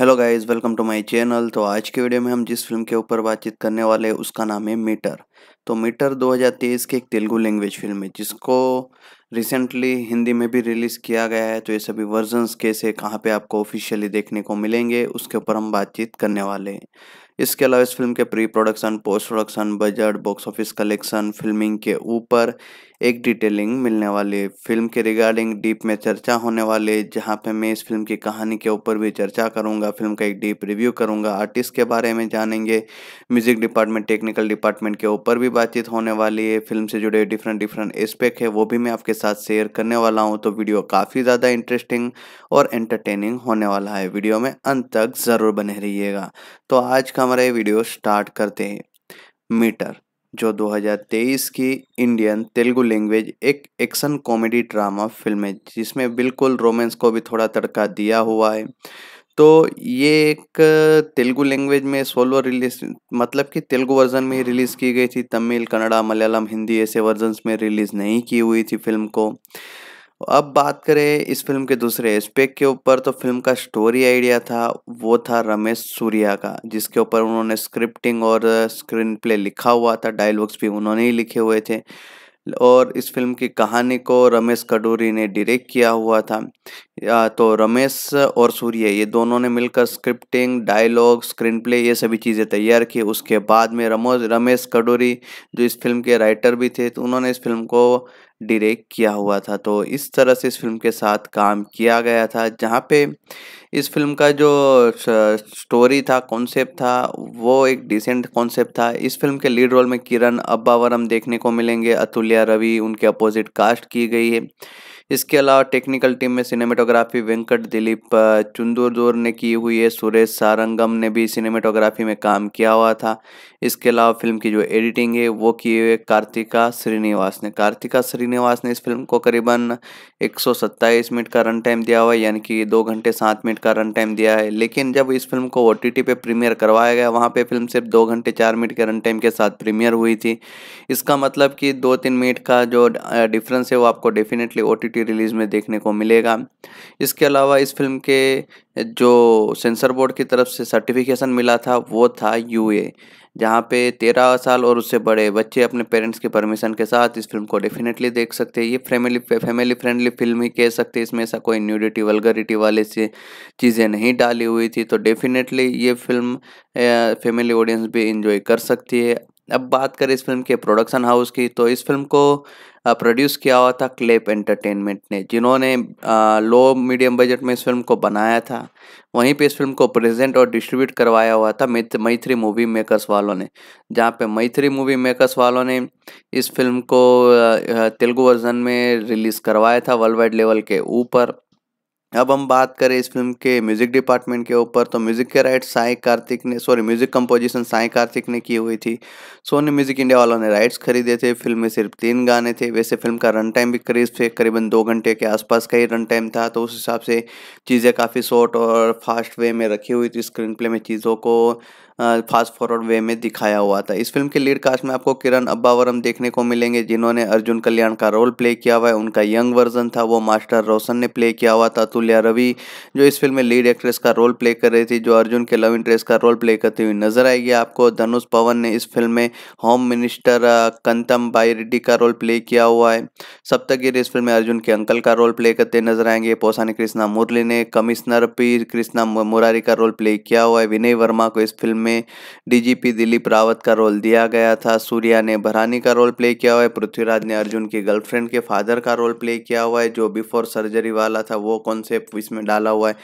hello guys welcome to my channel तो आज के वीडियो में हम जिस फिल्म के ऊपर बातचीत करने वाले हैं उसका नाम है मीटर तो मीटर 2023 की एक तेलुगु लैंग्वेज फिल्म है जिसको रिसेंटली हिंदी में भी रिलीज़ किया गया है तो ये सभी वर्जन्स कैसे कहाँ पे आपको ऑफिशियली देखने को मिलेंगे उसके ऊपर हम बातचीत करने वाले हैं इसके अलावा इस फिल्म के pre production post production budget box office collection filming के ऊपर एक डिटेलिंग मिलने वाली फिल्म के रिगार्डिंग डीप में चर्चा होने वाले जहाँ पे मैं इस फिल्म की कहानी के ऊपर भी चर्चा करूँगा फिल्म का एक डीप रिव्यू करूँगा आर्टिस्ट के बारे में जानेंगे म्यूजिक डिपार्टमेंट टेक्निकल डिपार्टमेंट के ऊपर भी बातचीत होने वाली है फिल्म से जुड़े डिफरेंट डिफरेंट एस्पेक्ट है वो भी मैं आपके साथ शेयर करने वाला हूँ तो वीडियो काफ़ी ज़्यादा इंटरेस्टिंग और एंटरटेनिंग होने वाला है वीडियो में अंत तक ज़रूर बने रहिएगा तो आज का हमारा ये वीडियो स्टार्ट करते हैं मीटर जो 2023 की इंडियन तेलुगु लैंग्वेज एक एक्शन कॉमेडी ड्रामा फिल्म है जिसमें बिल्कुल रोमांस को भी थोड़ा तड़का दिया हुआ है तो ये एक तेलुगु लैंग्वेज में सोलो रिलीज मतलब कि तेलुगु वर्जन में ही रिलीज़ की गई थी तमिल कन्नड़ा मलयालम हिंदी ऐसे वर्जन्स में रिलीज़ नहीं की हुई थी फिल्म को अब बात करें इस फिल्म के दूसरे एस्पेक्ट के ऊपर तो फिल्म का स्टोरी आइडिया था वो था रमेश सूर्या का जिसके ऊपर उन्होंने स्क्रिप्टिंग और स्क्रीन प्ले लिखा हुआ था डायलॉग्स भी उन्होंने ही लिखे हुए थे और इस फिल्म की कहानी को रमेश कडूरी ने डायरेक्ट किया हुआ था तो रमेश और सूर्य ये दोनों ने मिलकर स्क्रिप्टिंग डायलॉग स्क्रीन प्ले ये सभी चीज़ें तैयार की उसके बाद में रमोज रमेश कडूरी जो इस फिल्म के राइटर भी थे तो उन्होंने इस फिल्म को डिरेक्ट किया हुआ था तो इस तरह से इस फिल्म के साथ काम किया गया था जहाँ पे इस फिल्म का जो स्टोरी था कॉन्सेप्ट था वो एक डिसेंट कॉन्सेप्ट था इस फिल्म के लीड रोल में किरण अब्बावरम देखने को मिलेंगे अतुल्या रवि उनके अपोजिट कास्ट की गई है इसके अलावा टेक्निकल टीम में सिनेमेटोग्राफी वेंकट दिलीप चुंदूरदूर ने की हुई है सुरेश सारंगम ने भी सिनेमेटोग्राफी में काम किया हुआ था इसके अलावा फिल्म की जो एडिटिंग है वो की हुई है कार्तिका श्रीनिवास ने कार्तिका श्रीनिवास ने इस फिल्म को करीबन एक मिनट का रन टाइम दिया हुआ है यानी कि दो घंटे सात मिनट का रन टाइम दिया है लेकिन जब इस फिल्म को ओ पे प्रीमियर करवाया गया वहाँ पर फिल्म सिर्फ दो घंटे चार मिनट के रन टाइम के साथ प्रीमियर हुई थी इसका मतलब कि दो तीन मिनट का जो डिफरेंस है वो आपको डेफिनेटली ओ टी की रिलीज़ में देखने को मिलेगा इसके अलावा इस फिल्म के जो सेंसर बोर्ड की तरफ से सर्टिफिकेशन मिला था वो था यू ए जहाँ पे तेरह साल और उससे बड़े बच्चे अपने पेरेंट्स के परमिशन के साथ इस फिल्म को डेफिनेटली देख सकते हैं ये फैमिली फैमिली फ्रेंडली फिल्म ही कह सकते हैं इसमें ऐसा कोई न्यूडिटी वलगरिटी वाले से चीज़ें नहीं डाली हुई थी तो डेफिनेटली ये फिल्म फैमिली ऑडियंस भी इंजॉय कर सकती है अब बात करें इस फिल्म के प्रोडक्शन हाउस की तो इस फिल्म को प्रोड्यूस किया हुआ था क्लेप एंटरटेनमेंट ने जिन्होंने लो मीडियम बजट में इस फिल्म को बनाया था वहीं पे इस फिल्म को प्रेजेंट और डिस्ट्रीब्यूट करवाया हुआ था मैत्री मूवी मेकर्स वालों ने जहाँ पे मैत्री मूवी मेकर्स वालों ने इस फिल्म को तेलुगु वर्जन में रिलीज़ करवाया था वर्ल्ड वाइड लेवल के ऊपर अब हम बात करें इस फिल्म के म्यूजिक डिपार्टमेंट के ऊपर तो म्यूजिक के राइट साई कार्तिक ने sorry music composition Sai Kartik ने की हुई थी सोनी म्यूजिक इंडिया वालों ने राइट्स खरीदे थे फिल्म में सिर्फ तीन गाने थे वैसे फिल्म का रन टाइम भी करीब थे करीबन दो घंटे के आसपास का ही रन टाइम था तो उस हिसाब से चीज़ें काफ़ी शॉर्ट और फास्ट वे में रखी हुई थी स्क्रीन प्ले में चीज़ों को फास्ट फॉरवर्ड वे में दिखाया हुआ था इस फिल्म के लीड कास्ट में आपको किरण अब्बावरम देखने को मिलेंगे जिन्होंने अर्जुन कल्याण का रोल प्ले किया हुआ है उनका यंग वर्जन था वो मास्टर रोशन ने प्ले किया हुआ था तुल्या रवि जो इस फिल्म में लीड एक्ट्रेस का रोल प्ले कर रही थी जो अर्जुन के लव इंटरेस्ट का रोल प्ले करती हुई नजर आएगी आपको धनुष पवन ने इस फिल्म में होम मिनिस्टर कंतम बाई रेड्डी का रोल प्ले किया हुआ है सप्तगिर इस फिल्म में अर्जुन के अंकल का रोल प्ले करते नजर आएंगे पोसानी कृष्णा मुरली ने कमिश्नर पी कृष्णा मुरारी का रोल प्ले किया हुआ है विनय वर्मा को इस फिल्म में डीजीपी दिलीप रावत का रोल दिया गया था सूर्या ने भरानी का रोल प्ले किया हुआ है पृथ्वीराज ने अर्जुन की गर्लफ्रेंड के फादर का रोल प्ले किया हुआ है जो बिफोर सर्जरी वाला था वो कॉन्सेप्ट इसमें डाला हुआ है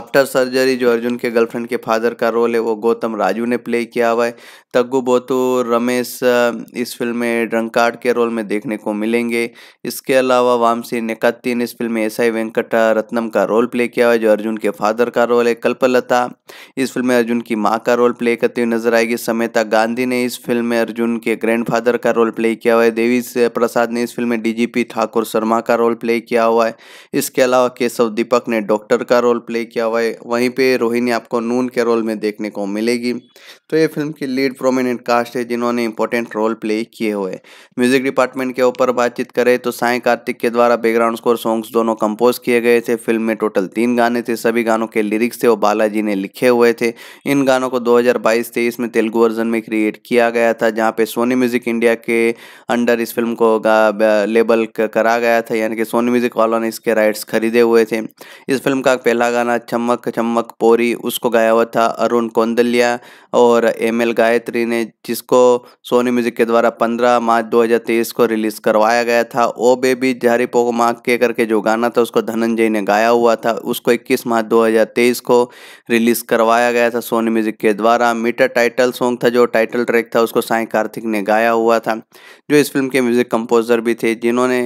आफ्टर सर्जरी जो अर्जुन के गर्लफ्रेंड के फादर का रोल है वो गौतम राजू ने प्ले किया हुआ है तग्गू बोतू रमेश इस फिल्म में ड्रंकार्ड के रोल में देखने को मिलेंगे इसके अलावा वामसी निकत्ती ने इस फिल्म में एस आई वेंकट रत्नम का रोल प्ले किया हुआ है जो अर्जुन के फादर का रोल है कल्पलता इस फिल्म में अर्जुन की माँ का रोल प्ले प्ले करती हुई नजर आएगी समेता गांधी ने इस फिल्म में अर्जुन के ग्रैंडफादर का रोल प्ले किया हुआ है देवी प्रसाद ने इस फिल्म में डीजीपी ठाकुर शर्मा का रोल प्ले किया हुआ है इसके अलावा केशव दीपक ने डॉक्टर का रोल प्ले किया हुआ है वहीं पर रोहिणी आपको नून के रोल में देखने को मिलेगी तो ये फिल्म की लीड प्रोमिनेंट कास्ट है जिन्होंने इंपॉर्टेंट रोल प्ले किए हुए म्यूजिक डिपार्टमेंट के ऊपर बातचीत करें तो साई कार्तिक के द्वारा बैकग्राउंड स्कोर सॉन्ग्स दोनों कंपोज किए गए थे फिल्म में टोटल तीन गाने थे सभी गानों के लिरिक्स थे वो बालाजी ने लिखे हुए थे इन गानों को 2022-23 में तेलुगु वर्जन में क्रिएट किया गया था जहाँ पे सोनी म्यूजिक इंडिया के अंडर इस फिल्म को लेबल करा गया था यानी कि सोनी म्यूजिक वालों ने इसके राइट्स खरीदे हुए थे इस फिल्म का पहला गाना चमक चमक पोरी उसको गाया हुआ था अरुण कौंदल्या और एम एल गायत्री ने जिसको सोनी म्यूजिक के द्वारा पंद्रह मार्च दो को रिलीज़ करवाया गया था ओ बेबी जारी पोक मांग के करके जो गाना था उसको धनंजय ने गाया हुआ था उसको इक्कीस मार्च दो को रिलीज़ करवाया गया था सोनी म्यूजिक के द्वारा हमारा मीटर टाइटल सॉन्ग था जो टाइटल ट्रैक था उसको साई कार्तिक ने गाया हुआ था जो इस फिल्म के म्यूज़िक कंपोजर भी थे जिन्होंने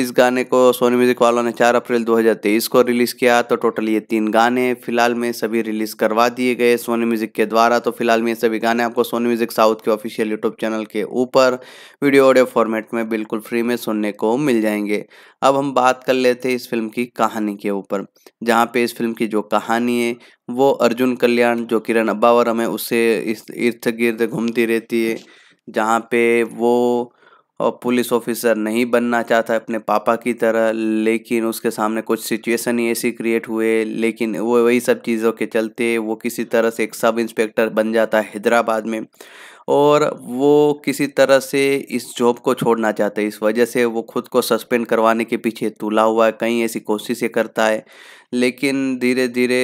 इस गाने को सोनी म्यूज़िक वालों ने 4 अप्रैल 2023 को रिलीज़ किया तो टोटल ये तीन गाने फिलहाल में सभी रिलीज़ करवा दिए गए सोनी म्यूज़िक के द्वारा तो फिलहाल में ये सभी गाने आपको सोनी म्यूज़िक साउथ के ऑफिशियल यूट्यूब चैनल के ऊपर वीडियो ऑडियो फॉर्मेट में बिल्कुल फ्री में सुनने को मिल जाएंगे अब हम बात कर लेते हैं इस फिल्म की कहानी के ऊपर जहाँ पे इस फिल्म की जो कहानी है वो अर्जुन कल्याण जो किरण अब्बावर हमें उससे इर्द गिर्द घूमती रहती है जहाँ पे वो पुलिस ऑफिसर नहीं बनना चाहता अपने पापा की तरह लेकिन उसके सामने कुछ सिचुएशन ही ऐसी क्रिएट हुए लेकिन वो वही सब चीज़ों के चलते वो किसी तरह से एक सब इंस्पेक्टर बन जाता है हैदराबाद में और वो किसी तरह से इस जॉब को छोड़ना चाहते हैं इस वजह से वो खुद को सस्पेंड करवाने के पीछे तुला हुआ है कहीं ऐसी कोशिशें करता है लेकिन धीरे धीरे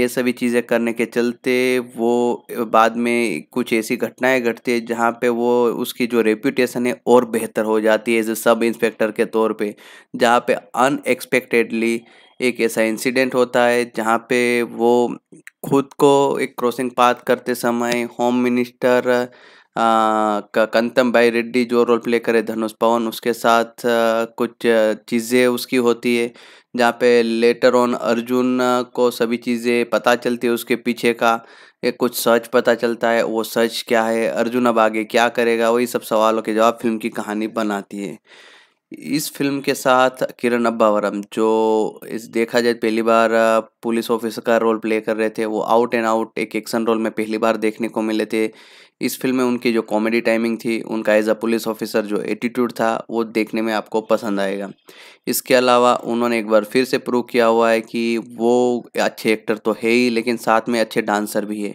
ये सभी चीज़ें करने के चलते वो बाद में कुछ ऐसी घटनाएं घटती है जहाँ पे वो उसकी जो रेपूटेशन है और बेहतर हो जाती है एज ए सब इंस्पेक्टर के तौर पे जहाँ पे अनएक्सपेक्टेडली एक ऐसा इंसिडेंट होता है जहाँ पे वो खुद को एक क्रॉसिंग पाथ करते समय होम मिनिस्टर का कंतम भाई रेड्डी जो रोल प्ले करे धनुष पवन उसके साथ कुछ चीज़ें उसकी होती है जहाँ पे लेटर ऑन अर्जुन को सभी चीज़ें पता चलती है उसके पीछे का एक कुछ सच पता चलता है वो सच क्या है अर्जुन अब आगे क्या करेगा वही सब सवालों के जवाब फिल्म की कहानी बनाती है इस फिल्म के साथ किरण अब्बावरम जो इस देखा जाए पहली बार पुलिस ऑफिसर का रोल प्ले कर रहे थे वो आउट एंड आउट एक एक्शन रोल में पहली बार देखने को मिले थे इस फिल्म में उनकी जो कॉमेडी टाइमिंग थी उनका एज अ पुलिस ऑफिसर जो एटीट्यूड था वो देखने में आपको पसंद आएगा इसके अलावा उन्होंने एक बार फिर से प्रूव किया हुआ है कि वो अच्छे एक्टर तो है ही लेकिन साथ में अच्छे डांसर भी है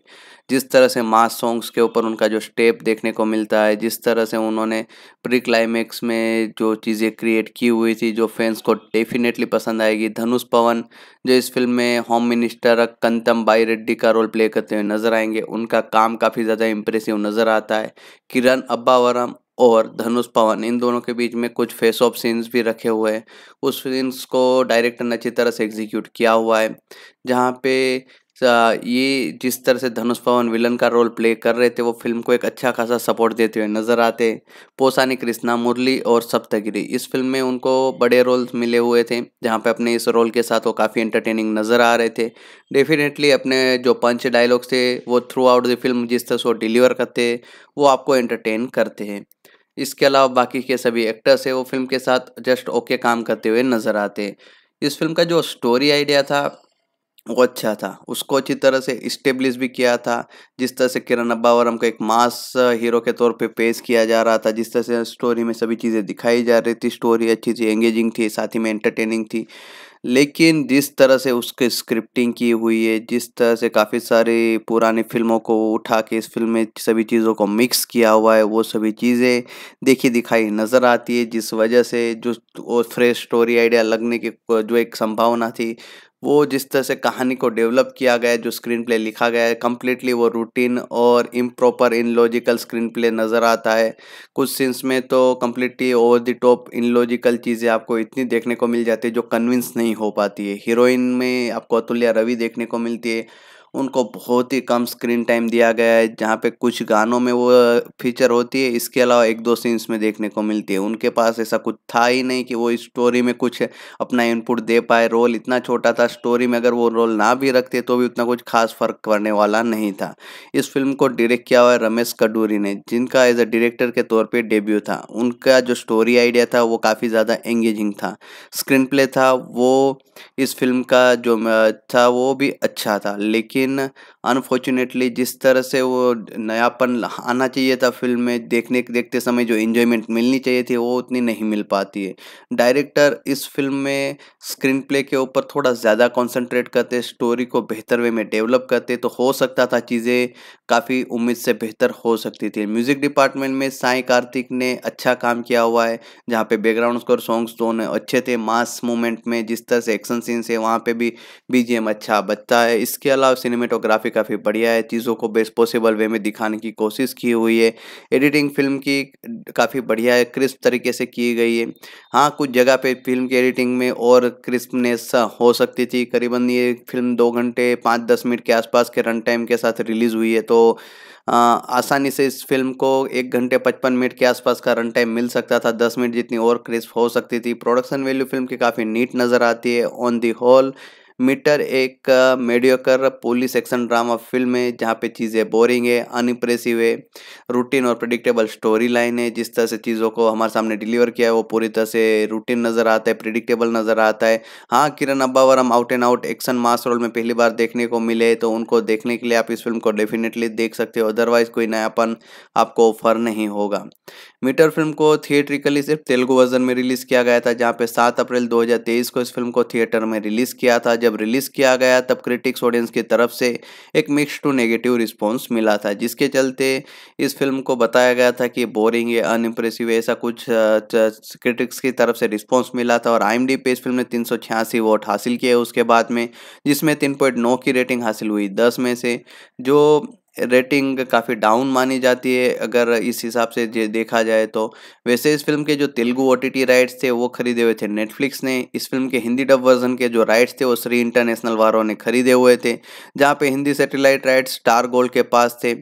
जिस तरह से मास सॉन्ग्स के ऊपर उनका जो स्टेप देखने को मिलता है जिस तरह से उन्होंने प्री क्लाइमेक्स में जो चीज़ें क्रिएट की हुई थी जो फैंस को डेफिनेटली पसंद आएगी धनुष पवन जो इस फिल्म में होम मिनिस्टर कंतम बाई रेड्डी का रोल प्ले करते हुए नजर आएंगे उनका काम काफ़ी ज़्यादा इम्प्रेसिव नज़र आता है किरण अब्बावरम और धनुष पवन इन दोनों के बीच में कुछ फेस ऑफ सीन्स भी रखे हुए हैं उस सीन्स को डायरेक्टर ने अच्छी तरह से एग्जीक्यूट किया हुआ है जहाँ पे ये जिस तरह से धनुष पवन विलन का रोल प्ले कर रहे थे वो फिल्म को एक अच्छा खासा सपोर्ट देते हुए नजर आते पोसानी कृष्णा मुरली और सप्तगिरी इस फिल्म में उनको बड़े रोल मिले हुए थे जहाँ पे अपने इस रोल के साथ वो काफ़ी एंटरटेनिंग नज़र आ रहे थे डेफिनेटली अपने जो पंच डायलॉग्स थे वो थ्रू आउट द फिल्म जिस तरह से वो डिलीवर करते वो आपको एंटरटेन करते हैं इसके अलावा बाकी के सभी एक्टर्स है वो फिल्म के साथ जस्ट ओके काम करते हुए नज़र आते इस फिल्म का जो स्टोरी आइडिया था वो अच्छा था उसको अच्छी तरह से इस्टेब्लिश भी किया था जिस तरह से किरण अब्बावरम को एक मास हीरो के तौर पे पेश किया जा रहा था जिस तरह से स्टोरी में सभी चीज़ें दिखाई जा रही थी स्टोरी अच्छी थी एंगेजिंग थी साथ ही में एंटरटेनिंग थी लेकिन जिस तरह से उसके स्क्रिप्टिंग की हुई है जिस तरह से काफ़ी सारी पुरानी फिल्मों को उठा के इस फिल्म में सभी चीज़ों को मिक्स किया हुआ है वो सभी चीज़ें देखी दिखाई नज़र आती है जिस वजह से जो वो फ्रेश स्टोरी आइडिया लगने की जो एक संभावना थी वो जिस तरह से कहानी को डेवलप किया गया जो स्क्रीन प्ले लिखा गया है कम्प्लीटली वो रूटीन और इम्प्रॉपर इन लॉजिकल स्क्रीन प्ले नज़र आता है कुछ सीन्स में तो completely over the top in logical चीज़ें आपको इतनी देखने को मिल जाती है जो कन्विंस नहीं हो पाती है हीरोइन में आपको अतुल्या रवि देखने को मिलती है उनको बहुत ही कम स्क्रीन टाइम दिया गया है जहाँ पे कुछ गानों में वो फीचर होती है इसके अलावा एक दो सीन्स में देखने को मिलती है उनके पास ऐसा कुछ था ही नहीं कि वो स्टोरी में कुछ अपना इनपुट दे पाए रोल इतना छोटा था स्टोरी में अगर वो रोल ना भी रखते तो भी उतना कुछ खास फर्क पड़ने वाला नहीं था इस फिल्म को डायरेक्ट किया हुआ है रमेश कडूरी ने जिनका एज अ डायरेक्टर के तौर पर डेब्यू था उनका जो स्टोरी आइडिया था वो काफ़ी ज़्यादा एंगेजिंग था स्क्रीन प्ले था वो इस फिल्म का जो था वो भी अच्छा था लेकिन लेकिन अनफॉर्चुनेटली जिस तरह से वो नयापन आना चाहिए था फिल्म में देखने देखते समय जो इन्जॉयमेंट मिलनी चाहिए थी वो उतनी नहीं मिल पाती है डायरेक्टर इस फिल्म में स्क्रीन प्ले के ऊपर थोड़ा ज़्यादा कॉन्सेंट्रेट करते स्टोरी को बेहतर वे में डेवलप करते तो हो सकता था चीज़ें काफ़ी उम्मीद से बेहतर हो सकती थी म्यूज़िक डिपार्टमेंट में साई कार्तिक ने अच्छा काम किया हुआ है जहाँ पे बैकग्राउंड स्कोर सॉन्ग्स दोनों अच्छे थे मास मोमेंट में जिस तरह से एक्शन सीन्स है वहाँ पे भी बीजेम अच्छा बचता है इसके अलावा सिनेमा सिनेमेटोग्राफी काफ़ी बढ़िया है चीज़ों को बेस्ट पॉसिबल वे में दिखाने की कोशिश की हुई है एडिटिंग फिल्म की काफ़ी बढ़िया है क्रिस्प तरीके से की गई है हाँ कुछ जगह पे फिल्म की एडिटिंग में और क्रिस्पनेस हो सकती थी करीबन ये फिल्म दो घंटे पाँच दस मिनट के आसपास के रन टाइम के साथ रिलीज़ हुई है तो आ, आसानी से इस फिल्म को एक घंटे पचपन मिनट के आसपास का रन टाइम मिल सकता था दस मिनट जितनी और क्रिस्प हो सकती थी प्रोडक्शन वैल्यू फिल्म की काफ़ी नीट नज़र आती है ऑन दी होल मीटर एक mediocre police action drama film है जहाँ पे चीज़ें बोरिंग है अनइम्प्रेसिव है रूटीन और प्रडिक्टेबल स्टोरी लाइन है जिस तरह से चीज़ों को हमारे सामने डिलीवर किया है वो पूरी तरह से रूटीन नज़र आता है प्रडिक्टेबल नज़र आता है हाँ किरण अब्बावर हम out and out action mass role में पहली बार देखने को मिले तो उनको देखने के लिए आप इस फिल्म को डेफिनेटली देख सकते हो अदरवाइज़ कोई नयापन आपको ऑफर नहीं होगा मीटर फिल्म को थिएट्रिकली सिर्फ तेलुगु वर्जन में रिलीज़ किया गया था जहाँ पे 7 अप्रैल 2023 को इस फिल्म को थिएटर में रिलीज़ किया था जब रिलीज़ किया गया तब क्रिटिक्स ऑडियंस की तरफ से एक मिक्स टू नेगेटिव रिस्पॉन्स मिला था जिसके चलते इस फिल्म को बताया गया था कि बोरिंग है अनइम्प्रेसिव ऐसा कुछ क्रिटिक्स की तरफ से रिस्पॉन्स मिला था और आई एम डी पे इस फिल्म ने तीन वोट हासिल किए उसके बाद में जिसमें तीन की रेटिंग हासिल हुई दस में से जो रेटिंग काफ़ी डाउन मानी जाती है अगर इस हिसाब से देखा जाए तो वैसे इस फिल्म के जो तेलुगु ओ राइट्स थे वो खरीदे हुए थे नेटफ्लिक्स ने इस फिल्म के हिंदी डब वर्जन के जो राइट्स थे वो श्री इंटरनेशनल वारों ने खरीदे हुए थे जहाँ पे Hindi satellite rights Star Gold के पास थे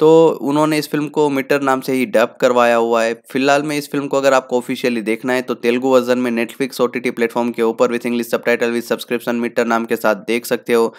तो उन्होंने इस फिल्म को मीटर नाम से ही डब करवाया हुआ है फिलहाल में इस फिल्म को अगर आपको ऑफिशियली देखना है तो तेलुगु वर्जन में नेटफ्लिक्स ओ टी प्लेटफॉर्म के ऊपर with English subtitle with subscription Meter नाम के साथ देख सकते हो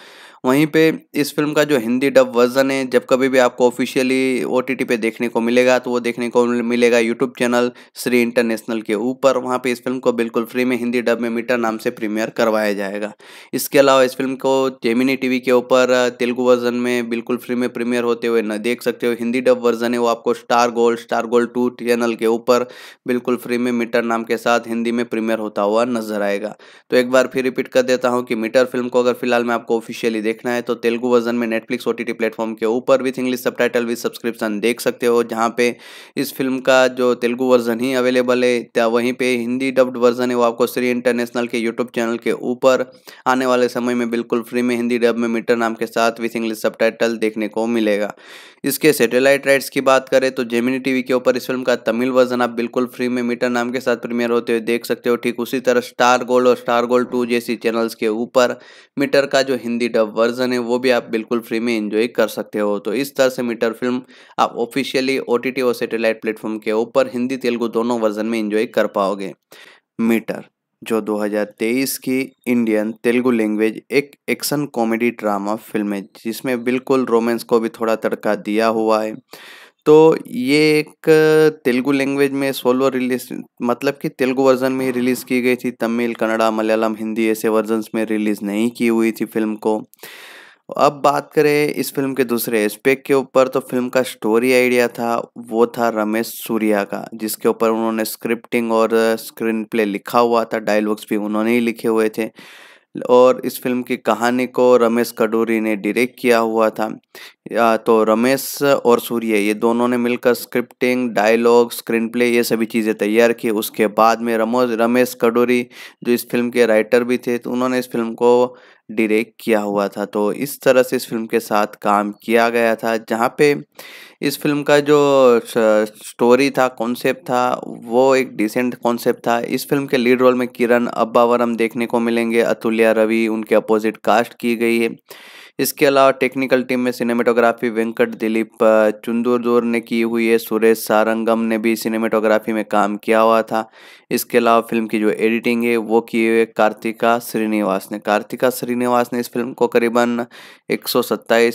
वहीं पे इस फिल्म का जो हिंदी डब वर्जन है जब कभी भी आपको ऑफिशियली ओ पे देखने को मिलेगा तो वो देखने को मिलेगा यूट्यूब चैनल श्री इंटरनेशनल के ऊपर वहाँ पे इस फिल्म को बिल्कुल फ्री में हिंदी डब में मीटर नाम से प्रीमियर करवाया जाएगा इसके अलावा इस फिल्म को जेमिनी टी के ऊपर तेलुगु वर्जन में बिल्कुल फ्री में प्रीमियर होते हुए न देख सकते हो हिंदी डब वर्जन है वो आपको Star Gold Star Gold two channel के ऊपर बिल्कुल फ्री में मीटर नाम के साथ हिंदी में प्रीमियर होता हुआ नजर आएगा तो एक बार फिर रिपीट कर देता हूँ कि मीटर फिल्म को अगर फिलहाल मैं आपको ऑफिशियली देख देखना है तो तेलुगु वर्जन में Netflix O T T platform के ऊपर with English subtitle with subscription देख सकते हो जहाँ पे इस फिल्म का जो तेलुगु वर्जन ही अवेलेबल है वहीं पे हिंदी डब्ड वर्जन है वो आपको श्री इंटरनेशनल के यूट्यूब चैनल के ऊपर आने वाले समय में बिल्कुल फ्री में हिंदी डब में मीटर नाम के साथ विथ इंग्लिश सब देखने को मिलेगा इसके सेटेलाइट राइट्स की बात करें तो जेमिनी टीवी के ऊपर इस फिल्म का तमिल वर्जन आप बिल्कुल फ्री में मीटर नाम के साथ प्रीमियर होते हुए देख सकते हो ठीक उसी तरह स्टार गोल्ड और स्टार गोल्ड टू जैसी चैनल्स के ऊपर मीटर का जो हिंदी डब वर्जन है वो भी आप बिल्कुल फ्री में इंजॉय कर सकते हो तो इस तरह से मीटर फिल्म आप ऑफिशियली ओ और सेटेलाइट प्लेटफॉर्म के ऊपर हिंदी तेलुगु दोनों वर्जन में इंजॉय कर पाओगे मीटर जो 2023 की इंडियन तेलुगु लैंग्वेज एक एक्शन कॉमेडी ड्रामा फिल्म है जिसमें बिल्कुल रोमांस को भी थोड़ा तड़का दिया हुआ है तो ये एक तेलुगु लैंग्वेज में सोलो रिलीज मतलब कि तेलुगु वर्जन में ही रिलीज़ की गई थी तमिल कन्नड़ा मलयालम हिंदी ऐसे वर्जन्स में रिलीज़ नहीं की हुई थी फिल्म को अब बात करें इस फिल्म के दूसरे एस्पेक्ट के ऊपर तो फिल्म का स्टोरी आइडिया था वो था रमेश सूर्या का जिसके ऊपर उन्होंने स्क्रिप्टिंग और स्क्रीन प्ले लिखा हुआ था डायलॉग्स भी उन्होंने ही लिखे हुए थे और इस फिल्म की कहानी को रमेश कडूरी ने डायरेक्ट किया हुआ था तो रमेश और सूर्य ये दोनों ने मिलकर स्क्रिप्टिंग डायलॉग स्क्रीन प्ले ये सभी चीज़ें तैयार की उसके बाद में रमोज रमेश कडूरी जो इस फिल्म के राइटर भी थे तो उन्होंने इस फिल्म को डायरेक्ट किया हुआ था तो इस तरह से इस फिल्म के साथ काम किया गया था जहाँ पे इस फिल्म का जो स्टोरी था कॉन्सेप्ट था वो एक डिसेंट कॉन्सेप्ट था इस फिल्म के लीड रोल में किरण अब्बावरम देखने को मिलेंगे अतुल्या रवि उनके अपोजिट कास्ट की गई है इसके अलावा टेक्निकल टीम में सिनेमेटोग्राफी वेंकट दिलीप दूर ने की हुई है सुरेश सारंगम ने भी सिनेमेटोग्राफी में काम किया हुआ था इसके अलावा फिल्म की जो एडिटिंग है वो की हुई है कार्तिका श्रीनिवास ने कार्तिका श्रीनिवास ने इस फिल्म को करीबन एक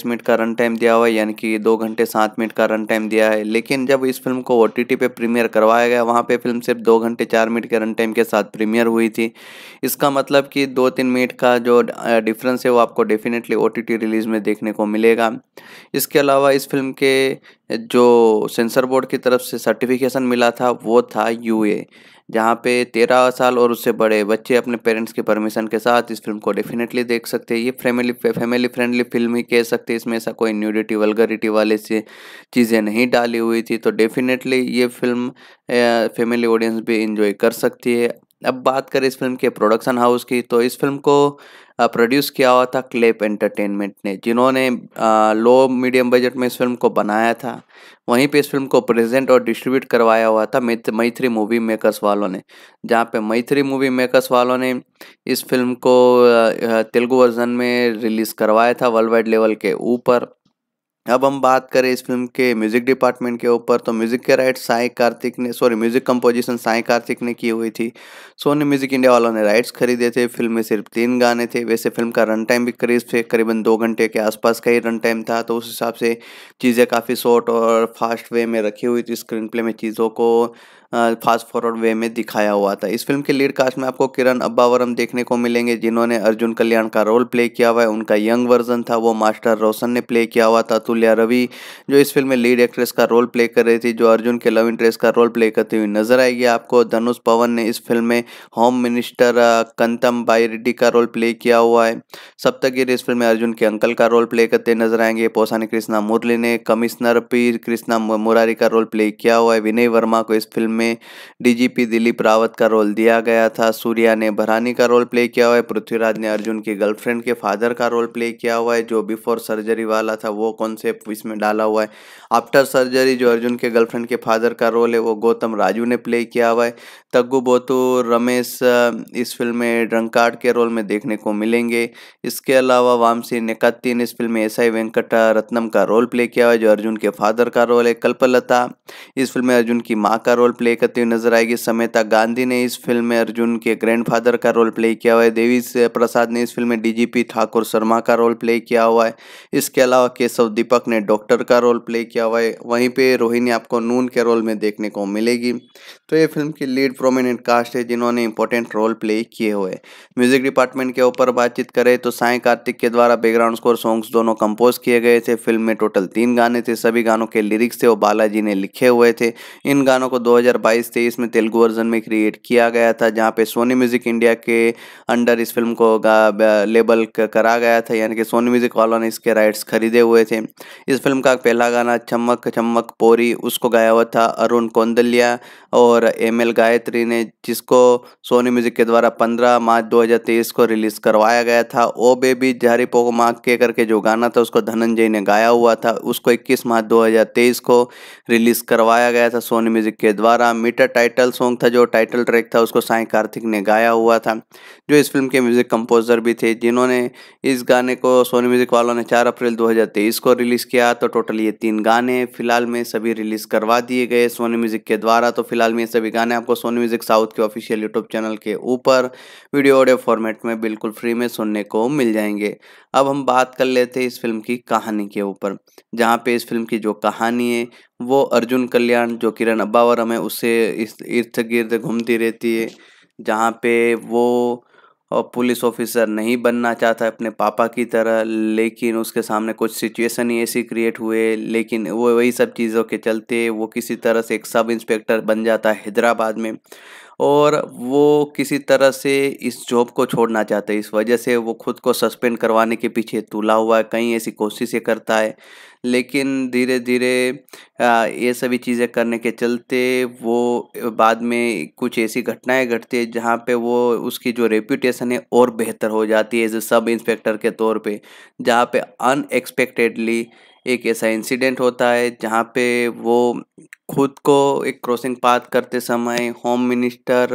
मिनट का रन टाइम दिया हुआ है यानी कि दो घंटे सात मिनट का रन टाइम दिया है लेकिन जब इस फिल्म को ओ पे प्रीमियर करवाया गया वहाँ पर फिल्म सिर्फ दो घंटे चार मिनट के रन टाइम के साथ प्रीमियर हुई थी इसका मतलब कि दो तीन मिनट का जो डिफरेंस है वो आपको डेफिनेटली ओ टी की रिलीज़ में देखने को मिलेगा इसके अलावा इस फिल्म के जो सेंसर बोर्ड की तरफ से सर्टिफिकेशन मिला था वो था यू ए जहाँ पे तेरह साल और उससे बड़े बच्चे अपने पेरेंट्स के परमिशन के साथ इस फिल्म को डेफिनेटली देख सकते हैं ये फैमिली फैमिली फ्रेंडली फिल्म ही कह सकते हैं इसमें ऐसा कोई न्यूडिटी वलगरिटी वाले से चीज़ें नहीं डाली हुई थी तो डेफिनेटली ये फिल्म फैमिली ऑडियंस भी इंजॉय कर सकती है अब बात करें इस फिल्म के प्रोडक्शन हाउस की तो इस फिल्म को प्रोड्यूस किया हुआ था क्लेप एंटरटेनमेंट ने जिन्होंने लो मीडियम बजट में इस फिल्म को बनाया था वहीं पे इस फिल्म को प्रेजेंट और डिस्ट्रीब्यूट करवाया हुआ था मैत्री मूवी मेकर्स वालों ने जहाँ पे मैत्री मूवी मेकर्स वालों ने इस फिल्म को तेलुगु वर्जन में रिलीज़ करवाया था वर्ल्ड वाइड लेवल के ऊपर अब हम बात करें इस फिल्म के म्यूज़िक डिपार्टमेंट के ऊपर तो म्यूज़िक के राइट साई कार्तिक ने sorry music composition Sai Kartik ने की हुई थी सोनी म्यूज़िक इंडिया वालों ने राइट्स खरीदे थे फिल्म में सिर्फ तीन गाने थे वैसे फिल्म का रन टाइम भी करीब थे करीबन दो घंटे के आसपास का ही रन टाइम था तो उस हिसाब से चीज़ें काफ़ी शॉर्ट और फास्ट वे में रखी हुई थी स्क्रीन प्ले में चीज़ों को फास्ट फॉरवर्ड वे में दिखाया हुआ था इस फिल्म के लीड कास्ट में आपको किरण अब्बावरम देखने को मिलेंगे जिन्होंने अर्जुन कल्याण का रोल प्ले किया हुआ है उनका यंग वर्जन था वो मास्टर रोशन ने प्ले किया हुआ था तुल्या रवि जो इस फिल्म में लीड एक्ट्रेस का रोल प्ले कर रही थी जो अर्जुन के लव इंटरेस्ट का रोल प्ले करती हुई नजर आएगी आपको धनुष पवन ने इस फिल्म में होम मिनिस्टर कंतम बाई रेड्डी का रोल प्ले किया हुआ है सप्तगिर इस फिल्म में अर्जुन के अंकल का रोल प्ले करते नजर आएंगे पोसानी कृष्णा मुरली ने कमिश्नर पी कृष्णा मुरारी का रोल प्ले किया हुआ है विनय वर्मा को इस फिल्म में डीजीपी दिलीप रावत का रोल दिया गया था सूर्या ने भरानी का रोल प्ले किया हुआ है पृथ्वीराज ने अर्जुन की गर्लफ्रेंड के फादर का रोल प्ले किया हुआ है जो बिफोर सर्जरी वाला था वो कॉन्सेप्ट इसमें डाला हुआ है आफ्टर सर्जरी जो अर्जुन के गर्लफ्रेंड के फादर का रोल है वो गौतम राजू ने प्ले किया हुआ है तग्गू बोतू रमेश इस फिल्म में ड्रंकार्ड के रोल में देखने को मिलेंगे इसके अलावा वामसी निकत्ती ने इस फिल्म में एस आई वेंकट रत्नम का रोल प्ले किया हुआ है जो अर्जुन के फादर का रोल है कल्पलता इस फिल्म में अर्जुन की माँ का रोल प्ले करती हुई नजर आएगी समेता गांधी ने इस फिल्म में अर्जुन के ग्रैंड का रोल प्ले किया हुआ है देवी प्रसाद ने इस फिल्म में डी ठाकुर शर्मा का रोल प्ले किया हुआ है इसके अलावा केशव दीपक ने डॉक्टर का रोल प्ले किया हुआ है वहीं पर रोहिणी आपको नून के रोल में देखने को मिलेगी तो ये फिल्म की लीड प्रोमिनेंट कास्ट है जिन्होंने इंपॉर्टेंट रोल प्ले किए हुए म्यूजिक डिपार्टमेंट के ऊपर बातचीत करें तो साई कार्तिक के द्वारा बैकग्राउंड स्कोर सॉन्ग्स दोनों कंपोज किए गए थे फिल्म में टोटल तीन गाने थे सभी गानों के लिरिक्स थे और बालाजी ने लिखे हुए थे इन गानों को दो हजार में तेलुगु वर्जन में क्रिएट किया गया था जहाँ पे सोनी म्यूजिक इंडिया के अंडर इस फिल्म को लेबल करा गया था यानी कि सोनी म्यूजिक वालों ने इसके राइट्स खरीदे हुए थे इस फिल्म का पहला गाना चमक चमक पोरी उसको गाया हुआ था अरुण कौंदल्या और एम एल अभिनेत्री ने जिसको सोनी म्यूजिक के द्वारा 15 मार्च 2023 को रिलीज करवाया गया था ओ बेबी जहरी पोको माँ के करके जो गाना था उसको धनंजय ने गाया हुआ था उसको 21 मार्च 2023 को रिलीज करवाया गया था सोनी म्यूजिक के द्वारा मीटर टाइटल सॉन्ग था जो टाइटल ट्रैक था उसको साई कार्तिक ने गाया हुआ था जो इस फिल्म के म्यूजिक कंपोजर भी थे जिन्होंने इस गाने को सोनी म्यूजिक वालों ने चार अप्रैल दो को रिलीज़ किया तो टोटल ये तीन गाने फिलहाल में सभी रिलीज़ करवा दिए गए सोनी म्यूजिक के द्वारा तो फिलहाल में ये सभी गाने आपको सोनी म्यूजिक साउथ के ऑफिशियल यूट्यूब चैनल के ऊपर वीडियो ऑडियो फॉर्मेट में बिल्कुल फ्री में सुनने को मिल जाएंगे अब हम बात कर लेते हैं इस फिल्म की कहानी के ऊपर जहाँ पे इस फिल्म की जो कहानी है वो अर्जुन कल्याण जो किरण अब्बावर हमें उससे इर्द गिर्द घूमती रहती है जहाँ पे वो और पुलिस ऑफिसर नहीं बनना चाहता अपने पापा की तरह लेकिन उसके सामने कुछ सिचुएशन ही ऐसी क्रिएट हुए लेकिन वो वही सब चीज़ों के चलते वो किसी तरह से एक सब इंस्पेक्टर बन जाता है हैदराबाद में और वो किसी तरह से इस जॉब को छोड़ना चाहते हैं इस वजह से वो खुद को सस्पेंड करवाने के पीछे तुला हुआ है कहीं ऐसी कोशिशें करता है लेकिन धीरे धीरे ये सभी चीज़ें करने के चलते वो बाद में कुछ ऐसी घटनाएं घटती है जहाँ पे वो उसकी जो रेपूटेशन है और बेहतर हो जाती है एज ए सब इंस्पेक्टर के तौर पे जहाँ पे अनएक्सपेक्टेडली एक ऐसा इंसिडेंट होता है जहाँ पे वो खुद को एक क्रॉसिंग पाथ करते समय होम मिनिस्टर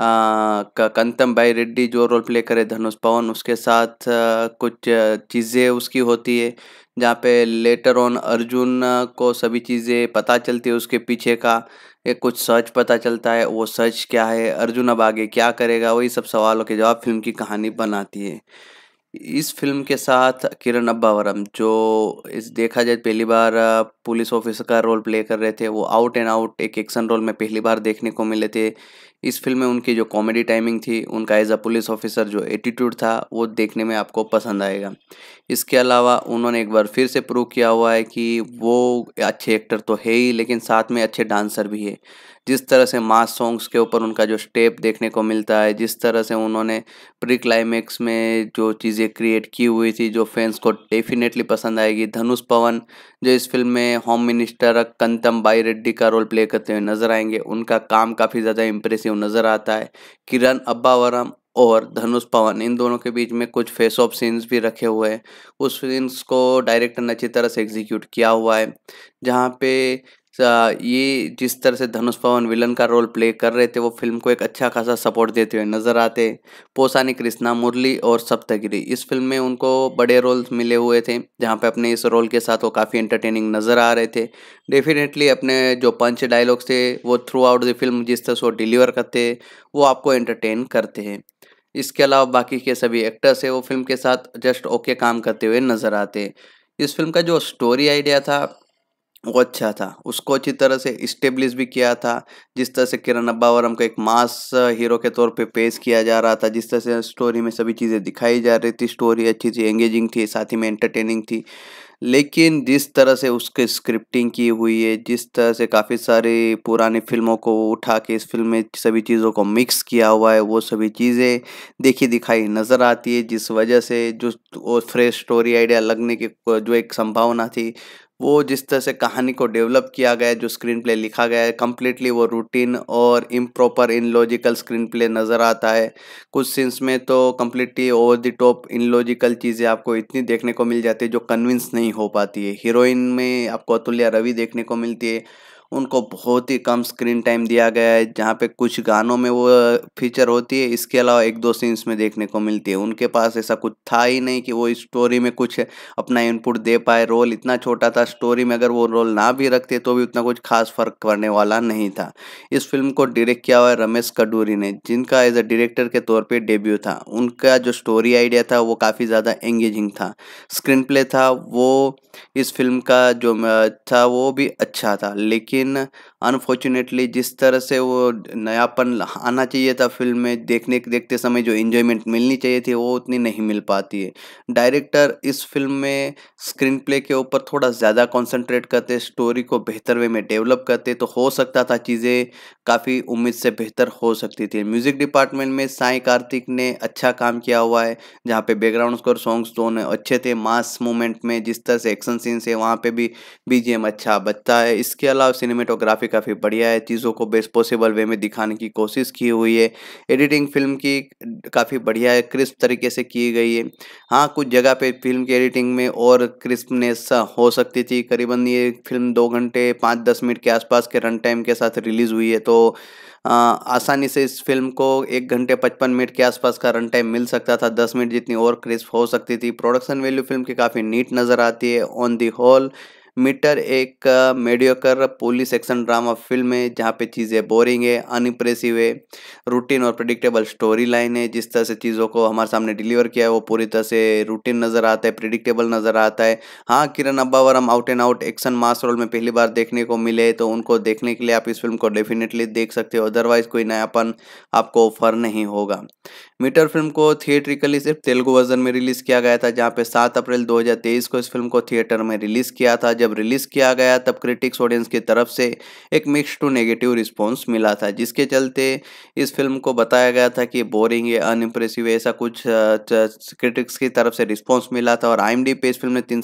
कंतम भाई रेड्डी जो रोल प्ले करे धनुष पवन उसके साथ कुछ चीज़ें उसकी होती है जहाँ पे लेटर ऑन अर्जुन को सभी चीज़ें पता चलती है उसके पीछे का एक कुछ सच पता चलता है वो सच क्या है अर्जुन अब आगे क्या करेगा वही सब सवालों के जवाब फिल्म की कहानी बनाती है इस फिल्म के साथ किरण अब्बावरम जो इस देखा जाए पहली बार पुलिस ऑफिसर का रोल प्ले कर रहे थे वो आउट एंड आउट एक एक्शन रोल में पहली बार देखने को मिले थे इस फिल्म में उनकी जो कॉमेडी टाइमिंग थी उनका एज अ पुलिस ऑफिसर जो एटीट्यूड था वो देखने में आपको पसंद आएगा इसके अलावा उन्होंने एक बार फिर से प्रूव किया हुआ है कि वो अच्छे एक्टर तो है ही लेकिन साथ में अच्छे डांसर भी है जिस तरह से मास सॉन्ग्स के ऊपर उनका जो स्टेप देखने को मिलता है जिस तरह से उन्होंने प्री क्लाइमैक्स में जो चीज़ें क्रिएट की हुई थी जो फैंस को डेफिनेटली पसंद आएगी धनुष पवन जो इस फिल्म में होम मिनिस्टर कंतम बाई रेड्डी का रोल प्ले करते हुए नज़र आएंगे उनका काम काफ़ी ज़्यादा इम्प्रेसिव नज़र आता है किरण अब्बावरम और धनुष पवन इन दोनों के बीच में कुछ फेस ऑफ सीन्स भी रखे हुए हैं उस सीन्स को डायरेक्टर ने अच्छी तरह से एग्जीक्यूट किया हुआ है जहाँ पे ये जिस तरह से धनुष पवन विलन का रोल प्ले कर रहे थे वो फिल्म को एक अच्छा खासा सपोर्ट देते हुए नजर आते पोसानी कृष्णा मुरली और सप्तगिरी इस फिल्म में उनको बड़े रोल मिले हुए थे जहाँ पे अपने इस रोल के साथ वो काफ़ी एंटरटेनिंग नज़र आ रहे थे डेफिनेटली अपने जो पंच डायलॉग्स थे वो थ्रू आउट द फिल्म जिस तरह से वो डिलीवर करते वो आपको एंटरटेन करते हैं इसके अलावा बाकी के सभी एक्टर्स है वो फिल्म के साथ जस्ट ओके काम करते हुए नज़र आते इस फिल्म का जो स्टोरी आइडिया था वो अच्छा था उसको अच्छी तरह से इस्टेब्लिश भी किया था जिस तरह से किरण अब्बावरम को एक मास हीरो के तौर पे पेश किया जा रहा था जिस तरह से स्टोरी में सभी चीज़ें दिखाई जा रही थी स्टोरी अच्छी थी एंगेजिंग थी साथ ही में एंटरटेनिंग थी लेकिन जिस तरह से उसके स्क्रिप्टिंग की हुई है जिस तरह से काफ़ी सारी पुरानी फिल्मों को उठा के इस फिल्म में सभी चीज़ों को मिक्स किया हुआ है वो सभी चीज़ें देखी दिखाई नज़र आती है जिस वजह से जो वो फ्रेश स्टोरी आइडिया लगने की जो एक संभावना थी वो जिस तरह से कहानी को डेवलप किया गया है जो स्क्रीन प्ले लिखा गया है कम्प्लीटली वो रूटीन और इम्प्रॉपर इन लॉजिकल स्क्रीन प्ले नज़र आता है कुछ सीन्स में तो completely over the top in logical चीज़ें आपको इतनी देखने को मिल जाती है जो कन्विंस नहीं हो पाती है हीरोइन में आपको अतुल्या रवि देखने को मिलती है उनको बहुत ही कम स्क्रीन टाइम दिया गया है जहाँ पे कुछ गानों में वो फीचर होती है इसके अलावा एक दो सीन्स में देखने को मिलती है उनके पास ऐसा कुछ था ही नहीं कि वो स्टोरी में कुछ अपना इनपुट दे पाए रोल इतना छोटा था स्टोरी में अगर वो रोल ना भी रखते तो भी उतना कुछ खास फर्क पड़ने वाला नहीं था इस फिल्म को डिरेक्ट किया हुआ है रमेश कडूरी ने जिनका एज अ डिरेक्टर के तौर पर डेब्यू था उनका जो स्टोरी आइडिया था वो काफ़ी ज़्यादा एंगेजिंग था स्क्रीन प्ले था वो इस फिल्म का जो था वो भी अच्छा था लेकिन अनफॉर्चुनेटली जिस तरह से वो नयापन आना चाहिए था फिल्म में देखने देखते समय जो इन्जॉयमेंट मिलनी चाहिए थी वो उतनी नहीं मिल पाती है डायरेक्टर इस फिल्म में स्क्रीन प्ले के ऊपर थोड़ा ज़्यादा कॉन्सेंट्रेट करते स्टोरी को बेहतर वे में डेवलप करते तो हो सकता था चीज़ें काफ़ी उम्मीद से बेहतर हो सकती थी म्यूज़िक डिपार्टमेंट में साई कार्तिक ने अच्छा काम किया हुआ है जहाँ पे बैकग्राउंड स्कोर सॉन्ग्स दोनों अच्छे थे मास मूवमेंट में जिस तरह से एक्शन एक्शन सीन्स है वहाँ पे भी बीजीएम अच्छा बचता है इसके अलावा सिनेमेटोग्राफी काफ़ी बढ़िया है चीज़ों को बेस्ट पॉसिबल वे में दिखाने की कोशिश की हुई है एडिटिंग फिल्म की काफ़ी बढ़िया है क्रिस्प तरीके से की गई है हाँ कुछ जगह पे फिल्म की एडिटिंग में और क्रिस्पनेस हो सकती थी करीबन ये फिल्म दो घंटे पाँच दस मिनट के आसपास के रन टाइम के साथ रिलीज़ हुई है तो आसानी से इस फिल्म को एक घंटे पचपन मिनट के आसपास का रन टाइम मिल सकता था दस मिनट जितनी और क्रिस्प हो सकती थी प्रोडक्शन वैल्यू फिल्म की काफ़ी नीट नज़र आती है ऑन दी होल मीटर एक mediocre police action drama film है जहाँ पे चीज़ें बोरिंग है अनइम्प्रेसिव है रूटीन और प्रडिक्टेबल स्टोरी लाइन है जिस तरह से चीज़ों को हमारे सामने डिलीवर किया है वो पूरी तरह से रूटीन नज़र आता है प्रिडिक्टेबल नज़र आता है हाँ Kiran Abbavaram out and out action mass role में पहली बार देखने को मिले तो उनको देखने के लिए आप इस फिल्म को डेफिनेटली देख सकते हो अदरवाइज़ कोई नयापन आपको ऑफर नहीं होगा मीटर फिल्म को थिएट्रिकली सिर्फ तेलुगु वर्जन में रिलीज किया गया था जहाँ पे 7 अप्रैल 2023 को इस फिल्म को थिएटर में रिलीज किया था जब रिलीज किया गया तब क्रिटिक्स ऑडियंस की तरफ से एक मिक्स टू नेगेटिव रिस्पॉन्स मिला था जिसके चलते इस फिल्म को बताया गया था कि बोरिंग है अनइम्प्रेसिव है ऐसा कुछ क्रिटिक्स की तरफ से रिस्पॉन्स मिला था और आई पे इस फिल्म ने तीन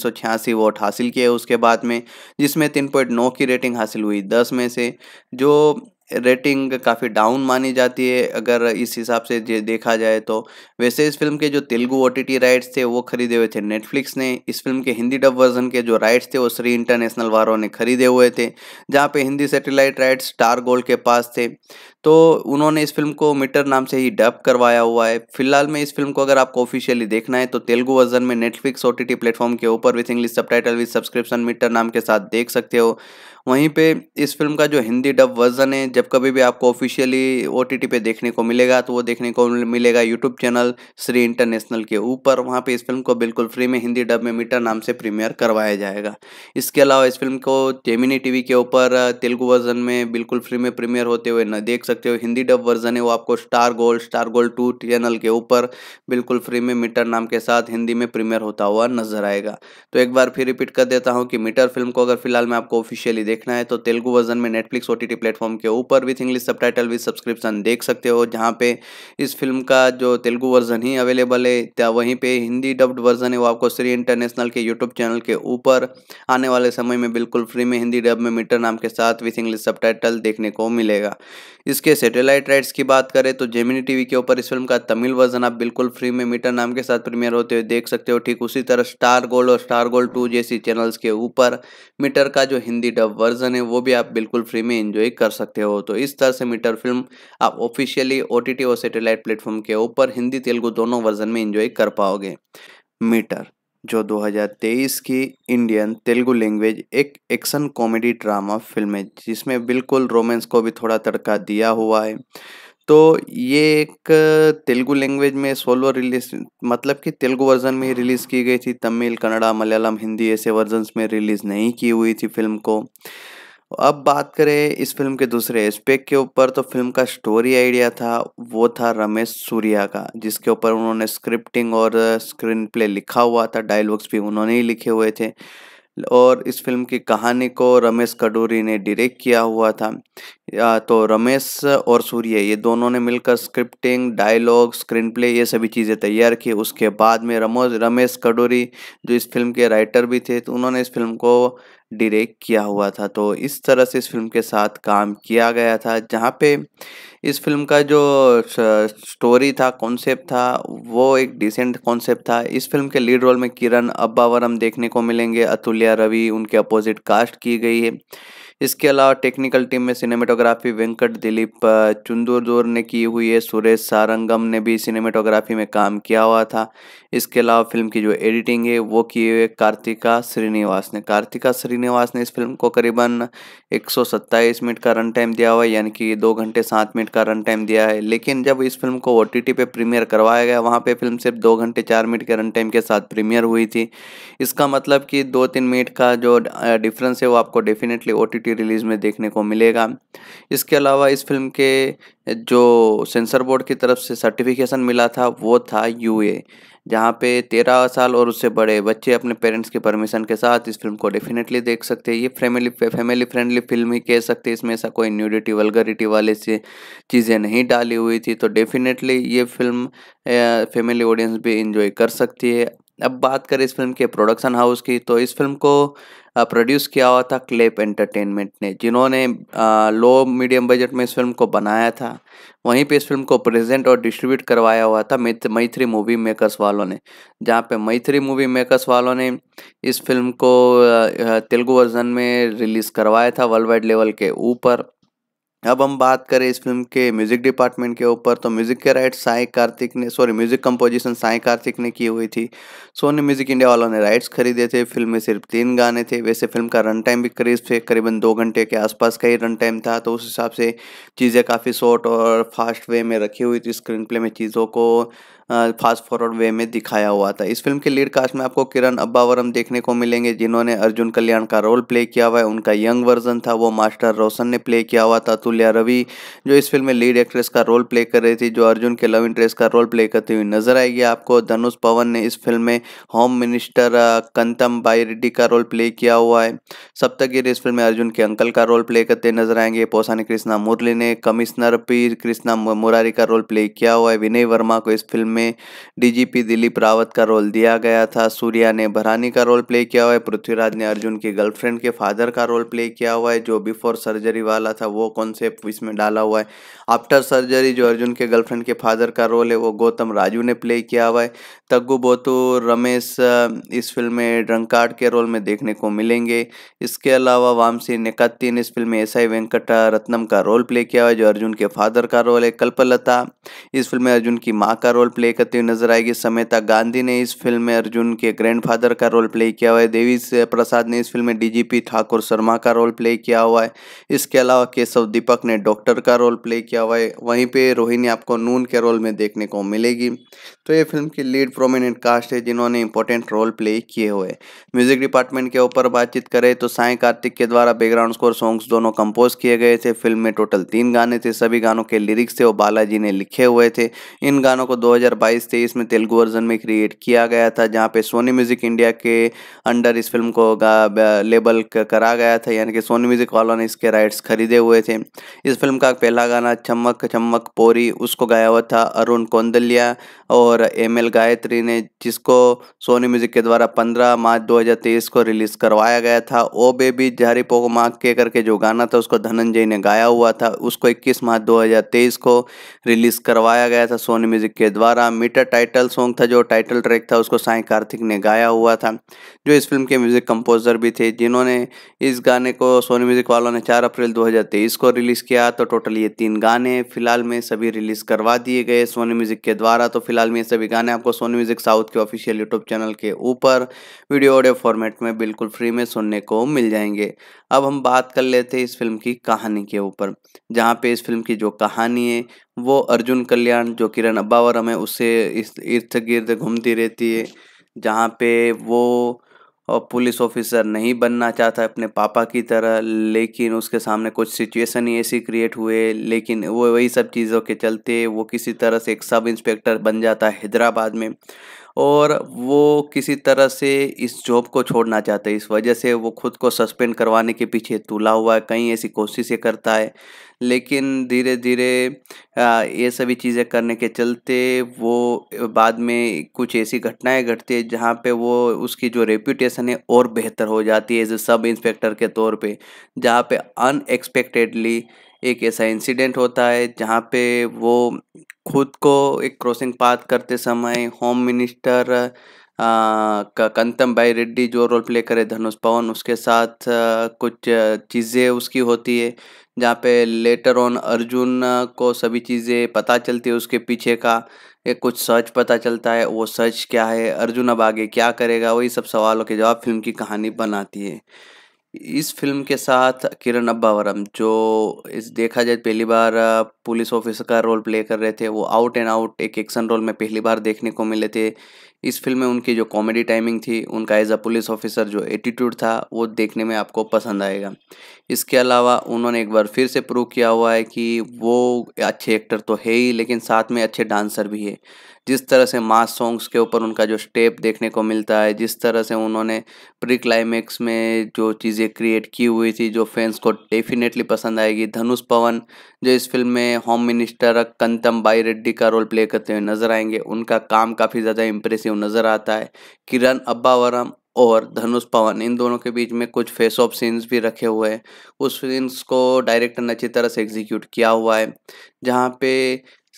वोट हासिल किए उसके बाद में जिसमें तीन की रेटिंग हासिल हुई दस में से जो रेटिंग काफ़ी डाउन मानी जाती है अगर इस हिसाब से देखा जाए तो वैसे इस फिल्म के जो तेलुगु ओ राइट्स थे वो खरीदे हुए थे नेटफ्लिक्स ने इस फिल्म के हिंदी डब वर्जन के जो राइट्स थे वो श्री इंटरनेशनल वारों ने खरीदे हुए थे जहाँ पे Hindi satellite rights Star Gold के पास थे तो उन्होंने इस फिल्म को मीटर नाम से ही डब करवाया हुआ है फिलहाल में इस फिल्म को अगर आपको ऑफिशियली देखना है तो तेलुगु वर्जन में नेटफ्लिक्स ओ टी प्लेटफॉर्म के ऊपर with English subtitle with subscription Meter नाम के साथ देख सकते हो वहीं पे इस फिल्म का जो हिंदी डब वर्जन है जब कभी भी आपको ऑफिशियली ओ टी पे देखने को मिलेगा तो वो देखने को मिलेगा यूट्यूब चैनल श्री इंटरनेशनल के ऊपर वहाँ पे इस फिल्म को बिल्कुल फ्री में हिंदी डब में मीटर नाम से प्रीमियर करवाया जाएगा इसके अलावा इस फिल्म को जेमिनी टीवी के ऊपर तेलुगु वर्जन में बिल्कुल फ्री में प्रीमियर होते हुए न देख सकते हो हिंदी डब वर्जन है वो आपको Star Gold Star Gold two channel के ऊपर बिल्कुल फ्री में मीटर नाम के साथ हिंदी में प्रीमियर होता हुआ नजर आएगा तो एक बार फिर रिपीट कर देता हूँ कि मीटर फिल्म को अगर फिलहाल मैं आपको ऑफिशियली देख देखना है तो तेलुगु वर्जन में Netflix O T T platform के ऊपर with English subtitle with subscription देख सकते हो जहाँ पे इस फिल्म का जो तेलुगु वर्जन ही अवेलेबल है वहीं पे हिंदी डब्ड वर्जन है वो आपको श्री इंटरनेशनल के यूट्यूब चैनल के ऊपर आने वाले समय में बिल्कुल फ्री में हिंदी डब में मीटर नाम के साथ विथ इंग्लिश सब देखने को मिलेगा इसके सेटेलाइट राइट्स की बात करें तो जेमिनी टीवी के ऊपर इस फिल्म का तमिल वर्जन आप बिल्कुल फ्री में मीटर नाम के साथ प्रीमियर होते हुए देख सकते हो ठीक उसी तरह स्टार गोल्ड और स्टार गोल्ड टू जैसी चैनल्स के ऊपर मीटर का जो हिंदी डब वर्जन है वो भी आप बिल्कुल फ्री में इंजॉय कर सकते हो तो इस तरह से मीटर फिल्म आप ऑफिशियली ओ और सेटेलाइट प्लेटफॉर्म के ऊपर हिंदी तेलुगु दोनों वर्जन में इंजॉय कर पाओगे मीटर जो 2023 की इंडियन तेलुगु लैंग्वेज एक एक्शन कॉमेडी ड्रामा फिल्म है जिसमें बिल्कुल रोमांस को भी थोड़ा तड़का दिया हुआ है तो ये एक तेलुगु लैंग्वेज में सोलो रिलीज मतलब कि तेलुगु वर्जन में ही रिलीज़ की गई थी तमिल कन्नड़ा मलयालम हिंदी ऐसे वर्जन्स में रिलीज़ नहीं की हुई थी फिल्म को अब बात करें इस फिल्म के दूसरे एस्पेक्ट के ऊपर तो फिल्म का स्टोरी आइडिया था वो था रमेश सूर्या का जिसके ऊपर उन्होंने स्क्रिप्टिंग और स्क्रीन प्ले लिखा हुआ था डायलॉग्स भी उन्होंने ही लिखे हुए थे और इस फिल्म की कहानी को रमेश कडूरी ने डायरेक्ट किया हुआ था तो रमेश और सूर्य ये दोनों ने मिलकर स्क्रिप्टिंग डायलॉग स्क्रीन प्ले ये सभी चीज़ें तैयार की उसके बाद में रमो रमेश कडूरी जो इस फिल्म के राइटर भी थे तो उन्होंने इस फिल्म को डायरेक्ट किया हुआ था तो इस तरह से इस फिल्म के साथ काम किया गया था जहाँ पे इस फिल्म का जो स्टोरी था कॉन्सेप्ट था वो एक डिसेंट कॉन्सेप्ट था इस फिल्म के लीड रोल में किरण अब्बावरम देखने को मिलेंगे अतुल्या रवि उनके अपोजिट कास्ट की गई है इसके अलावा टेक्निकल टीम में सिनेमेटोग्राफी वेंकट दिलीप चुंदूरदूर ने की हुई है सुरेश सारंगम ने भी सिनेमेटोग्राफी में काम किया हुआ था इसके अलावा फिल्म की जो एडिटिंग है वो की हुई है कार्तिका श्रीनिवास ने कार्तिका श्रीनिवास ने इस फिल्म को करीबन एक मिनट का रन टाइम दिया हुआ है यानी कि दो घंटे सात मिनट का रन टाइम दिया है लेकिन जब इस फिल्म को ओ पे प्रीमियर करवाया गया वहाँ पर फिल्म सिर्फ दो घंटे चार मिनट के रन टाइम के साथ प्रीमियर हुई थी इसका मतलब कि दो तीन मिनट का जो डिफरेंस है वो आपको definitely O T OTT release में देखने को मिलेगा इसके अलावा इस फिल्म के जो सेंसर बोर्ड की तरफ से सर्टिफिकेशन मिला था वो था यूए जहाँ पे तेरह साल और उससे बड़े बच्चे अपने पेरेंट्स की परमिशन के साथ इस फिल्म को डेफिनेटली देख सकते हैं ये फैमिली फैमिली फ्रेंडली फिल्म ही कह सकते हैं इसमें ऐसा कोई न्यूडिटी वलगरिटी वाले से चीज़ें नहीं डाली हुई थी तो डेफिनेटली ये फिल्म फैमिली ऑडियंस भी इंजॉय कर सकती है अब बात करें इस फिल्म के प्रोडक्शन हाउस की तो इस फिल्म को प्रोड्यूस किया हुआ था क्लेप एंटरटेनमेंट ने जिन्होंने लो मीडियम बजट में इस फिल्म को बनाया था वहीं पे इस फिल्म को प्रेजेंट और डिस्ट्रीब्यूट करवाया हुआ था मैथ्री मूवी मेकर्स वालों ने जहाँ पे मैथ्री मूवी मेकर्स वालों ने इस फिल्म को तेलुगु वर्जन में रिलीज़ करवाया था वर्ल्ड वाइड लेवल के ऊपर अब हम बात करें इस फिल्म के म्यूजिक डिपार्टमेंट के ऊपर तो म्यूजिक के राइट साई कार्तिक ने sorry music composition Sai Kartik ने की हुई थी सोनी म्यूजिक इंडिया वालों ने राइट्स खरीदे थे फिल्म में सिर्फ तीन गाने थे वैसे फिल्म का रन टाइम भी करीब थे करीबन दो घंटे के आसपास का ही रन टाइम था तो उस हिसाब से चीज़ें काफ़ी शॉर्ट और फास्ट वे में रखी हुई थी स्क्रीन प्ले में चीज़ों को फास्ट फॉरवर्ड वे में दिखाया हुआ था इस फिल्म के लीड कास्ट में आपको किरण अब्बावरम देखने को मिलेंगे जिन्होंने अर्जुन कल्याण का रोल प्ले किया हुआ है उनका यंग वर्जन था वो मास्टर रोशन ने प्ले किया हुआ था तुल्या रवि जो इस फिल्म में लीड एक्ट्रेस का रोल प्ले कर रही थी जो अर्जुन के लव इंटरेस्ट का रोल प्ले करती हुई नजर आएगी आपको धनुष पवन ने इस फिल्म में होम मिनिस्टर कंतम बाई रेड्डी का रोल प्ले किया हुआ है सप्तगिर इस फिल्म में अर्जुन के अंकल का रोल प्ले करते नजर आएंगे पोसानी कृष्णा मुरली ने कमिश्नर पी कृष्णा मुरारी का रोल प्ले किया हुआ है विनय वर्मा को इस फिल्म में डीजीपी दिलीप रावत का रोल दिया गया था सूर्या ने भरानी का रोल प्ले किया हुआ है पृथ्वीराज ने अर्जुन की गर्लफ्रेंड के फादर का रोल प्ले किया हुआ है जो बिफोर सर्जरी वाला था वो कॉन्सेप्ट इसमें डाला हुआ है आफ्टर सर्जरी जो अर्जुन के गर्लफ्रेंड के फादर का रोल है वो गौतम राजू ने प्ले किया हुआ है तग्गू बोतू रमेश इस फिल्म में ड्रंकार्ड के रोल में देखने को मिलेंगे इसके अलावा वामसी निकत्ती ने इस फिल्म में एस आई वेंकट रत्नम का रोल प्ले किया हुआ है जो अर्जुन के फादर का रोल है कल्पलता इस फिल्म में अर्जुन की माँ का रोल प्ले प्ले करती हुई नजर आएगी समेता गांधी ने इस फिल्म में अर्जुन के ग्रैंडफादर का रोल प्ले किया हुआ है देवी प्रसाद ने इस फिल्म में डीजीपी ठाकुर शर्मा का रोल प्ले किया हुआ है इसके अलावा केशव दीपक ने डॉक्टर का रोल प्ले किया हुआ है वहीं पर रोहिणी आपको नून के रोल में देखने को मिलेगी तो ये फिल्म की लीड प्रोमिनेंट कास्ट है जिन्होंने इंपॉर्टेंट रोल प्ले किए हुए म्यूजिक डिपार्टमेंट के ऊपर बातचीत करें तो साई कार्तिक के द्वारा बैकग्राउंड स्कोर सॉन्ग्स दोनों कंपोज किए गए थे फिल्म में टोटल तीन गाने थे सभी गानों के लिरिक्स थे वो बालाजी ने लिखे हुए थे इन गानों को 2022-23 में तेलुगु वर्जन में क्रिएट किया गया था जहाँ पे सोनी म्यूजिक इंडिया के अंडर इस फिल्म को लेबल करा गया था यानी कि सोनी म्यूजिक वालों ने इसके राइट्स खरीदे हुए थे इस फिल्म का पहला गाना चमक चमक पोरी उसको गाया हुआ था अरुण कौंदल्या और एम एल गायत्री ने जिसको सोनी म्यूजिक के द्वारा 15 मार्च 2023 को रिलीज़ करवाया गया था ओ बेबी जारी पोको मांग के करके जो गाना था उसको धनंजय ने गाया हुआ था उसको 21 मार्च 2023 को रिलीज़ करवाया गया था सोनी म्यूजिक के द्वारा का मीटर टाइटल सॉन्ग था जो टाइटल ट्रैक था उसको साई कार्तिक ने गाया हुआ था जो इस फिल्म के म्यूज़िक कंपोजर भी थे जिन्होंने इस गाने को सोनी म्यूज़िक वालों ने 4 अप्रैल 2023 को रिलीज़ किया तो टोटल ये तीन गाने फिलहाल में सभी रिलीज़ करवा दिए गए सोनी म्यूज़िक के द्वारा तो फिलहाल में ये सभी गाने आपको सोनी म्यूज़िक साउथ के ऑफिशियल यूट्यूब चैनल के ऊपर वीडियो ऑडियो फॉर्मेट में बिल्कुल फ्री में सुनने को मिल जाएंगे अब हम बात कर लेते हैं इस फिल्म की कहानी के ऊपर जहाँ पे इस फिल्म की जो कहानी है वो अर्जुन कल्याण जो किरण अब्बावर हमें उससे इस इर्द गिर्द घूमती रहती है जहाँ पे वो पुलिस ऑफिसर नहीं बनना चाहता अपने पापा की तरह लेकिन उसके सामने कुछ सिचुएशन ही ऐसी क्रिएट हुए लेकिन वो वही सब चीज़ों के चलते वो किसी तरह से एक सब इंस्पेक्टर बन जाता है हैदराबाद में और वो किसी तरह से इस जॉब को छोड़ना चाहता है इस वजह से वो खुद को सस्पेंड करवाने के पीछे तुला हुआ है कहीं ऐसी कोशिशें करता है लेकिन धीरे धीरे ये सभी चीज़ें करने के चलते वो बाद में कुछ ऐसी घटनाएं घटती है जहाँ पे वो उसकी जो रेपूटेशन है और बेहतर हो जाती है एज ए सब इंस्पेक्टर के तौर पे जहाँ पे अनएक्सपेक्टेडली एक ऐसा इंसिडेंट होता है जहाँ पे वो खुद को एक क्रॉसिंग पाथ करते समय होम मिनिस्टर कंतम भाई रेड्डी जो रोल प्ले करे धनुष पवन उसके साथ कुछ चीज़ें उसकी होती है जहाँ पे लेटर ऑन अर्जुन को सभी चीज़ें पता चलती है उसके पीछे का एक कुछ सच पता चलता है वो सच क्या है अर्जुन अब आगे क्या करेगा वही सब सवालों के जवाब फिल्म की कहानी बनाती है इस फिल्म के साथ किरण अब्बावरम जो इस देखा जाए पहली बार पुलिस ऑफिसर का रोल प्ले कर रहे थे वो आउट एंड आउट एक एक्शन रोल में पहली बार देखने को मिले थे इस फिल्म में उनकी जो कॉमेडी टाइमिंग थी उनका एज अ पुलिस ऑफिसर जो एटीट्यूड था वो देखने में आपको पसंद आएगा इसके अलावा उन्होंने एक बार फिर से प्रूव किया हुआ है कि वो अच्छे एक्टर तो है ही लेकिन साथ में अच्छे डांसर भी है जिस तरह से मास सॉन्ग्स के ऊपर उनका जो स्टेप देखने को मिलता है जिस तरह से उन्होंने प्री क्लाइमेक्स में जो चीज़ें क्रिएट की हुई थी जो फैंस को डेफिनेटली पसंद आएगी धनुष पवन जो इस फिल्म में होम मिनिस्टर कंतम बाई रेड्डी का रोल प्ले करते हुए नजर आएंगे उनका काम काफ़ी ज़्यादा इम्प्रेसिव नज़र आता है किरण अब्बावरम और धनुष पवन इन दोनों के बीच में कुछ फेस ऑफ सीन्स भी रखे हुए हैं उस सीन्स को डायरेक्टर ने अच्छी तरह से एग्जीक्यूट किया हुआ है जहाँ पे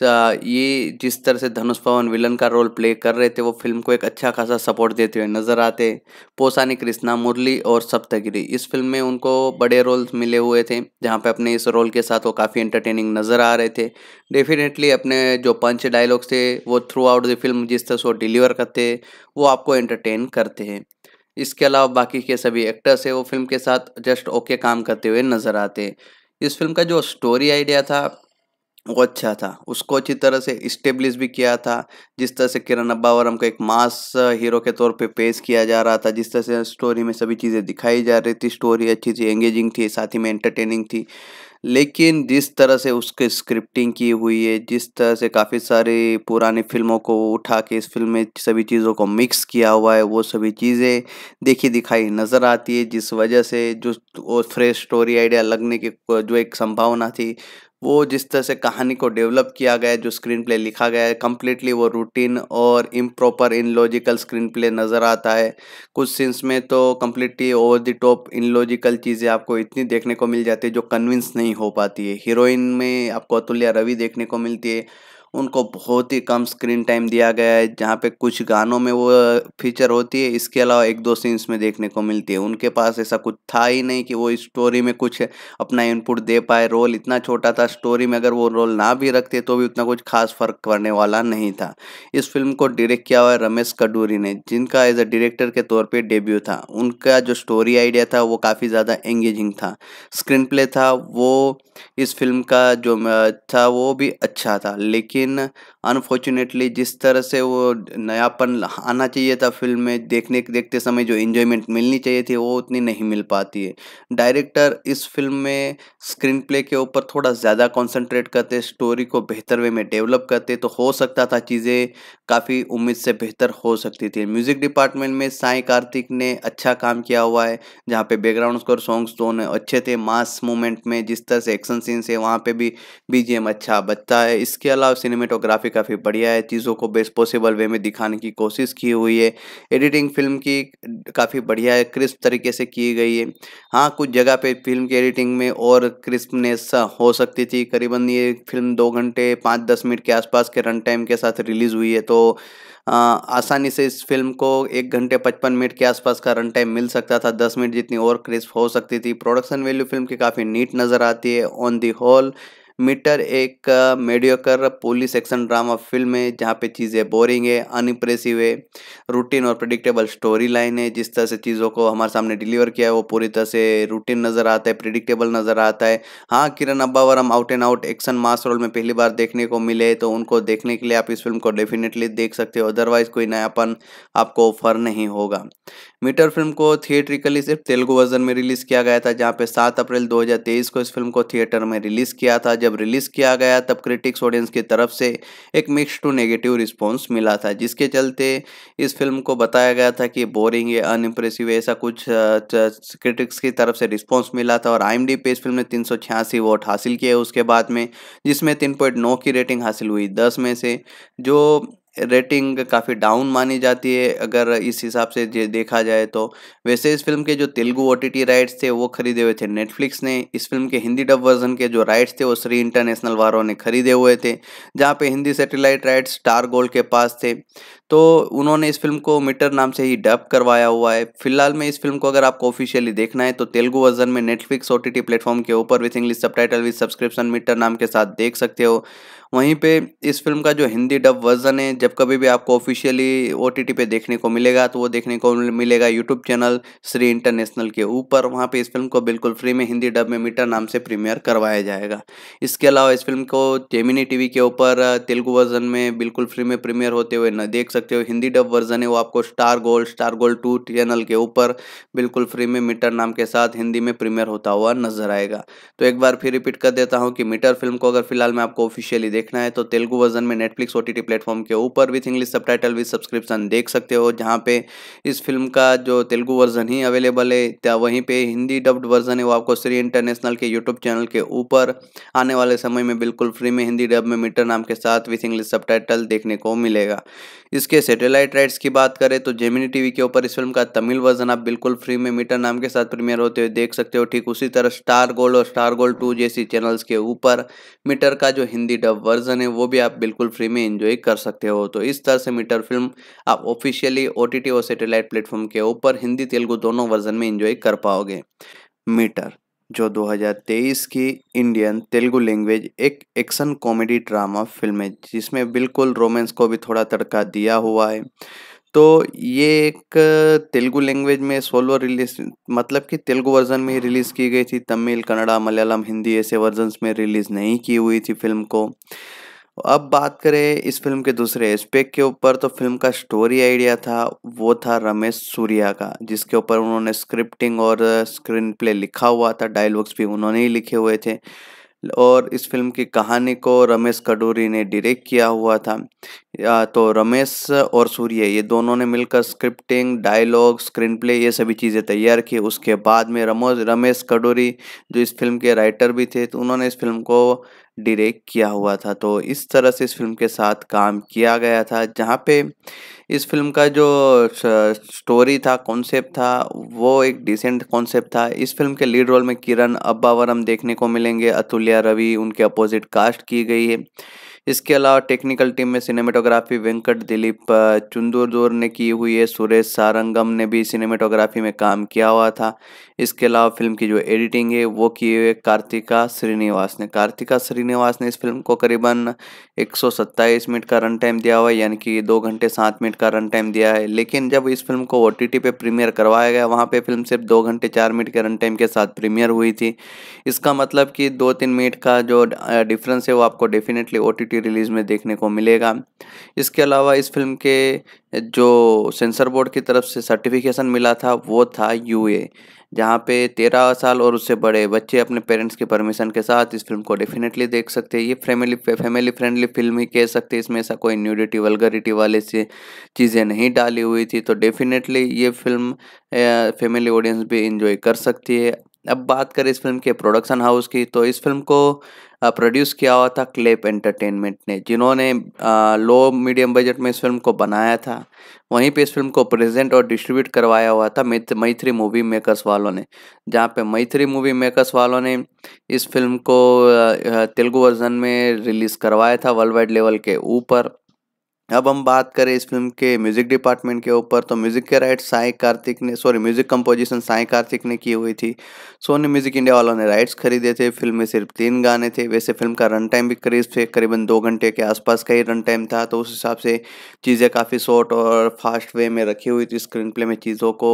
ये जिस तरह से धनुष पवन विलन का रोल प्ले कर रहे थे वो फिल्म को एक अच्छा खासा सपोर्ट देते हुए नजर आते पोसानी कृष्णा मुरली और सप्तगिरी इस फिल्म में उनको बड़े रोल मिले हुए थे जहाँ पे अपने इस रोल के साथ वो काफ़ी एंटरटेनिंग नज़र आ रहे थे डेफिनेटली अपने जो पंच डायलॉग्स थे वो थ्रू आउट द फिल्म जिस तरह से वो डिलीवर करते वो आपको एंटरटेन करते हैं इसके अलावा बाकी के सभी एक्टर्स है वो फिल्म के साथ जस्ट ओके काम करते हुए नज़र आते इस फिल्म का जो स्टोरी आइडिया था वो अच्छा था उसको अच्छी तरह से इस्टेब्लिश भी किया था जिस तरह से किरण अब्बावरम को एक मास हीरो के तौर पे पेश किया जा रहा था जिस तरह से स्टोरी में सभी चीज़ें दिखाई जा रही थी स्टोरी अच्छी थी एंगेजिंग थी साथ ही में एंटरटेनिंग थी लेकिन जिस तरह से उसके स्क्रिप्टिंग की हुई है जिस तरह से काफ़ी सारी पुरानी फिल्मों को उठा के इस फिल्म में सभी चीज़ों को मिक्स किया हुआ है वो सभी चीज़ें देखी दिखाई नज़र आती है जिस वजह से जो वो फ्रेश स्टोरी आइडिया लगने की जो एक संभावना थी वो जिस तरह से कहानी को डेवलप किया गया है जो स्क्रीन प्ले लिखा गया है कम्प्लीटली वो रूटीन और इम्प्रॉपर इन लॉजिकल स्क्रीन प्ले नज़र आता है कुछ सीन्स में तो completely over the top in logical चीज़ें आपको इतनी देखने को मिल जाती है जो कन्विंस नहीं हो पाती है हीरोइन में आपको अतुल्या रवि देखने को मिलती है उनको बहुत ही कम स्क्रीन टाइम दिया गया है जहाँ पे कुछ गानों में वो फीचर होती है इसके अलावा एक दो सीन्स में देखने को मिलती है उनके पास ऐसा कुछ था ही नहीं कि वो स्टोरी में कुछ अपना इनपुट दे पाए रोल इतना छोटा था स्टोरी में अगर वो रोल ना भी रखते तो भी उतना कुछ खास फर्क पड़ने वाला नहीं था इस फिल्म को डिरेक्ट किया हुआ है रमेश कडूरी ने जिनका एज अ डायरेक्टर के तौर पर डेब्यू था उनका जो स्टोरी आइडिया था वो काफ़ी ज़्यादा एंगेजिंग था स्क्रीन प्ले था वो इस फिल्म का जो था वो भी अच्छा था लेकिन in अनफॉर्चुनेटली जिस तरह से वो नयापन आना चाहिए था फिल्म में देखने के देखते समय जो इन्जॉयमेंट मिलनी चाहिए थी वो उतनी नहीं मिल पाती है डायरेक्टर इस फिल्म में स्क्रीन प्ले के ऊपर थोड़ा ज़्यादा कॉन्सेंट्रेट करते स्टोरी को बेहतर वे में डेवलप करते तो हो सकता था चीज़ें काफ़ी उम्मीद से बेहतर हो सकती थी म्यूज़िक डिपार्टमेंट में साई कार्तिक ने अच्छा काम किया हुआ है जहाँ पे बैकग्राउंड स्कोर सॉन्ग्स दोनों अच्छे थे मास मूवमेंट में जिस तरह से एक्शन सीन्स है वहाँ पे भी बीजीएम अच्छा बचता है इसके अलावा सिनेमेटोग्राफिक काफ़ी बढ़िया है चीज़ों को बेस्ट पॉसिबल वे में दिखाने की कोशिश की हुई है एडिटिंग फिल्म की काफ़ी बढ़िया है क्रिस्प तरीके से की गई है हाँ कुछ जगह पे फिल्म की एडिटिंग में और क्रिस्पनेस हो सकती थी करीबन ये फिल्म दो घंटे पाँच दस मिनट के आसपास के रन टाइम के साथ रिलीज़ हुई है तो आ, आसानी से इस फिल्म को एक घंटे पचपन मिनट के आसपास का रन टाइम मिल सकता था दस मिनट जितनी और क्रिस्प हो सकती थी प्रोडक्शन वैल्यू फिल्म की काफ़ी नीट नज़र आती है ऑन दी होल मीटर एक mediocre police action drama film है जहाँ पे चीज़ें बोरिंग है अनइम्प्रेसिव है रूटीन और प्रडिक्टेबल स्टोरी लाइन है जिस तरह से चीज़ों को हमारे सामने डिलीवर किया है वो पूरी तरह से रूटीन नज़र आता है प्रडिक्टेबल नज़र आता है हाँ Kiran Abbavaram out and out action mass role में पहली बार देखने को मिले तो उनको देखने के लिए आप इस फिल्म को डेफिनेटली देख सकते हो अदरवाइज़ कोई नयापन आपको ऑफर नहीं होगा मीटर फिल्म को थिएट्रिकली सिर्फ तेलुगु वर्जन में रिलीज किया गया था जहाँ पे 7 अप्रैल 2023 को इस फिल्म को थिएटर में रिलीज किया था जब रिलीज किया गया तब क्रिटिक्स ऑडियंस की तरफ से एक मिक्स टू नेगेटिव रिस्पॉन्स मिला था जिसके चलते इस फिल्म को बताया गया था कि बोरिंग है अनइम्प्रेसिव ऐसा कुछ क्रिटिक्स की तरफ से रिस्पॉन्स मिला था और आई एम डी पे इस फिल्म ने तीन वोट हासिल किए उसके बाद में जिसमें तीन की रेटिंग हासिल हुई दस में से जो रेटिंग काफ़ी डाउन मानी जाती है अगर इस हिसाब से देखा जाए तो वैसे इस फिल्म के जो तेलुगु ओ राइट्स थे वो खरीदे हुए थे नेटफ्लिक्स ने इस फिल्म के हिंदी डब वर्जन के जो राइट्स थे वो श्री इंटरनेशनल वारों ने खरीदे हुए थे जहाँ पे Hindi satellite rights Star Gold के पास थे तो उन्होंने इस फिल्म को मीटर नाम से ही डब करवाया हुआ है फिलहाल में इस फिल्म को अगर आपको ऑफिशियली देखना है तो तेलुगु वर्जन में नेटफ्लिक्स ओ टी प्लेटफॉर्म के ऊपर with English subtitle with subscription Meter नाम के साथ देख सकते हो वहीं पे इस फिल्म का जो हिंदी डब वर्जन है जब कभी भी आपको ऑफिशियली ओ टी पे देखने को मिलेगा तो वो देखने को मिलेगा यूट्यूब चैनल श्री इंटरनेशनल के ऊपर वहाँ पे इस फिल्म को बिल्कुल फ्री में हिंदी डब में मीटर नाम से प्रीमियर करवाया जाएगा इसके अलावा इस फिल्म को जेमिनी टी के ऊपर तेलुगु वर्जन में बिल्कुल फ्री में प्रीमियर होते हुए न देख सकते हो हिंदी डब वर्जन है वो आपको Star Gold Star Gold two channel के ऊपर बिल्कुल फ्री में मीटर नाम के साथ हिंदी में प्रीमियर होता हुआ नजर आएगा तो एक बार फिर रिपीट कर देता हूँ कि मीटर फिल्म को अगर फिलहाल मैं आपको ऑफिशियली देखना है तो तेलुगु वर्जन में नेटफ्लिक्स ओ टी प्लेटफॉर्म के ऊपर with English subtitle with subscription देख सकते हो जहाँ पे इस फिल्म का जो तेलुगु वर्जन ही अवेलेबल है वहीं पे हिंदी डब्ड वर्जन है वो आपको श्री इंटरनेशनल के यूट्यूब चैनल के ऊपर आने वाले समय में बिल्कुल फ्री में हिंदी डब में मीटर नाम के साथ विथ इंग्लिश सब देखने को मिलेगा इसके सेटेलाइट राइट्स की बात करें तो जेमिनी टीवी के ऊपर इस फिल्म का तमिल वर्जन आप बिल्कुल फ्री में मीटर नाम के साथ प्रीमियर होते हुए देख सकते हो ठीक उसी तरह स्टार गोल्ड और स्टार गोल्ड टू जैसी चैनल्स के ऊपर मीटर का जो हिंदी डब वर्जन है वो भी आप बिल्कुल फ्री में इंजॉय कर सकते हो तो इस तरह से मीटर फिल्म आप ऑफिशियली ओ टी और सेटेलाइट प्लेटफॉर्म के ऊपर हिंदी तेलुगु दोनों वर्जन में इंजॉय कर पाओगे मीटर जो 2023 की इंडियन तेलुगु लैंग्वेज एक एक्शन कॉमेडी ड्रामा फिल्म है जिसमें बिल्कुल रोमांस को भी थोड़ा तड़का दिया हुआ है तो ये एक तेलुगु लैंग्वेज में सोलो रिलीज मतलब कि तेलुगु वर्जन में ही रिलीज़ की गई थी तमिल कन्नड़ा मलयालम हिंदी ऐसे वर्जन्स में रिलीज़ नहीं की हुई थी फिल्म को अब बात करें इस फिल्म के दूसरे एस्पेक्ट के ऊपर तो फिल्म का स्टोरी आइडिया था वो था रमेश सूर्या का जिसके ऊपर उन्होंने स्क्रिप्टिंग और स्क्रीन प्ले लिखा हुआ था डायलॉग्स भी उन्होंने ही लिखे हुए थे और इस फिल्म की कहानी को रमेश कडूरी ने डायरेक्ट किया हुआ था तो रमेश और सूर्य ये दोनों ने मिलकर स्क्रिप्टिंग डायलॉग स्क्रीन प्ले ये सभी चीज़ें तैयार की उसके बाद में रमोज रमेश कडूरी जो इस फिल्म के राइटर भी थे तो उन्होंने इस फिल्म को डायरेक्ट किया हुआ था तो इस तरह से इस फिल्म के साथ काम किया गया था जहाँ पे इस फिल्म का जो स्टोरी था कॉन्सेप्ट था वो एक डिसेंट कॉन्सेप्ट था इस फिल्म के लीड रोल में किरण अब्बावर हम देखने को मिलेंगे अतुल्या रवि उनके अपोजिट कास्ट की गई है इसके अलावा टेक्निकल टीम में सिनेमेटोग्राफी वेंकट दिलीप चुंदूरदोर ने की हुई है सुरेश सारंगम ने भी सिनेमेटोग्राफी में काम किया हुआ था इसके अलावा फिल्म की जो एडिटिंग है वो किए है कार्तिका श्रीनिवास ने कार्तिका श्रीनिवास ने इस फिल्म को करीबन एक मिनट का रन टाइम दिया हुआ है यानी कि दो घंटे सात मिनट का रन टाइम दिया है लेकिन जब इस फिल्म को ओ पे प्रीमियर करवाया गया वहाँ पर फिल्म सिर्फ दो घंटे चार मिनट के रन टाइम के साथ प्रीमियर हुई थी इसका मतलब कि दो तीन मिनट का जो डिफरेंस है वो आपको डेफिनेटली ओ रिलीज़ में देखने को मिलेगा इसके अलावा इस फिल्म के जो सेंसर बोर्ड की तरफ से सर्टिफिकेशन मिला था वो था यू ए जहाँ पे तेरह साल और उससे बड़े बच्चे अपने पेरेंट्स के परमिशन के साथ इस फिल्म को डेफिनेटली देख सकते हैं ये फैमिली फैमिली फ्रेंडली फिल्म ही कह सकते इसमें ऐसा कोई न्यूडिटी वलगरिटी वाले से चीज़ें नहीं डाली हुई थी तो डेफिनेटली ये फिल्म फैमिली ऑडियंस भी इंजॉय कर सकती है अब बात करें इस फिल्म के प्रोडक्शन हाउस की तो इस फिल्म को प्रोड्यूस किया हुआ था क्लेप एंटरटेनमेंट ने जिन्होंने लो मीडियम बजट में इस फिल्म को बनाया था वहीं पे इस फिल्म को प्रेजेंट और डिस्ट्रीब्यूट करवाया हुआ था मैथ्री मूवी मेकर्स वालों ने जहाँ पे मैथ्री मूवी मेकर्स वालों ने इस फिल्म को तेलुगु वर्जन में रिलीज़ करवाया था वर्ल्ड वाइड लेवल के ऊपर अब हम बात करें इस फिल्म के म्यूजिक डिपार्टमेंट के ऊपर तो म्यूजिक के राइट साई कार्तिक ने sorry music composition Sai Kartik ने की हुई थी सोनी म्यूजिक इंडिया वालों ने राइट्स खरीदे थे फिल्म में सिर्फ तीन गाने थे वैसे फिल्म का रन टाइम भी करीब थे करीबन दो घंटे के आसपास का ही रन टाइम था तो उस हिसाब से चीज़ें काफ़ी शॉर्ट और फास्ट वे में रखी हुई थी स्क्रीन प्ले में चीज़ों को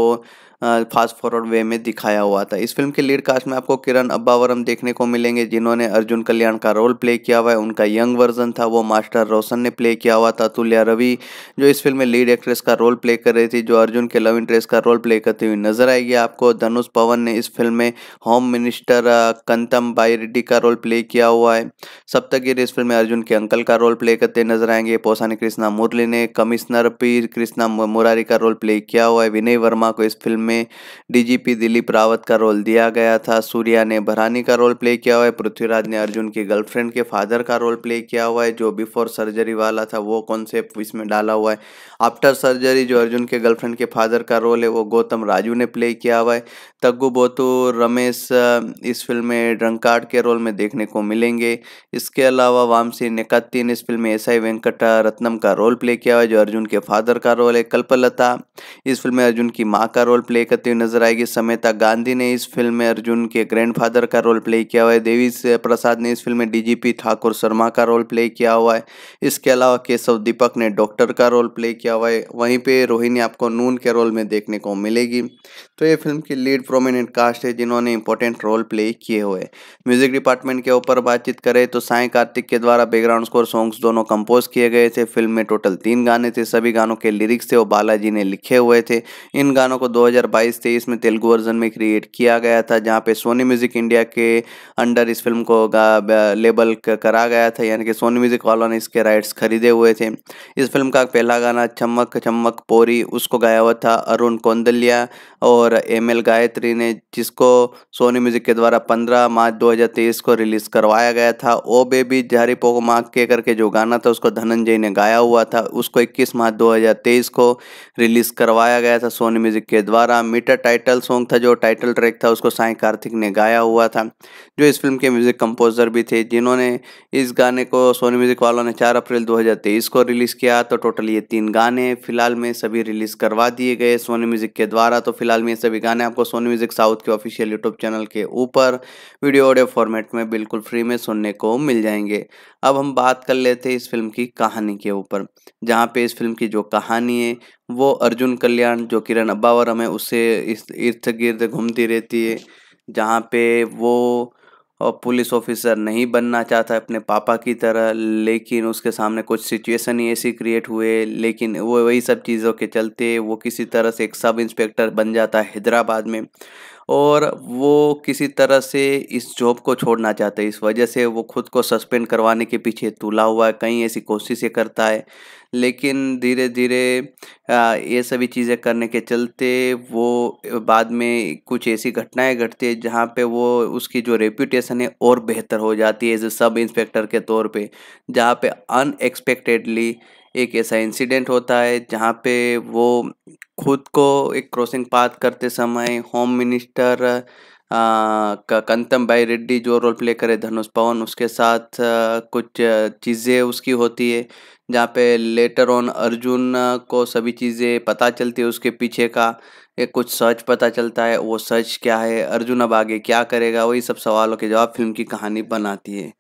फास्ट फॉरवर्ड वे में दिखाया हुआ था इस फिल्म के लीड कास्ट में आपको किरण अब्बावरम देखने को मिलेंगे जिन्होंने अर्जुन कल्याण का रोल प्ले किया हुआ है उनका यंग वर्जन था वो मास्टर रोशन ने प्ले किया हुआ था तुल्या रवि जो इस फिल्म में लीड एक्ट्रेस का रोल प्ले कर रही थी जो अर्जुन के लव इंटरेस्ट का रोल प्ले करती हुई नजर आएगी आपको धनुष पवन ने इस फिल्म में होम मिनिस्टर कंतम बाई रेड्डी का रोल प्ले किया हुआ है सप्तगिरी इस फिल्म में अर्जुन के अंकल का रोल प्ले करते नजर आएंगे पोसानी कृष्णा मुरली ने कमिश्नर पी कृष्णा मुरारी का रोल प्ले किया हुआ है विनय वर्मा को इस फिल्म में में डीजीपी दिलीप रावत का रोल दिया गया था सूर्या ने भरानी का रोल प्ले किया हुआ है पृथ्वीराज ने अर्जुन की गर्लफ्रेंड के फादर का रोल प्ले किया हुआ है जो बिफोर सर्जरी वाला था वो कॉन्सेप्ट इसमें डाला हुआ है आफ्टर सर्जरी जो अर्जुन के गर्लफ्रेंड के फादर का रोल है वो गौतम राजू ने प्ले किया हुआ है तग्गू बोतू रमेश इस फिल्म में ड्रंकार्ड के रोल में देखने को मिलेंगे इसके अलावा वामसी निकत्ती इस फिल्म में एस आई वेंकट रत्नम का रोल प्ले किया हुआ है जो अर्जुन के फादर का रोल है कल्पलता इस फिल्म में अर्जुन की माँ का रोल प्ले करती हुई नजर आएगी समेता गांधी ने इस फिल्म में अर्जुन के ग्रैंडफादर का रोल प्ले किया हुआ है देवी प्रसाद ने इस फिल्म में डीजीपी ठाकुर शर्मा का रोल प्ले किया हुआ है इसके अलावा केशव दीपक ने डॉक्टर का रोल प्ले किया हुआ है वहीं पे रोहिणी आपको नून के रोल में देखने को मिलेगी तो ये फिल्म की लीड प्रोमिनेंट कास्ट है जिन्होंने इंपॉर्टेंट रोल प्ले किए हुए म्यूजिक डिपार्टमेंट के ऊपर बातचीत करें तो साई कार्तिक के द्वारा बैकग्राउंड स्कोर सॉन्ग्स दोनों कंपोज किए गए थे फिल्म में टोटल तीन गाने थे सभी गानों के लिरिक्स थे और बालाजी ने लिखे हुए थे इन गानों को दो हजार में तेलुगु वर्जन में क्रिएट किया गया था जहाँ पे सोनी म्यूजिक इंडिया के अंडर इस फिल्म को लेबल करा गया था यानी कि सोनी म्यूजिक वालों ने इसके राइट्स खरीदे हुए थे इस फिल्म का पहला गाना चमक चमक पोरी उसको गाया हुआ था अरुण कौंदल्या और और एम एल गायत्री ने जिसको सोनी म्यूजिक के द्वारा 15 मार्च 2023 को रिलीज करवाया गया था ओ बेबी जारी पोको माँ के करके जो गाना था उसको धनंजय ने गाया हुआ था उसको 21 मार्च 2023 को रिलीज करवाया गया था सोनी म्यूजिक के द्वारा मीटर टाइटल सॉन्ग था जो टाइटल ट्रैक था उसको साई कार्तिक ने गाया हुआ था जो इस फिल्म के म्यूजिक कंपोजर भी थे जिन्होंने इस गाने को सोनी म्यूजिक वालों ने चार अप्रैल दो को रिलीज़ किया तो टोटल ये तीन गाने फिलहाल में सभी रिलीज़ करवा दिए गए सोनी म्यूजिक के द्वारा तो फिलहाल में ये सभी गाने आपको सोनी म्यूजिक साउथ के ऑफिशियल यूट्यूब चैनल के ऊपर वीडियो ऑडियो फॉर्मेट में बिल्कुल फ्री में सुनने को मिल जाएंगे अब हम बात कर लेते हैं इस फिल्म की कहानी के ऊपर जहाँ पे इस फिल्म की जो कहानी है वो अर्जुन कल्याण जो किरण अब्बावरम है उससे इस इर्द गिर्द घूमती रहती है जहाँ पे वो और पुलिस ऑफिसर नहीं बनना चाहता अपने पापा की तरह लेकिन उसके सामने कुछ सिचुएशन ही ऐसी क्रिएट हुए लेकिन वो वही सब चीज़ों के चलते वो किसी तरह से एक सब इंस्पेक्टर बन जाता है हैदराबाद में और वो किसी तरह से इस जॉब को छोड़ना चाहते हैं इस वजह से वो खुद को सस्पेंड करवाने के पीछे तुला हुआ है कहीं ऐसी कोशिशें करता है लेकिन धीरे धीरे ये सभी चीज़ें करने के चलते वो बाद में कुछ ऐसी घटनाएं घटती है जहाँ पे वो उसकी जो रेपूटेशन है और बेहतर हो जाती है एज ए सब इंस्पेक्टर के तौर पे जहाँ पे अनएक्सपेक्टेडली एक ऐसा इंसिडेंट होता है जहाँ पे वो खुद को एक क्रॉसिंग पाथ करते समय होम मिनिस्टर कंतम भाई रेड्डी जो रोल प्ले करे धनुष पवन उसके साथ कुछ चीज़ें उसकी होती है जहाँ पे लेटर ऑन अर्जुन को सभी चीज़ें पता चलती है उसके पीछे का एक कुछ सच पता चलता है वो सच क्या है अर्जुन अब आगे क्या करेगा वही सब सवालों के जवाब फिल्म की कहानी बनाती है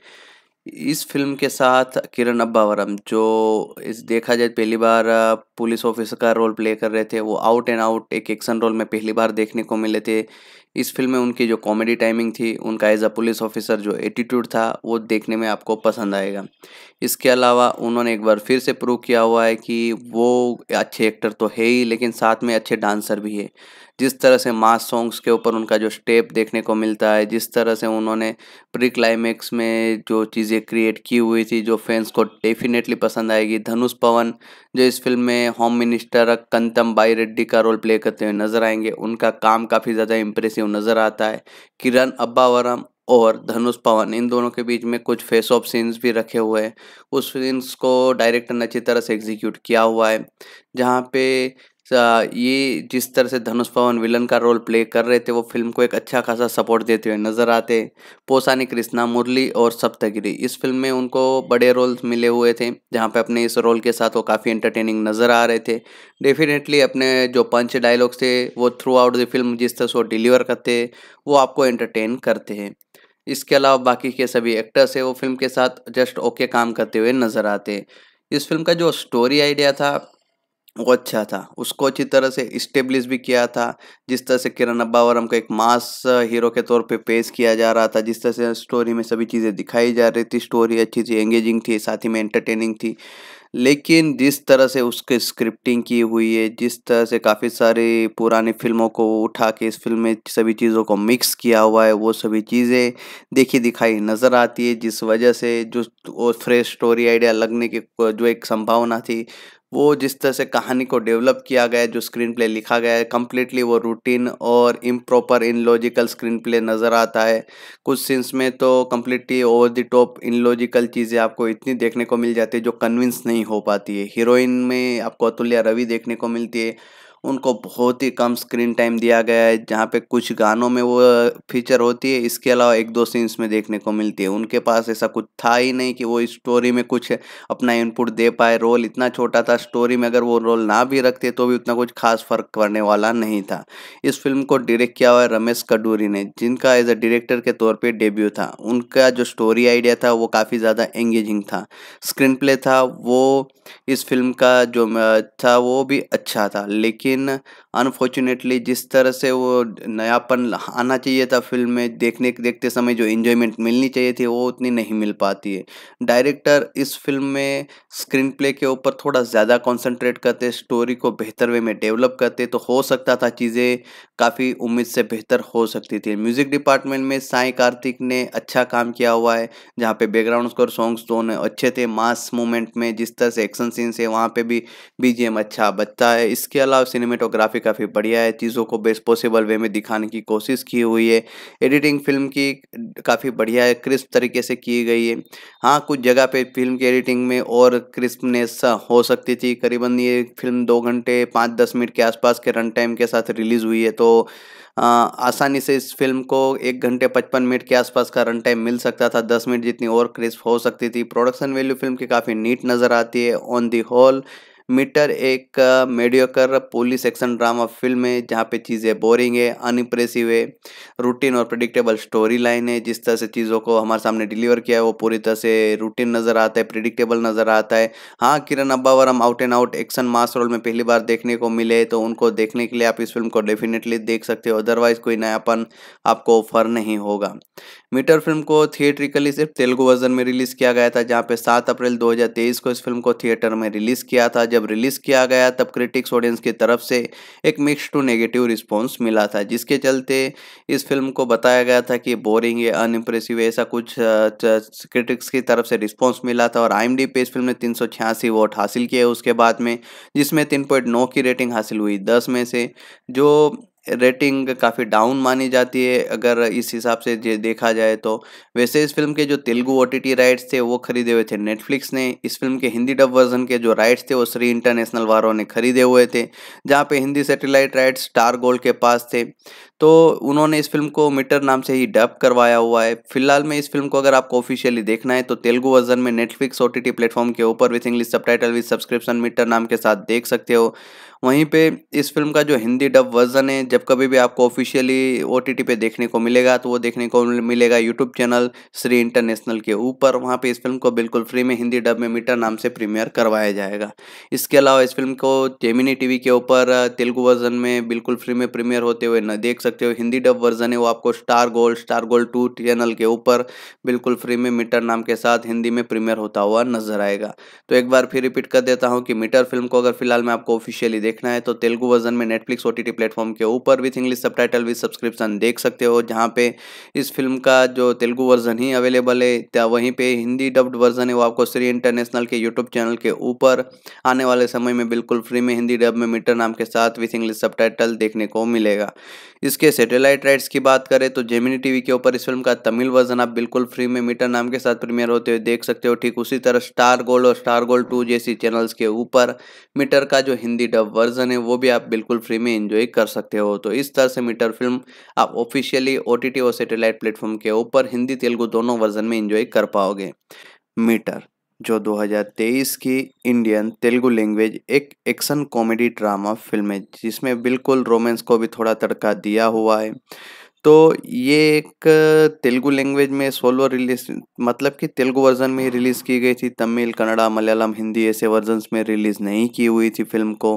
इस फिल्म के साथ किरण अब्बावरम जो इस देखा जाए पहली बार पुलिस ऑफिसर का रोल प्ले कर रहे थे वो आउट एंड आउट एक एक्शन रोल में पहली बार देखने को मिले थे इस फिल्म में उनकी जो कॉमेडी टाइमिंग थी उनका एज अ पुलिस ऑफिसर जो एटीट्यूड था वो देखने में आपको पसंद आएगा इसके अलावा उन्होंने एक बार फिर से प्रूव किया हुआ है कि वो अच्छे एक्टर तो है ही लेकिन साथ में अच्छे डांसर भी है जिस तरह से मास सॉन्ग्स के ऊपर उनका जो स्टेप देखने को मिलता है जिस तरह से उन्होंने प्री क्लाइमैक्स में जो चीज़ें क्रिएट की हुई थी जो फैंस को डेफिनेटली पसंद आएगी धनुष पवन जो इस फिल्म में होम मिनिस्टर कंतम बाई रेड्डी का रोल प्ले करते हुए नज़र आएंगे उनका काम काफ़ी ज़्यादा इम्प्रेसिव नज़र आता है किरण अब्बावरम और धनुष पवन इन दोनों के बीच में कुछ फेस ऑफ सीन्स भी रखे हुए हैं उस सीन्स को डायरेक्टर ने अच्छी तरह से एग्जीक्यूट किया हुआ है जहाँ पे ये जिस तरह से धनुष पवन विलन का रोल प्ले कर रहे थे वो फिल्म को एक अच्छा खासा सपोर्ट देते हुए नजर आते पोसानी कृष्णा मुरली और सप्तगिरी इस फिल्म में उनको बड़े रोल मिले हुए थे जहाँ पे अपने इस रोल के साथ वो काफ़ी एंटरटेनिंग नज़र आ रहे थे डेफिनेटली अपने जो पंच डायलॉग्स थे वो थ्रू आउट द फिल्म जिस तरह से वो डिलीवर करते वो आपको एंटरटेन करते हैं इसके अलावा बाकी के सभी एक्टर्स है वो फिल्म के साथ जस्ट ओके काम करते हुए नज़र आते इस फिल्म का जो स्टोरी आइडिया था वो अच्छा था उसको अच्छी तरह से इस्टेब्लिश भी किया था जिस तरह से किरण अब्बावरम को एक मास हीरो के तौर पे पेश किया जा रहा था जिस तरह से स्टोरी में सभी चीज़ें दिखाई जा रही थी स्टोरी अच्छी थी एंगेजिंग थी साथ ही में एंटरटेनिंग थी लेकिन जिस तरह से उसके स्क्रिप्टिंग की हुई है जिस तरह से काफ़ी सारी पुरानी फिल्मों को उठा के इस फिल्म में सभी चीज़ों को मिक्स किया हुआ है वो सभी चीज़ें देखी दिखाई नज़र आती है जिस वजह से जो वो फ्रेश स्टोरी आइडिया लगने की जो एक संभावना थी वो जिस तरह से कहानी को डेवलप किया गया है जो स्क्रीन प्ले लिखा गया है कम्प्लीटली वो रूटीन और इम्प्रॉपर इन लॉजिकल स्क्रीन प्ले नज़र आता है कुछ सीन्स में तो completely over the top in logical चीज़ें आपको इतनी देखने को मिल जाती है जो कन्विंस नहीं हो पाती है हीरोइन में आपको अतुल्या रवि देखने को मिलती है उनको बहुत ही कम स्क्रीन टाइम दिया गया है जहाँ पे कुछ गानों में वो फीचर होती है इसके अलावा एक दो सीन्स में देखने को मिलती है उनके पास ऐसा कुछ था ही नहीं कि वो स्टोरी में कुछ अपना इनपुट दे पाए रोल इतना छोटा था स्टोरी में अगर वो रोल ना भी रखते तो भी उतना कुछ खास फर्क पड़ने वाला नहीं था इस फिल्म को डायरेक्ट किया हुआ है रमेश कडूरी ने जिनका एज अ डायरेक्टर के तौर पर डेब्यू था उनका जो स्टोरी आइडिया था वो काफ़ी ज़्यादा एंगेजिंग था स्क्रीन प्ले था वो इस फिल्म का जो था वो भी अच्छा था लेकिन 呢，अनफॉर्चुनेटली जिस तरह से वो नयापन आना चाहिए था फिल्म में देखने देखते समय जो इन्जॉयमेंट मिलनी चाहिए थी वो उतनी नहीं मिल पाती है डायरेक्टर इस फिल्म में स्क्रीन प्ले के ऊपर थोड़ा ज़्यादा कॉन्सेंट्रेट करते स्टोरी को बेहतर वे में डेवलप करते तो हो सकता था चीज़ें काफ़ी उम्मीद से बेहतर हो सकती थी म्यूज़िक डिपार्टमेंट में साई कार्तिक ने अच्छा काम किया हुआ है जहाँ पे बैकग्राउंड स्कोर सॉन्ग्स दोनों अच्छे थे मास मूवमेंट में जिस तरह से एक्शन सीन्स है वहाँ पे भी बीजेम अच्छा बचता है इसके अलावा सिनेमेटोग्राफिक काफ़ी बढ़िया है चीज़ों को बेस्ट पॉसिबल वे में दिखाने की कोशिश की हुई है एडिटिंग फिल्म की काफ़ी बढ़िया है क्रिस्प तरीके से की गई है हाँ कुछ जगह पे फिल्म की एडिटिंग में और क्रिस्पनेस हो सकती थी करीबन ये फिल्म दो घंटे पाँच दस मिनट के आसपास के रन टाइम के साथ रिलीज़ हुई है तो आ, आसानी से इस फिल्म को एक घंटे पचपन मिनट के आसपास का रन टाइम मिल सकता था दस मिनट जितनी और क्रिस्प हो सकती थी प्रोडक्शन वैल्यू फिल्म की काफ़ी नीट नज़र आती है ऑन दी होल मीटर एक mediocre police action drama film है जहाँ पे चीज़ें बोरिंग है अनइम्प्रेसिव है रूटीन और प्रडिक्टेबल स्टोरी लाइन है जिस तरह से चीज़ों को हमारे सामने डिलीवर किया है वो पूरी तरह से रूटीन नज़र आता है प्रिडिक्टेबल नज़र आता है हाँ किरण अब्बावरम हम out and out action mass role में पहली बार देखने को मिले तो उनको देखने के लिए आप इस फिल्म को डेफिनेटली देख सकते हो अदरवाइज कोई नयापन आपको ऑफर नहीं होगा मीटर फिल्म को थिएट्रिकली सिर्फ तेलुगु वर्जन में रिलीज़ किया गया था जहाँ पे सात अप्रैल दो को इस फिल्म को थिएटर में रिलीज़ किया था जब जब रिलीज़ किया गया तब क्रिटिक्स ऑडियंस की तरफ से एक मिक्स टू नेगेटिव रिस्पॉन्स मिला था जिसके चलते इस फिल्म को बताया गया था कि बोरिंग है अनइम्प्रेसिव है ऐसा कुछ क्रिटिक्स की तरफ से रिस्पॉन्स मिला था और आई पे इस फिल्म ने तीन वोट हासिल किए उसके बाद में जिसमें तीन की रेटिंग हासिल हुई दस में से जो रेटिंग काफ़ी डाउन मानी जाती है अगर इस हिसाब से देखा जाए तो वैसे इस फिल्म के जो तेलुगू ओ राइट्स थे वो खरीदे हुए थे नेटफ्लिक्स ने इस फिल्म के हिंदी डब वर्जन के जो राइट्स थे वो श्री इंटरनेशनल वालों ने खरीदे हुए थे जहाँ पे Hindi satellite rights Star Gold के पास थे तो उन्होंने इस फिल्म को मिटर नाम से ही डब करवाया हुआ है फिलहाल में इस फिल्म को अगर आपको ऑफिशियली देखना है तो तेलुगु वर्जन में नेटफ्लिक्स ओ टी प्लेटफॉर्म के ऊपर with English subtitle with subscription Meter नाम के साथ देख सकते हो वहीं पे इस फिल्म का जो हिंदी डब वर्जन है जब कभी भी आपको ऑफिशियली ओ टी पे देखने को मिलेगा तो वो देखने को मिलेगा यूट्यूब चैनल श्री इंटरनेशनल के ऊपर वहाँ पे इस फिल्म को बिल्कुल फ्री में हिंदी डब में मीटर नाम से प्रीमियर करवाया जाएगा इसके अलावा इस फिल्म को जेमिनी टीवी के ऊपर तेलुगु वर्जन में बिल्कुल फ्री में प्रीमियर होते हुए न देख सकते सकते हो हिंदी डब वर्जन है वो आपको Star Gold Star Gold two channel के ऊपर बिल्कुल फ्री में मीटर नाम के साथ हिंदी में प्रीमियर होता हुआ नजर आएगा तो एक बार फिर रिपीट कर देता हूँ कि मीटर फिल्म को अगर फिलहाल में आपको ऑफिशियली देखना है तो तेलुगु वर्जन में नेटफ्लिक्स ओ टी के ऊपर with English subtitle subscription देख सकते हो जहाँ पे इस फिल्म का जो तेलुगु वर्जन ही अवेलेबल है वहीं पर हिंदी डब्ड वर्जन है वो आपको श्री इंटरनेशनल के यूट्यूब चैनल के ऊपर आने वाले समय में बिल्कुल फ्री में हिंदी डब में मीटर नाम के साथ विथ इंग्लिश सब देखने को मिलेगा इसके सैटेलाइट राइट्स की बात करें तो जेमिनी टीवी के ऊपर इस फिल्म का तमिल वर्जन आप बिल्कुल फ्री में मीटर नाम के साथ प्रीमियर होते हुए देख सकते हो ठीक उसी तरह स्टार गोल्ड और स्टार गोल्ड टू जैसी चैनल्स के ऊपर मीटर का जो हिंदी डब वर्जन है वो भी आप बिल्कुल फ्री में इंजॉय कर सकते हो तो इस तरह से मीटर फिल्म आप ऑफिशियली ओ और सेटेलाइट प्लेटफॉर्म के ऊपर हिंदी तेलुगु दोनों वर्जन में इंजॉय कर पाओगे मीटर जो 2023 की इंडियन तेलुगु लैंग्वेज एक एक्शन कॉमेडी ड्रामा फिल्म है जिसमें बिल्कुल रोमांस को भी थोड़ा तड़का दिया हुआ है तो ये एक तेलुगु लैंग्वेज में सोलो रिलीज मतलब कि तेलुगु वर्जन में ही रिलीज़ की गई थी तमिल कन्नड़ा मलयालम हिंदी ऐसे वर्जन्स में रिलीज़ नहीं की हुई थी फिल्म को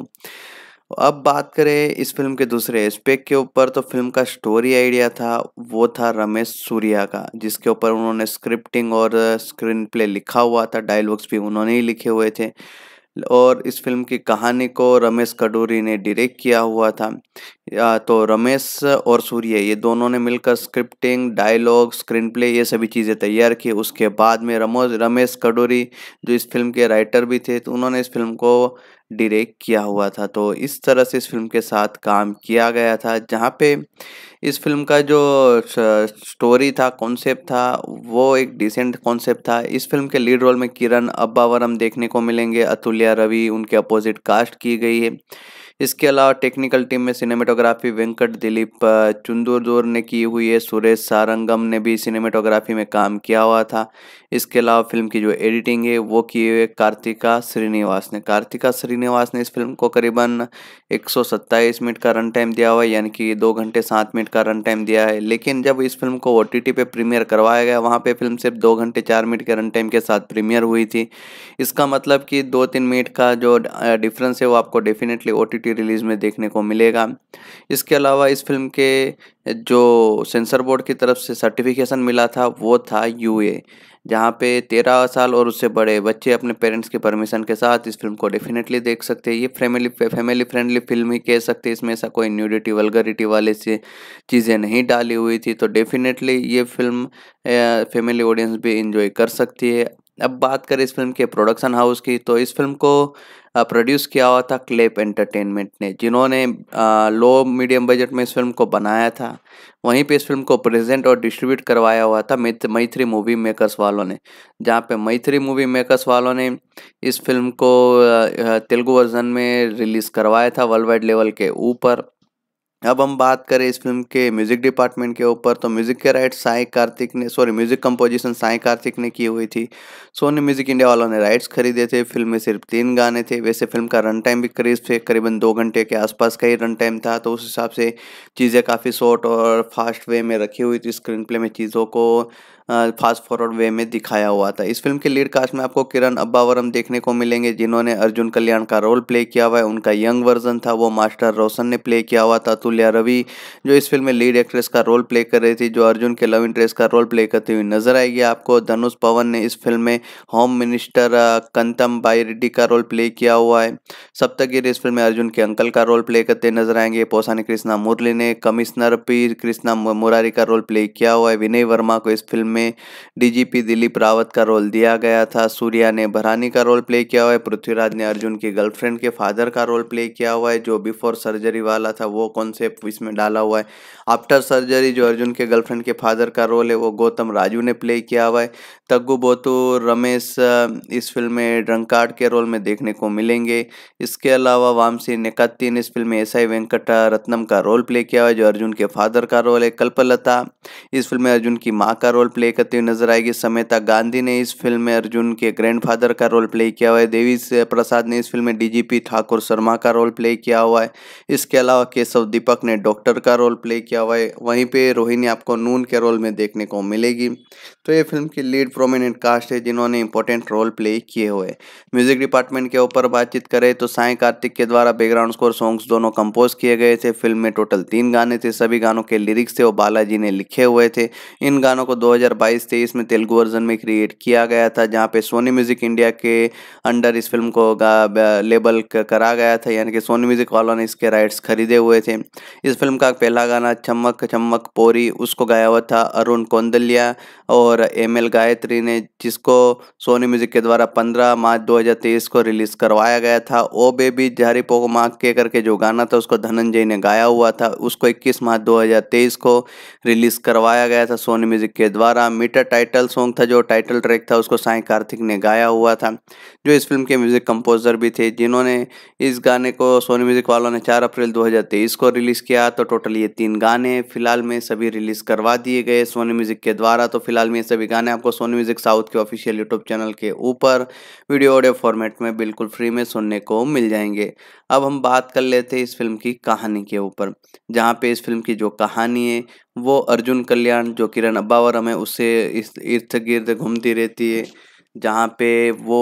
अब बात करें इस फिल्म के दूसरे एस्पेक्ट के ऊपर तो फिल्म का स्टोरी आइडिया था वो था रमेश सूर्या का जिसके ऊपर उन्होंने स्क्रिप्टिंग और स्क्रीन प्ले लिखा हुआ था डायलॉग्स भी उन्होंने ही लिखे हुए थे और इस फिल्म की कहानी को रमेश कडूरी ने डायरेक्ट किया हुआ था तो रमेश और सूर्य ये दोनों ने मिलकर स्क्रिप्टिंग डायलॉग स्क्रीन प्ले ये सभी चीज़ें तैयार की उसके बाद में रमोज रमेश कडूरी जो इस फिल्म के राइटर भी थे तो उन्होंने इस फिल्म को डायरेक्ट किया हुआ था तो इस तरह से इस फिल्म के साथ काम किया गया था जहाँ पे इस फिल्म का जो स्टोरी था कॉन्सेप्ट था वो एक डिसेंट कॉन्सेप्ट था इस फिल्म के लीड रोल में किरण अब्बावरम देखने को मिलेंगे अतुल्या रवि उनके अपोजिट कास्ट की गई है इसके अलावा टेक्निकल टीम में सिनेमेटोग्राफी वेंकट दिलीप चुंदूर दूर ने की हुई है सुरेश सारंगम ने भी सिनेमेटोग्राफी में काम किया हुआ था इसके अलावा फिल्म की जो एडिटिंग है वो किए हुए कार्तिका श्रीनिवास ने कार्तिका श्रीनिवास ने इस फिल्म को करीबन एक मिनट का रन टाइम दिया हुआ है यानी कि दो घंटे सात मिनट का रन टाइम दिया है लेकिन जब इस फिल्म को ओ पे प्रीमियर करवाया गया वहाँ पर फिल्म सिर्फ दो घंटे चार मिनट के रन टाइम के साथ प्रीमियर हुई थी इसका मतलब कि दो तीन मिनट का जो डिफरेंस है वो आपको डेफिनेटली ओ रिलीज़ में देखने को मिलेगा इसके अलावा इस फिल्म के जो सेंसर बोर्ड की तरफ से सर्टिफिकेशन मिला था वो था यूए जहाँ पे तेरह साल और उससे बड़े बच्चे अपने पेरेंट्स के परमिशन के साथ इस फिल्म को डेफिनेटली देख सकते हैं ये फैमिली फैमिली फ्रेंडली फिल्म ही कह सकते हैं इसमें ऐसा कोई न्यूडिटी वलगरिटी वाले से चीज़ें नहीं डाली हुई थी तो डेफिनेटली ये फिल्म फैमिली ऑडियंस भी इंजॉय कर सकती है अब बात करें इस फिल्म के प्रोडक्शन हाउस की तो इस फिल्म को प्रोड्यूस किया हुआ था क्लेप एंटरटेनमेंट ने जिन्होंने लो मीडियम बजट में इस फिल्म को बनाया था वहीं पे इस फिल्म को प्रेजेंट और डिस्ट्रीब्यूट करवाया हुआ था मैथ्री मूवी मेकर्स वालों ने जहाँ पे मैथ्री मूवी मेकर्स वालों ने इस फिल्म को तेलुगु वर्जन में रिलीज़ करवाया था वर्ल्ड वाइड लेवल के ऊपर अब हम बात करें इस फिल्म के म्यूजिक डिपार्टमेंट के ऊपर तो म्यूजिक के राइट साई कार्तिक ने sorry music composition Sai Kartik ने की हुई थी सोनी म्यूजिक इंडिया वालों ने राइट्स खरीदे थे फिल्म में सिर्फ तीन गाने थे वैसे फिल्म का रन टाइम भी करीब थे करीबन दो घंटे के आसपास का ही रन टाइम था तो उस हिसाब से चीज़ें काफ़ी शॉर्ट और फास्ट वे में रखी हुई थी स्क्रीन प्ले में चीज़ों को फास्ट फॉरवर्ड वे में दिखाया हुआ था इस फिल्म के लीड कास्ट में आपको किरण अब्बावरम देखने को मिलेंगे जिन्होंने अर्जुन कल्याण का रोल प्ले किया हुआ है उनका यंग वर्जन था वो मास्टर रोशन ने प्ले किया हुआ था तुल्या रवि जो इस फिल्म में लीड एक्ट्रेस का रोल प्ले कर रही थी जो अर्जुन के लव इंटरेस्ट का रोल प्ले करती हुई नजर आएगी आपको धनुष पवन ने इस फिल्म में होम मिनिस्टर कंतम बाई रेड्डी का रोल प्ले किया हुआ है सप्तगिर इस फिल्म में अर्जुन के अंकल का रोल प्ले करते नजर आएंगे पोसानी कृष्णा मुरली ने कमिश्नर पी कृष्णा मुरारी का रोल प्ले किया हुआ है विनय वर्मा को इस फिल्म में डीजीपी दिलीप रावत का रोल दिया गया था सूर्या ने भरानी का रोल प्ले किया हुआ है पृथ्वीराज ने अर्जुन की गर्लफ्रेंड के फादर का रोल प्ले किया हुआ है जो बिफोर सर्जरी वाला था वो कॉन्सेप्ट इसमें डाला हुआ है आफ्टर सर्जरी जो अर्जुन के गर्लफ्रेंड के फादर का रोल है वो गौतम राजू ने प्ले किया हुआ है तग्गू बोतू रमेश इस फिल्म में ड्रंकार्ड के रोल में देखने को मिलेंगे इसके अलावा वामसी निकत्ती ने इस फिल्म में एस आई वेंकट रत्नम का रोल प्ले किया हुआ है जो अर्जुन के फादर का रोल है कल्पलता इस फिल्म में अर्जुन की माँ का रोल प्ले करती हुई नजर आएगी समेता गांधी ने इस फिल्म में अर्जुन के फादर का रोल प्ले किया हुआ है देवी प्रसाद ने इस फिल्म में डीजीपी ठाकुर शर्मा का रोल प्ले किया हुआ है इसके अलावा केशव दीपक ने डॉक्टर का रोल प्ले किया किया हुआ है वहीं पे रोहिणी आपको नून के रोल में देखने को मिलेगी तो ये फिल्म की लीड प्रोमिनेंट कास्ट है जिन्होंने इंपॉर्टेंट रोल प्ले किए हुए म्यूजिक डिपार्टमेंट के ऊपर बातचीत करें तो साई कार्तिक के द्वारा बैकग्राउंड स्कोर सॉन्ग्स दोनों कंपोज किए गए थे फिल्म में टोटल तीन गाने थे सभी गानों के लिरिक्स थे वो बालाजी ने लिखे हुए थे इन गानों को दो हजार में तेलुगु वर्जन में क्रिएट किया गया था जहाँ पे सोनी म्यूजिक इंडिया के अंडर इस फिल्म को लेबल करा गया था यानी कि सोनी म्यूजिक वालों ने इसके राइट्स खरीदे हुए थे इस फिल्म का पहला गाना चमक चमक पोरी उसको गाया हुआ था अरुण कौंदल्या और एम एल गायत्री ने जिसको सोनी म्यूजिक के द्वारा 15 मार्च 2023 को रिलीज़ करवाया गया था ओ बेबी जारी पोको माँ के करके जो गाना था उसको धनंजय ने गाया हुआ था उसको 21 मार्च 2023 को रिलीज़ करवाया गया था सोनी म्यूजिक के द्वारा मीटर टाइटल सॉन्ग था जो टाइटल ट्रैक था उसको साई कार्तिक ने गाया हुआ था जो इस फिल्म के म्यूज़िक कंपोजर भी थे जिन्होंने इस गाने को सोनी म्यूजिक वालों ने चार अप्रैल दो को रिलीज़ किया तो टोटल ये तीन गाने गाने फिलहाल में सभी रिलीज़ करवा दिए गए सोनी म्यूज़िक के द्वारा तो फिलहाल में ये सभी गाने आपको सोनी म्यूज़िक साउथ के ऑफिशियल यूट्यूब चैनल के ऊपर वीडियो ऑडियो फॉर्मेट में बिल्कुल फ्री में सुनने को मिल जाएंगे अब हम बात कर लेते हैं इस फिल्म की कहानी के ऊपर जहाँ पे इस फिल्म की जो कहानी है वो अर्जुन कल्याण जो किरण अब्बावर हमें उससे इर्द गिर्द घूमती रहती है जहाँ पे वो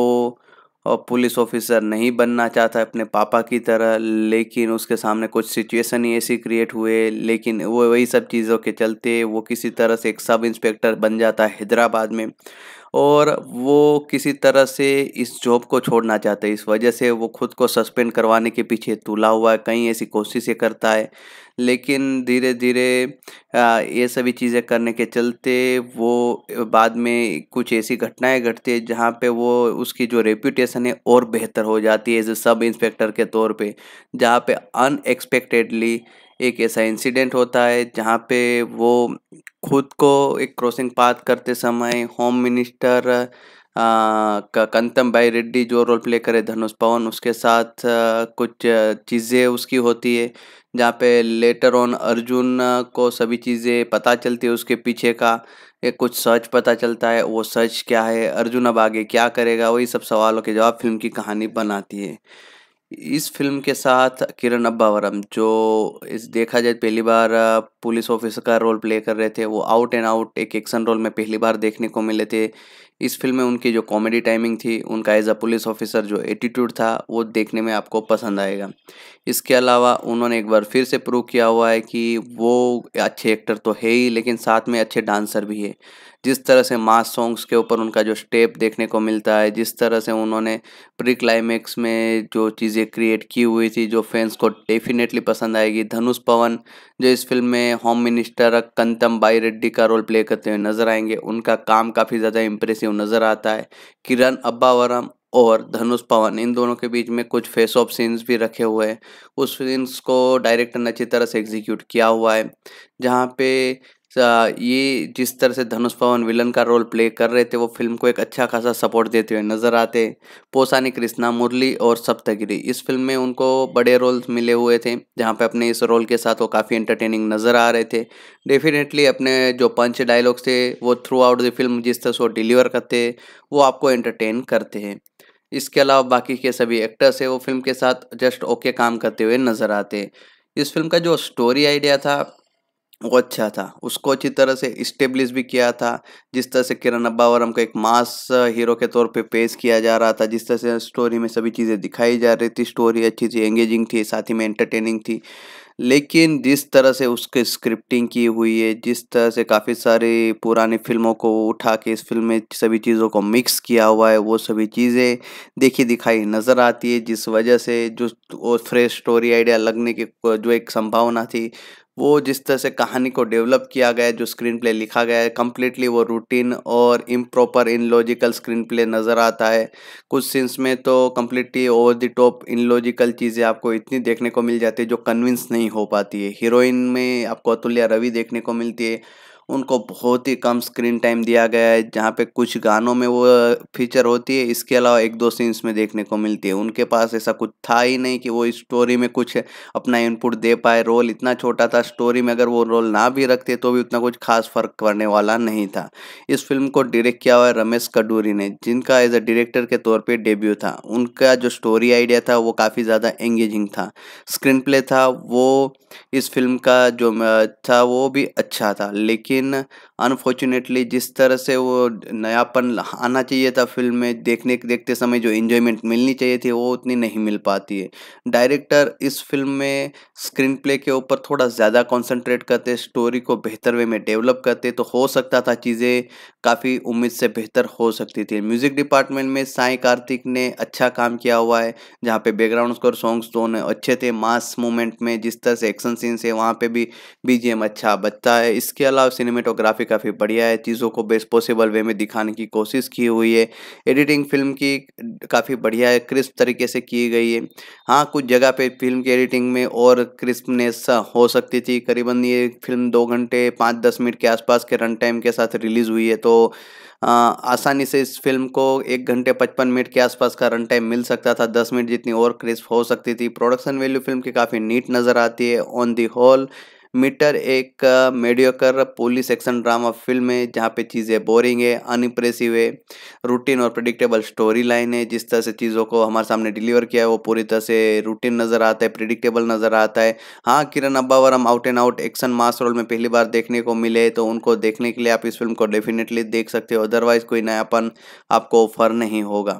और पुलिस ऑफिसर नहीं बनना चाहता अपने पापा की तरह लेकिन उसके सामने कुछ सिचुएशन ही ऐसी क्रिएट हुए लेकिन वो वही सब चीज़ों के चलते वो किसी तरह से एक सब इंस्पेक्टर बन जाता है हैदराबाद में और वो किसी तरह से इस जॉब को छोड़ना चाहता है इस वजह से वो खुद को सस्पेंड करवाने के पीछे तुला हुआ है कई ऐसी कोशिशें करता है लेकिन धीरे धीरे ये सभी चीज़ें करने के चलते वो बाद में कुछ ऐसी घटनाएं घटती है जहाँ पे वो उसकी जो रेप्यूटेशन है और बेहतर हो जाती है एज ए सब इंस्पेक्टर के तौर पे जहाँ पे अनएक्सपेक्टेडली एक ऐसा इंसिडेंट होता है जहाँ पे वो खुद को एक क्रॉसिंग पाथ करते समय होम मिनिस्टर कंतम भाई रेड्डी जो रोल प्ले करे धनुष पवन उसके साथ आ, कुछ चीज़ें उसकी होती है जहाँ पे लेटर ऑन अर्जुन को सभी चीज़ें पता चलती है उसके पीछे का एक कुछ सच पता चलता है वो सच क्या है अर्जुन अब आगे क्या करेगा वही सब सवालों के जवाब फिल्म की कहानी बनाती है इस फिल्म के साथ किरण अब्बावरम जो इस देखा जाए पहली बार पुलिस ऑफिसर का रोल प्ले कर रहे थे वो आउट एंड आउट एक एक्शन रोल में पहली बार देखने को मिले थे इस फिल्म में उनकी जो कॉमेडी टाइमिंग थी उनका एज अ पुलिस ऑफिसर जो एटीट्यूड था वो देखने में आपको पसंद आएगा इसके अलावा उन्होंने एक बार फिर से प्रूव किया हुआ है कि वो अच्छे एक्टर तो है ही लेकिन साथ में अच्छे डांसर भी है जिस तरह से मास सॉन्ग्स के ऊपर उनका जो स्टेप देखने को मिलता है जिस तरह से उन्होंने प्री क्लाइमैक्स में जो चीज़ें क्रिएट की हुई थी जो फैंस को डेफिनेटली पसंद आएगी धनुष पवन जो इस फिल्म में होम मिनिस्टर कंतम बाई रेड्डी का रोल प्ले करते हुए नजर आएंगे उनका काम काफ़ी ज़्यादा इम्प्रेसिव नज़र आता है किरण अब्बावरम और धनुष पवन इन दोनों के बीच में कुछ फेस ऑफ सीन्स भी रखे हुए हैं उस सीन्स को डायरेक्टर ने अच्छी तरह से एग्जीक्यूट किया हुआ है जहाँ पे ये जिस तरह से धनुष पवन विलन का रोल प्ले कर रहे थे वो फिल्म को एक अच्छा खासा सपोर्ट देते हुए नजर आते पोसानी कृष्णा मुरली और सप्तगिरी इस फिल्म में उनको बड़े रोल मिले हुए थे जहाँ पे अपने इस रोल के साथ वो काफ़ी एंटरटेनिंग नज़र आ रहे थे डेफिनेटली अपने जो पंच डायलॉग्स थे वो थ्रू आउट द फिल्म जिस तरह से वो डिलीवर करते वो आपको एंटरटेन करते हैं इसके अलावा बाकी के सभी एक्टर्स है वो फिल्म के साथ जस्ट ओके काम करते हुए नज़र आते इस फिल्म का जो स्टोरी आइडिया था वो अच्छा था उसको अच्छी तरह से इस्टेब्लिश भी किया था जिस तरह से किरण अब्बावरम को एक मास हीरो के तौर पे पेश किया जा रहा था जिस तरह से स्टोरी में सभी चीज़ें दिखाई जा रही थी स्टोरी अच्छी थी एंगेजिंग थी साथ ही में एंटरटेनिंग थी लेकिन जिस तरह से उसके स्क्रिप्टिंग की हुई है जिस तरह से काफ़ी सारी पुरानी फिल्मों को उठा के इस फिल्म में सभी चीज़ों को मिक्स किया हुआ है वो सभी चीज़ें देखी दिखाई नज़र आती है जिस वजह से जो वो फ्रेश स्टोरी आइडिया लगने की जो एक संभावना थी वो जिस तरह से कहानी को डेवलप किया गया है जो स्क्रीन प्ले लिखा गया है कम्प्लीटली वो रूटीन और इम्प्रॉपर इन लॉजिकल स्क्रीन प्ले नज़र आता है कुछ सीन्स में तो completely over the top in logical चीज़ें आपको इतनी देखने को मिल जाती है जो कन्विंस नहीं हो पाती है हीरोइन में आपको अतुल्या रवि देखने को मिलती है उनको बहुत ही कम स्क्रीन टाइम दिया गया है जहाँ पे कुछ गानों में वो फीचर होती है इसके अलावा एक दो सीन्स में देखने को मिलती है उनके पास ऐसा कुछ था ही नहीं कि वो स्टोरी में कुछ अपना इनपुट दे पाए रोल इतना छोटा था स्टोरी में अगर वो रोल ना भी रखते तो भी उतना कुछ खास फर्क पड़ने वाला नहीं था इस फिल्म को डिरेक्ट किया हुआ है रमेश कडूरी ने जिनका एज अ डिरेक्टर के तौर पर डेब्यू था उनका जो स्टोरी आइडिया था वो काफ़ी ज़्यादा एंगेजिंग था स्क्रीन प्ले था वो इस फिल्म का जो था वो भी अच्छा था लेकिन 边呢 अनफॉर्चुनेटली जिस तरह से वो नयापन आना चाहिए था फिल्म में देखने देखते समय जो इन्जॉयमेंट मिलनी चाहिए थी वो उतनी नहीं मिल पाती है डायरेक्टर इस फिल्म में स्क्रीन प्ले के ऊपर थोड़ा ज़्यादा कॉन्सेंट्रेट करते स्टोरी को बेहतर वे में डेवलप करते तो हो सकता था चीज़ें काफ़ी उम्मीद से बेहतर हो सकती थी म्यूज़िक डिपार्टमेंट में साई कार्तिक ने अच्छा काम किया हुआ है जहाँ पे बैकग्राउंड स्कोर सॉन्ग्स दोनों अच्छे थे मास मूवमेंट में जिस तरह से एक्शन सीन्स है वहाँ पे भी बीजीएम अच्छा बचता है इसके अलावा सिनेमेटोग्राफी काफ़ी बढ़िया है चीज़ों को बेस्ट पॉसिबल वे में दिखाने की कोशिश की हुई है एडिटिंग फिल्म की काफ़ी बढ़िया है क्रिस्प तरीके से की गई है हाँ कुछ जगह पे फिल्म की एडिटिंग में और क्रिस्पनेस हो सकती थी करीबन ये फिल्म दो घंटे पाँच दस मिनट के आसपास के रन टाइम के साथ रिलीज़ हुई है तो आ, आसानी से इस फिल्म को एक घंटे पचपन मिनट के आसपास का रन टाइम मिल सकता था दस मिनट जितनी और क्रिस्प हो सकती थी प्रोडक्शन वैल्यू फिल्म की काफ़ी नीट नज़र आती है ऑन दी होल मीटर एक mediocre police action drama film है जहाँ पे चीज़ें बोरिंग है अनइम्प्रेसिव है रूटीन और प्रिडिक्टेबल स्टोरी लाइन है जिस तरह से चीज़ों को हमारे सामने डिलीवर किया है वो पूरी तरह से रूटीन नज़र आता है प्रिडिक्टेबल नज़र आता है हाँ किरण अब्बावर हम out and out action mass role में पहली बार देखने को मिले तो उनको देखने के लिए आप इस फिल्म को डेफिनेटली देख सकते हो अदरवाइज़ कोई नयापन आपको ऑफर नहीं होगा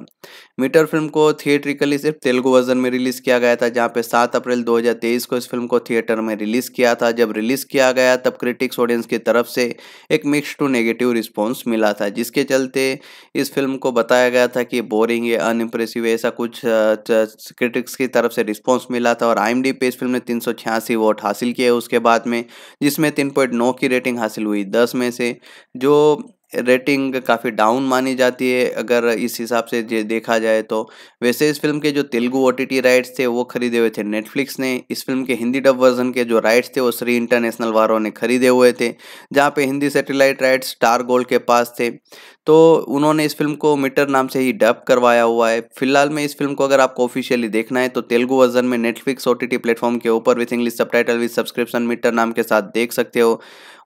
मीटर फिल्म को थिएट्रिकली सिर्फ तेलुगु वर्जन में रिलीज किया गया था जहाँ पे 7 अप्रैल 2023 को इस फिल्म को थिएटर में रिलीज किया था जब रिलीज किया गया तब क्रिटिक्स ऑडियंस की तरफ से एक मिक्स टू नेगेटिव रिस्पॉन्स मिला था जिसके चलते इस फिल्म को बताया गया था कि बोरिंग है अनइम्प्रेसिव ऐसा कुछ क्रिटिक्स की तरफ से रिस्पॉन्स मिला था और आई एम पे इस फिल्म ने तीन वोट हासिल किए उसके बाद में जिसमें तीन की रेटिंग हासिल हुई दस में से जो रेटिंग काफ़ी डाउन मानी जाती है अगर इस हिसाब से देखा जाए तो वैसे इस फिल्म के जो तेलुगु ओ राइट्स थे वो खरीदे हुए थे नेटफ्लिक्स ने इस फिल्म के हिंदी डब वर्जन के जो राइट्स थे वो श्री इंटरनेशनल वारों ने खरीदे हुए थे जहाँ पे Hindi satellite rights Star Gold के पास थे तो उन्होंने इस फिल्म को मीटर नाम से ही डब करवाया हुआ है फिलहाल में इस फिल्म को अगर आपको ऑफिशियली देखना है तो तेलुगू वर्जन में नेटफ्लिक्स ओ टी प्लेटफॉर्म के ऊपर with English subtitle with subscription Meter नाम के साथ देख सकते हो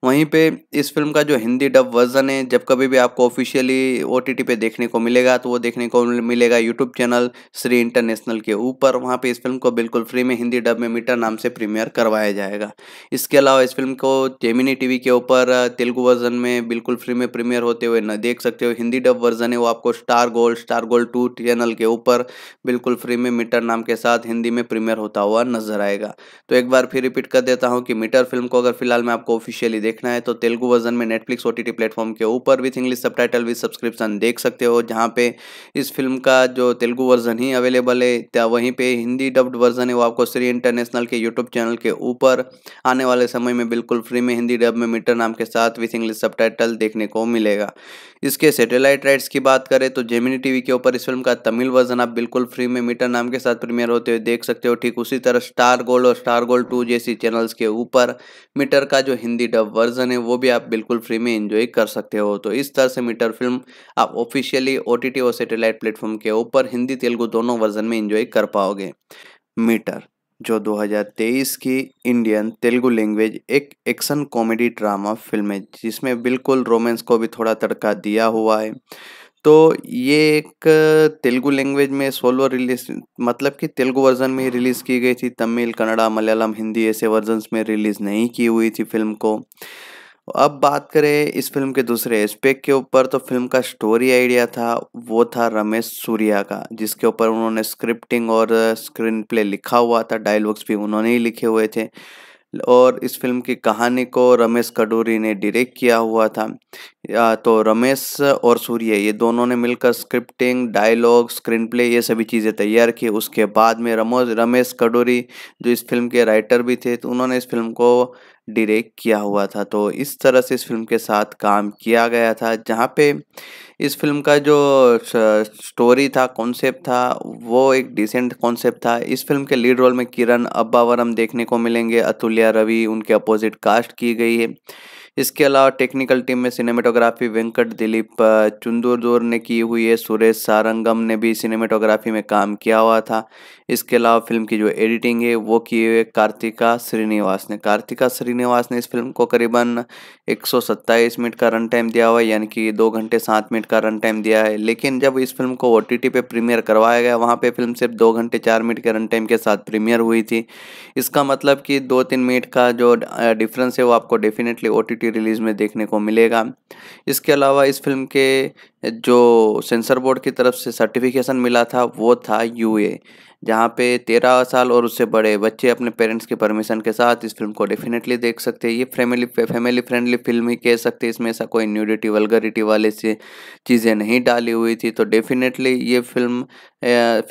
वहीं पे इस फिल्म का जो हिंदी डब वर्जन है जब कभी भी आपको ऑफिशियली ओ पे देखने को मिलेगा तो वो देखने को मिलेगा यूट्यूब चैनल श्री इंटरनेशनल के ऊपर वहाँ पे इस फिल्म को बिल्कुल फ्री में हिंदी डब में मीटर नाम से प्रीमियर करवाया जाएगा इसके अलावा इस फिल्म को जेमिनी टीवी के ऊपर तेलुगु वर्जन में बिल्कुल फ्री में प्रीमियर होते हुए न देख सकते हो हिंदी डब वर्जन है वो आपको Star Gold Star Gold two channel के ऊपर बिल्कुल फ्री में मीटर नाम के साथ हिंदी में प्रीमियर होता हुआ नजर आएगा तो एक बार फिर रिपीट कर देता हूँ कि मीटर फिल्म को अगर फिलहाल मैं आपको ऑफिशियली देखना है तो तेलुगु वर्जन में नेटफ्लिक्स ओ टी प्लेटफॉर्म के ऊपर with English subtitle with subscription देख सकते हो जहाँ पे इस फिल्म का जो तेलुगु वर्जन ही अवेलेबल है वहीं पे हिंदी डब्ड वर्जन है वो आपको श्री इंटरनेशनल के यूट्यूब चैनल के ऊपर आने वाले समय में बिल्कुल फ्री में हिंदी डब में मीटर नाम के साथ विथ इंग्लिश सब देखने को मिलेगा इसके सेटेलाइट राइट्स की बात करें तो जेमिनी टीवी के ऊपर इस फिल्म का तमिल वर्जन आप बिल्कुल फ्री में मीटर नाम के साथ प्रीमियर होते हुए देख सकते हो ठीक उसी तरह स्टार गोल्ड और स्टार गोल्ड टू जैसी चैनल्स के ऊपर मीटर का जो हिंदी डब वर्जन है वो भी आप बिल्कुल फ्री में एंजॉय कर सकते हो तो इस तरह से मीटर फिल्म आप ऑफिशियली ओ और सेटेलाइट प्लेटफॉर्म के ऊपर हिंदी तेलुगु दोनों वर्जन में इंजॉय कर पाओगे मीटर जो 2023 की इंडियन तेलुगु लैंग्वेज एक एक्शन कॉमेडी ड्रामा फिल्म है जिसमें बिल्कुल रोमांस को भी थोड़ा तड़का दिया हुआ है तो ये एक तेलुगु लैंग्वेज में सोलो रिलीज मतलब कि तेलुगु वर्जन में ही रिलीज़ की गई थी तमिल कन्नड़ा मलयालम हिंदी ऐसे वर्जनस में रिलीज़ नहीं की हुई थी फिल्म को अब बात करें इस फिल्म के दूसरे एस्पेक्ट के ऊपर तो फिल्म का स्टोरी आइडिया था वो था रमेश सूर्या का जिसके ऊपर उन्होंने स्क्रिप्टिंग और स्क्रीन प्ले लिखा हुआ था डायलॉग्स भी उन्होंने ही लिखे हुए थे और इस फिल्म की कहानी को रमेश कडूरी ने डायरेक्ट किया हुआ था तो रमेश और सूर्य ये दोनों ने मिलकर स्क्रिप्टिंग डायलॉग स्क्रीन प्ले ये सभी चीज़ें तैयार की उसके बाद में रमोज रमेश कडूरी जो इस फिल्म के राइटर भी थे तो उन्होंने इस फिल्म को डायरेक्ट किया हुआ था तो इस तरह से इस फिल्म के साथ काम किया गया था जहाँ पे इस फिल्म का जो स्टोरी था कॉन्सेप्ट था वो एक डिसेंट कॉन्सेप्ट था इस फिल्म के लीड रोल में किरण अब्बावरम देखने को मिलेंगे अतुल्या रवि उनके अपोजिट कास्ट की गई है इसके अलावा टेक्निकल टीम में सिनेमेटोग्राफी वेंकट दिलीप चुंदूरदूर ने की हुई है सुरेश सारंगम ने भी सिनेमेटोग्राफी में काम किया हुआ था इसके अलावा फिल्म की जो एडिटिंग है वो की हुई है कार्तिका श्रीनिवास ने कार्तिका श्रीनिवास ने इस फिल्म को करीबन एक मिनट का रन टाइम दिया हुआ है यानी कि दो घंटे सात मिनट का रन टाइम दिया है लेकिन जब इस फिल्म को ओ टी पे प्रीमियर करवाया गया वहाँ पर फिल्म सिर्फ दो घंटे चार मिनट के रन टाइम के साथ प्रीमियर हुई थी इसका मतलब कि दो तीन मिनट का जो डिफरेंस है वो आपको डेफिनेटली ओ टी की रिलीज़ में देखने को मिलेगा इसके अलावा इस फिल्म के जो सेंसर बोर्ड की तरफ से सर्टिफिकेशन मिला था वो था यू ए जहाँ पे तेरह साल और उससे बड़े बच्चे अपने पेरेंट्स के परमिशन के साथ इस फिल्म को डेफिनेटली देख सकते हैं ये फैमिली फैमिली फ्रेंडली फिल्म ही कह सकते हैं इसमें ऐसा कोई न्यूडिटी वलगरिटी वाले से चीज़ें नहीं डाली हुई थी तो डेफिनेटली ये फिल्म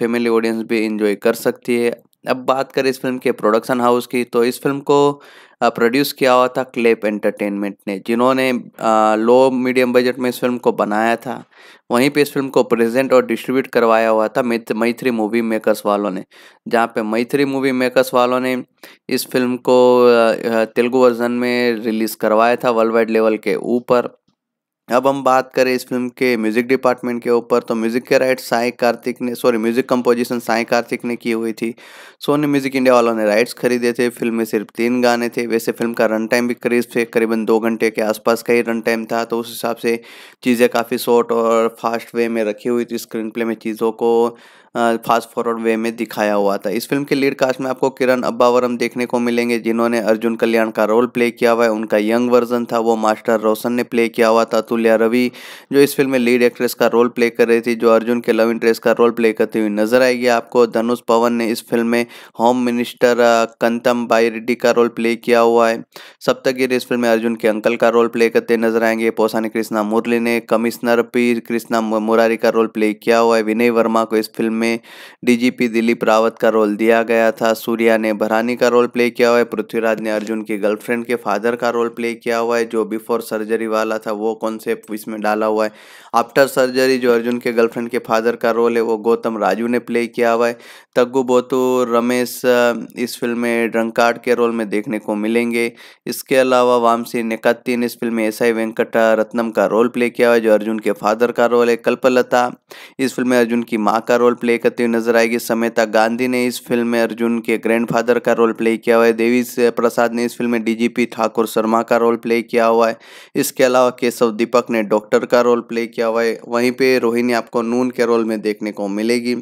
फैमिली ऑडियंस भी इंजॉय कर सकती है अब बात करें इस फिल्म के प्रोडक्शन हाउस की तो इस फिल्म को प्रोड्यूस किया हुआ था क्लेप एंटरटेनमेंट ने जिन्होंने लो मीडियम बजट में इस फिल्म को बनाया था वहीं पे इस फिल्म को प्रेजेंट और डिस्ट्रीब्यूट करवाया हुआ था मैथ्री मूवी मेकर्स वालों ने जहाँ पे मैथ्री मूवी मेकर्स वालों ने इस फिल्म को तेलुगु वर्जन में रिलीज़ करवाया था वर्ल्ड वाइड लेवल के ऊपर अब हम बात करें इस फिल्म के म्यूजिक डिपार्टमेंट के ऊपर तो म्यूजिक के राइट साई कार्तिक ने sorry music composition Sai Kartik ने की हुई थी सोनी म्यूजिक इंडिया वालों ने राइट्स खरीदे थे फिल्म में सिर्फ तीन गाने थे वैसे फिल्म का रन टाइम भी करीब थे करीबन दो घंटे के आसपास का ही रन टाइम था तो उस हिसाब से चीज़ें काफ़ी शॉर्ट और फास्ट वे में रखी हुई थी स्क्रीन प्ले में चीज़ों को फास्ट फॉरवर्ड वे में दिखाया हुआ था इस फिल्म के लीड कास्ट में आपको किरण अब्बावरम देखने को मिलेंगे जिन्होंने अर्जुन कल्याण का रोल प्ले किया हुआ है उनका यंग वर्जन था वो मास्टर रोशन ने प्ले किया हुआ था तुल्या रवि जो इस फिल्म में लीड एक्ट्रेस का रोल प्ले कर रही थी जो अर्जुन के लव इंटरेस्ट का रोल प्ले करती हुई नजर आएगी आपको धनुष पवन ने इस फिल्म में होम मिनिस्टर कंतम बाई रेड्डी का रोल प्ले किया हुआ है सप्तगिर इस फिल्म में अर्जुन के अंकल का रोल प्ले करते नजर आएंगे पोसानी कृष्णा मुरली ने कमिश्नर पी कृष्णा मुरारी का रोल प्ले किया हुआ है विनय वर्मा को इस फिल्म में में डीजीपी दिलीप रावत का रोल दिया गया था सूर्या ने भरानी का रोल प्ले किया हुआ है पृथ्वीराज ने अर्जुन की गर्लफ्रेंड के फादर का रोल प्ले किया हुआ है जो बिफोर सर्जरी वाला था वो कॉन्सेप्ट इसमें डाला हुआ है आफ्टर सर्जरी जो अर्जुन के गर्लफ्रेंड के फादर का रोल है वो गौतम राजू ने प्ले किया हुआ है तग्गू बोतू रमेश इस फिल्म में ड्रंकार्ड के रोल में देखने को मिलेंगे इसके अलावा वामसी निकत्ती ने इस फिल्म में एस आई वेंकट रत्नम का रोल प्ले किया हुआ है जो अर्जुन के फादर का रोल है कल्पलता इस फिल्म में अर्जुन की माँ का रोल प्ले प्ले करती हुई नजर आएगी समेता गांधी ने इस फिल्म में अर्जुन के ग्रैंडफादर का रोल प्ले किया हुआ है देवी प्रसाद ने इस फिल्म में डीजीपी ठाकुर शर्मा का रोल प्ले किया हुआ है इसके अलावा केशव दीपक ने डॉक्टर का रोल प्ले किया हुआ है वहीं पर रोहिणी आपको नून के रोल में देखने को मिलेगी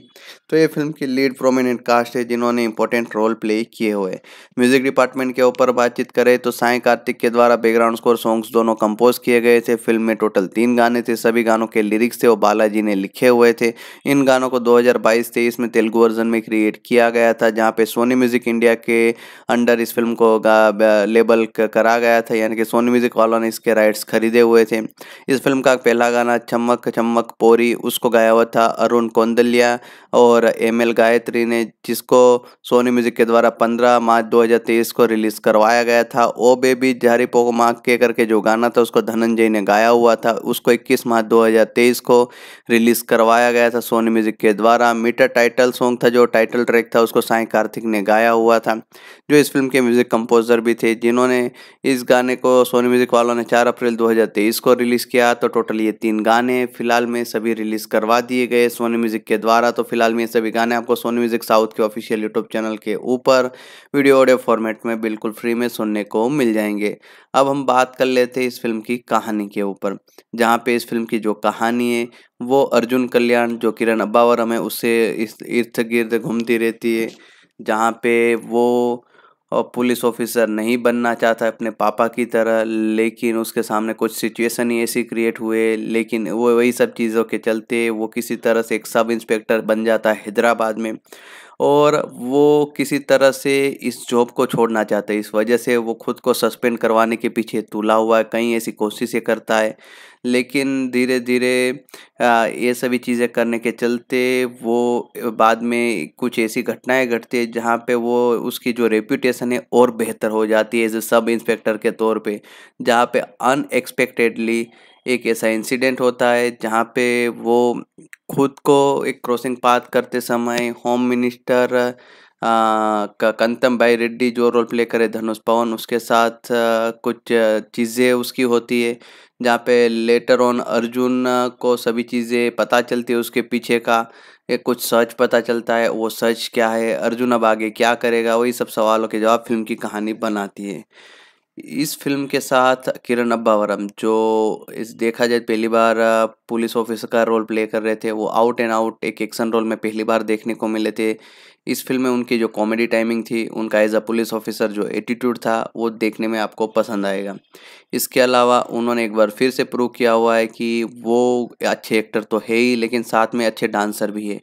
तो ये फिल्म की लीड प्रोमिनेंट कास्ट है जिन्होंने इंपॉर्टेंट रोल प्ले किए हुए म्यूजिक डिपार्टमेंट के ऊपर बातचीत करें तो साई कार्तिक के द्वारा बैकग्राउंड स्कोर सॉन्ग्स दोनों कंपोज किए गए थे फिल्म में टोटल तीन गाने थे सभी गानों के लिरिक्स थे वो बालाजी ने लिखे हुए थे इन गानों को 2022-23 में तेलुगु वर्जन में क्रिएट किया गया था जहाँ पे सोनी म्यूजिक इंडिया के अंडर इस फिल्म को लेबल करा गया था यानी कि सोनी म्यूजिक वालों ने इसके राइट्स खरीदे हुए थे इस फिल्म का पहला गाना चमक चमक पोरी उसको गाया हुआ था अरुण कौंदल्या और एम एल गायत्री ने जिसको सोनी म्यूजिक के द्वारा पंद्रह मार्च दो को रिलीज करवाया गया था ओ बेबी जारी पोक मांग के करके जो गाना था उसको धनंजय ने गाया हुआ था उसको इक्कीस मार्च दो को रिलीज करवाया गया था सोनी म्यूजिक के द्वारा हमारा मीटर टाइटल सॉन्ग था जो टाइटल ट्रैक था उसको साई कार्तिक ने गाया हुआ था जो इस फिल्म के म्यूज़िक कंपोजर भी थे जिन्होंने इस गाने को सोनी म्यूज़िक वालों ने 4 अप्रैल 2023 को रिलीज़ किया तो टोटल ये तीन गाने फिलहाल में सभी रिलीज़ करवा दिए गए सोनी म्यूज़िक के द्वारा तो फिलहाल में ये सभी गाने आपको सोनी म्यूज़िक साउथ के ऑफिशियल यूट्यूब चैनल के ऊपर वीडियो ऑडियो फॉर्मेट में बिल्कुल फ्री में सुनने को मिल जाएंगे अब हम बात कर लेते हैं इस फिल्म की कहानी के ऊपर जहाँ पे इस फिल्म की जो कहानी है वो अर्जुन कल्याण जो किरण अब्बावर हमें उससे इर्द गिर्द घूमती रहती है जहाँ पे वो पुलिस ऑफिसर नहीं बनना चाहता अपने पापा की तरह लेकिन उसके सामने कुछ सिचुएशन ही ऐसी क्रिएट हुए लेकिन वो वही सब चीज़ों के चलते वो किसी तरह से एक सब इंस्पेक्टर बन जाता है हैदराबाद में और वो किसी तरह से इस जॉब को छोड़ना चाहते हैं इस वजह से वो खुद को सस्पेंड करवाने के पीछे तुला हुआ है कहीं ऐसी कोशिशें करता है लेकिन धीरे धीरे ये सभी चीज़ें करने के चलते वो बाद में कुछ ऐसी घटनाएं घटती है जहाँ पे वो उसकी जो रेपूटेशन है और बेहतर हो जाती है एज ए सब इंस्पेक्टर के तौर पे जहाँ पे अनएक्सपेक्टेडली एक ऐसा इंसिडेंट होता है जहाँ पे वो खुद को एक क्रॉसिंग पाथ करते समय होम मिनिस्टर कंतम भाई रेड्डी जो रोल प्ले करे धनुष पवन उसके साथ कुछ चीज़ें उसकी होती है जहाँ पे लेटर ऑन अर्जुन को सभी चीज़ें पता चलती है उसके पीछे का एक कुछ सर्च पता चलता है वो सर्च क्या है अर्जुन अब आगे क्या करेगा वही सब सवालों के जवाब फिल्म की कहानी बनाती है इस फिल्म के साथ किरण अब्बावरम जो इस देखा जाए पहली बार पुलिस ऑफिसर का रोल प्ले कर रहे थे वो आउट एंड आउट एक एक्शन रोल में पहली बार देखने को मिले थे इस फिल्म में उनकी जो कॉमेडी टाइमिंग थी उनका एज अ पुलिस ऑफिसर जो एटीट्यूड था वो देखने में आपको पसंद आएगा इसके अलावा उन्होंने एक बार फिर से प्रूव किया हुआ है कि वो अच्छे एक्टर तो है ही लेकिन साथ में अच्छे डांसर भी है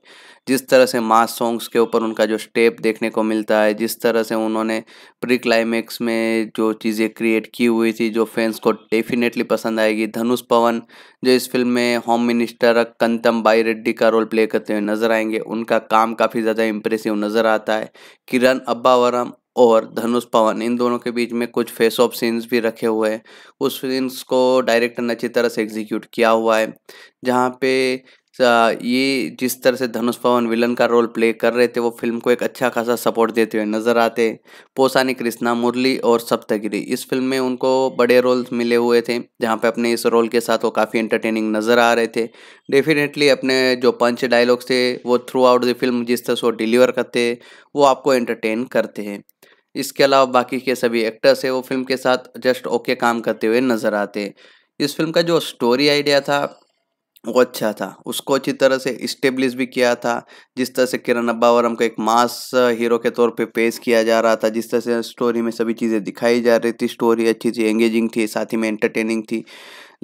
जिस तरह से मास सॉन्ग्स के ऊपर उनका जो स्टेप देखने को मिलता है जिस तरह से उन्होंने प्री क्लाइमैक्स में जो चीज़ें क्रिएट की हुई थी जो फैंस को डेफिनेटली पसंद आएगी धनुष पवन जो इस फिल्म में होम मिनिस्टर कंतम बाई रेड्डी का रोल प्ले करते हुए नज़र आएंगे उनका काम काफ़ी ज़्यादा इम्प्रेसिव नज़र आता है किरण अब्बावरम और धनुष पवन इन दोनों के बीच में कुछ फेस ऑफ सीन्स भी रखे हुए हैं उस सीन्स को डायरेक्टर ने अच्छी तरह से एग्जीक्यूट किया हुआ है जहाँ पे ये जिस तरह से धनुष पवन विलन का रोल प्ले कर रहे थे वो फिल्म को एक अच्छा खासा सपोर्ट देते हुए नजर आते पोसानी कृष्णा मुरली और सप्तगिरी इस फिल्म में उनको बड़े रोल मिले हुए थे जहाँ पे अपने इस रोल के साथ वो काफ़ी एंटरटेनिंग नज़र आ रहे थे डेफिनेटली अपने जो पंच डायलॉग्स थे वो थ्रू आउट द फिल्म जिस तरह से वो डिलीवर करते वो आपको एंटरटेन करते हैं इसके अलावा बाकी के सभी एक्टर्स है वो फिल्म के साथ जस्ट ओके काम करते हुए नज़र आते इस फिल्म का जो स्टोरी आइडिया था वो अच्छा था उसको अच्छी तरह से इस्टेब्लिश भी किया था जिस तरह से किरण अब्बावरम को एक मास हीरो के तौर पे पेश किया जा रहा था जिस तरह से स्टोरी में सभी चीज़ें दिखाई जा रही थी स्टोरी अच्छी थी एंगेजिंग थी साथ ही में एंटरटेनिंग थी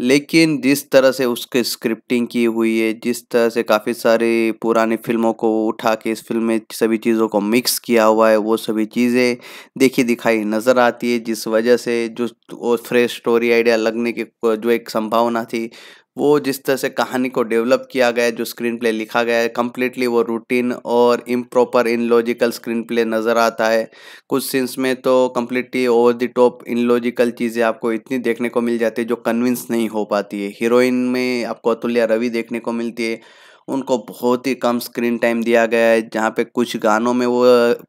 लेकिन जिस तरह से उसके स्क्रिप्टिंग की हुई है जिस तरह से काफ़ी सारी पुरानी फिल्मों को उठा के इस फिल्म में सभी चीज़ों को मिक्स किया हुआ है वो सभी चीज़ें देखी दिखाई नज़र आती है जिस वजह से जो वो फ्रेश स्टोरी आइडिया लगने की जो एक संभावना थी वो जिस तरह से कहानी को डेवलप किया गया जो स्क्रीन प्ले लिखा गया है कम्प्लीटली वो रूटीन और इम्प्रॉपर इन लॉजिकल स्क्रीन प्ले नज़र आता है कुछ सीन्स में तो completely over the top in logical चीज़ें आपको इतनी देखने को मिल जाती है जो कन्विंस नहीं हो पाती है हीरोइन में आपको अतुल्या रवि देखने को मिलती है उनको बहुत ही कम स्क्रीन टाइम दिया गया है जहाँ पे कुछ गानों में वो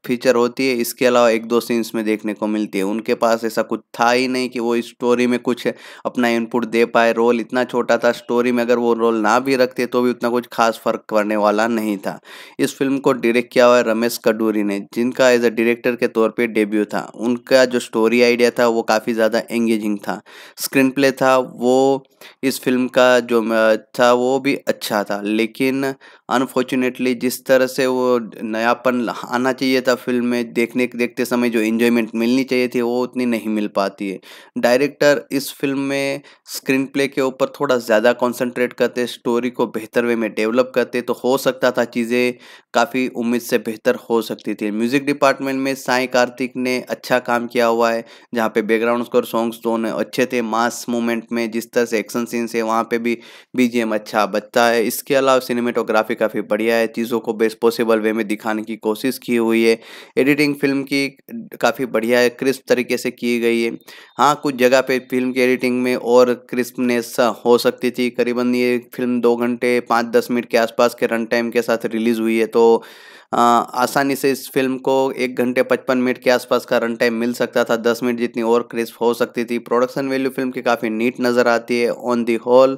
फीचर होती है इसके अलावा एक दो सीन्स में देखने को मिलती है उनके पास ऐसा कुछ था ही नहीं कि वो स्टोरी में कुछ अपना इनपुट दे पाए रोल इतना छोटा था स्टोरी में अगर वो रोल ना भी रखते तो भी उतना कुछ खास फर्क पड़ने वाला नहीं था इस फिल्म को डायरेक्ट किया हुआ है रमेश कडूरी ने जिनका एज अ डायरेक्टर के तौर पर डेब्यू था उनका जो स्टोरी आइडिया था वो काफ़ी ज़्यादा एंगेजिंग था स्क्रीन प्ले था वो इस फिल्म का जो था वो भी अच्छा था लेकिन in अनफॉर्चुनेटली जिस तरह से वो नयापन आना चाहिए था फिल्म में देखने देखते समय जो इन्जॉयमेंट मिलनी चाहिए थी वो उतनी नहीं मिल पाती है डायरेक्टर इस फिल्म में स्क्रीन प्ले के ऊपर थोड़ा ज़्यादा कॉन्सेंट्रेट करते स्टोरी को बेहतर वे में डेवलप करते तो हो सकता था चीज़ें काफ़ी उम्मीद से बेहतर हो सकती थी म्यूज़िक डिपार्टमेंट में साई कार्तिक ने अच्छा काम किया हुआ है जहाँ पे बैकग्राउंड स्कोर सॉन्ग्स दोनों अच्छे थे मास मोमेंट में जिस तरह से एक्शन सीन्स है वहाँ पे भी बीजेम अच्छा बचता है इसके अलावा सिनेमेटोग्राफिक काफ़ी बढ़िया है चीज़ों को बेस्ट पॉसिबल वे में दिखाने की कोशिश की हुई है एडिटिंग फिल्म की काफ़ी बढ़िया है क्रिस्प तरीके से की गई है हाँ कुछ जगह पे फिल्म की एडिटिंग में और क्रिस्पनेस हो सकती थी करीबन ये फिल्म दो घंटे पाँच दस मिनट के आसपास के रन टाइम के साथ रिलीज़ हुई है तो आ, आसानी से इस फिल्म को एक घंटे पचपन मिनट के आसपास का रन टाइम मिल सकता था दस मिनट जितनी और क्रिस्प हो सकती थी प्रोडक्शन वैल्यू फिल्म की काफ़ी नीट नज़र आती है ऑन दी होल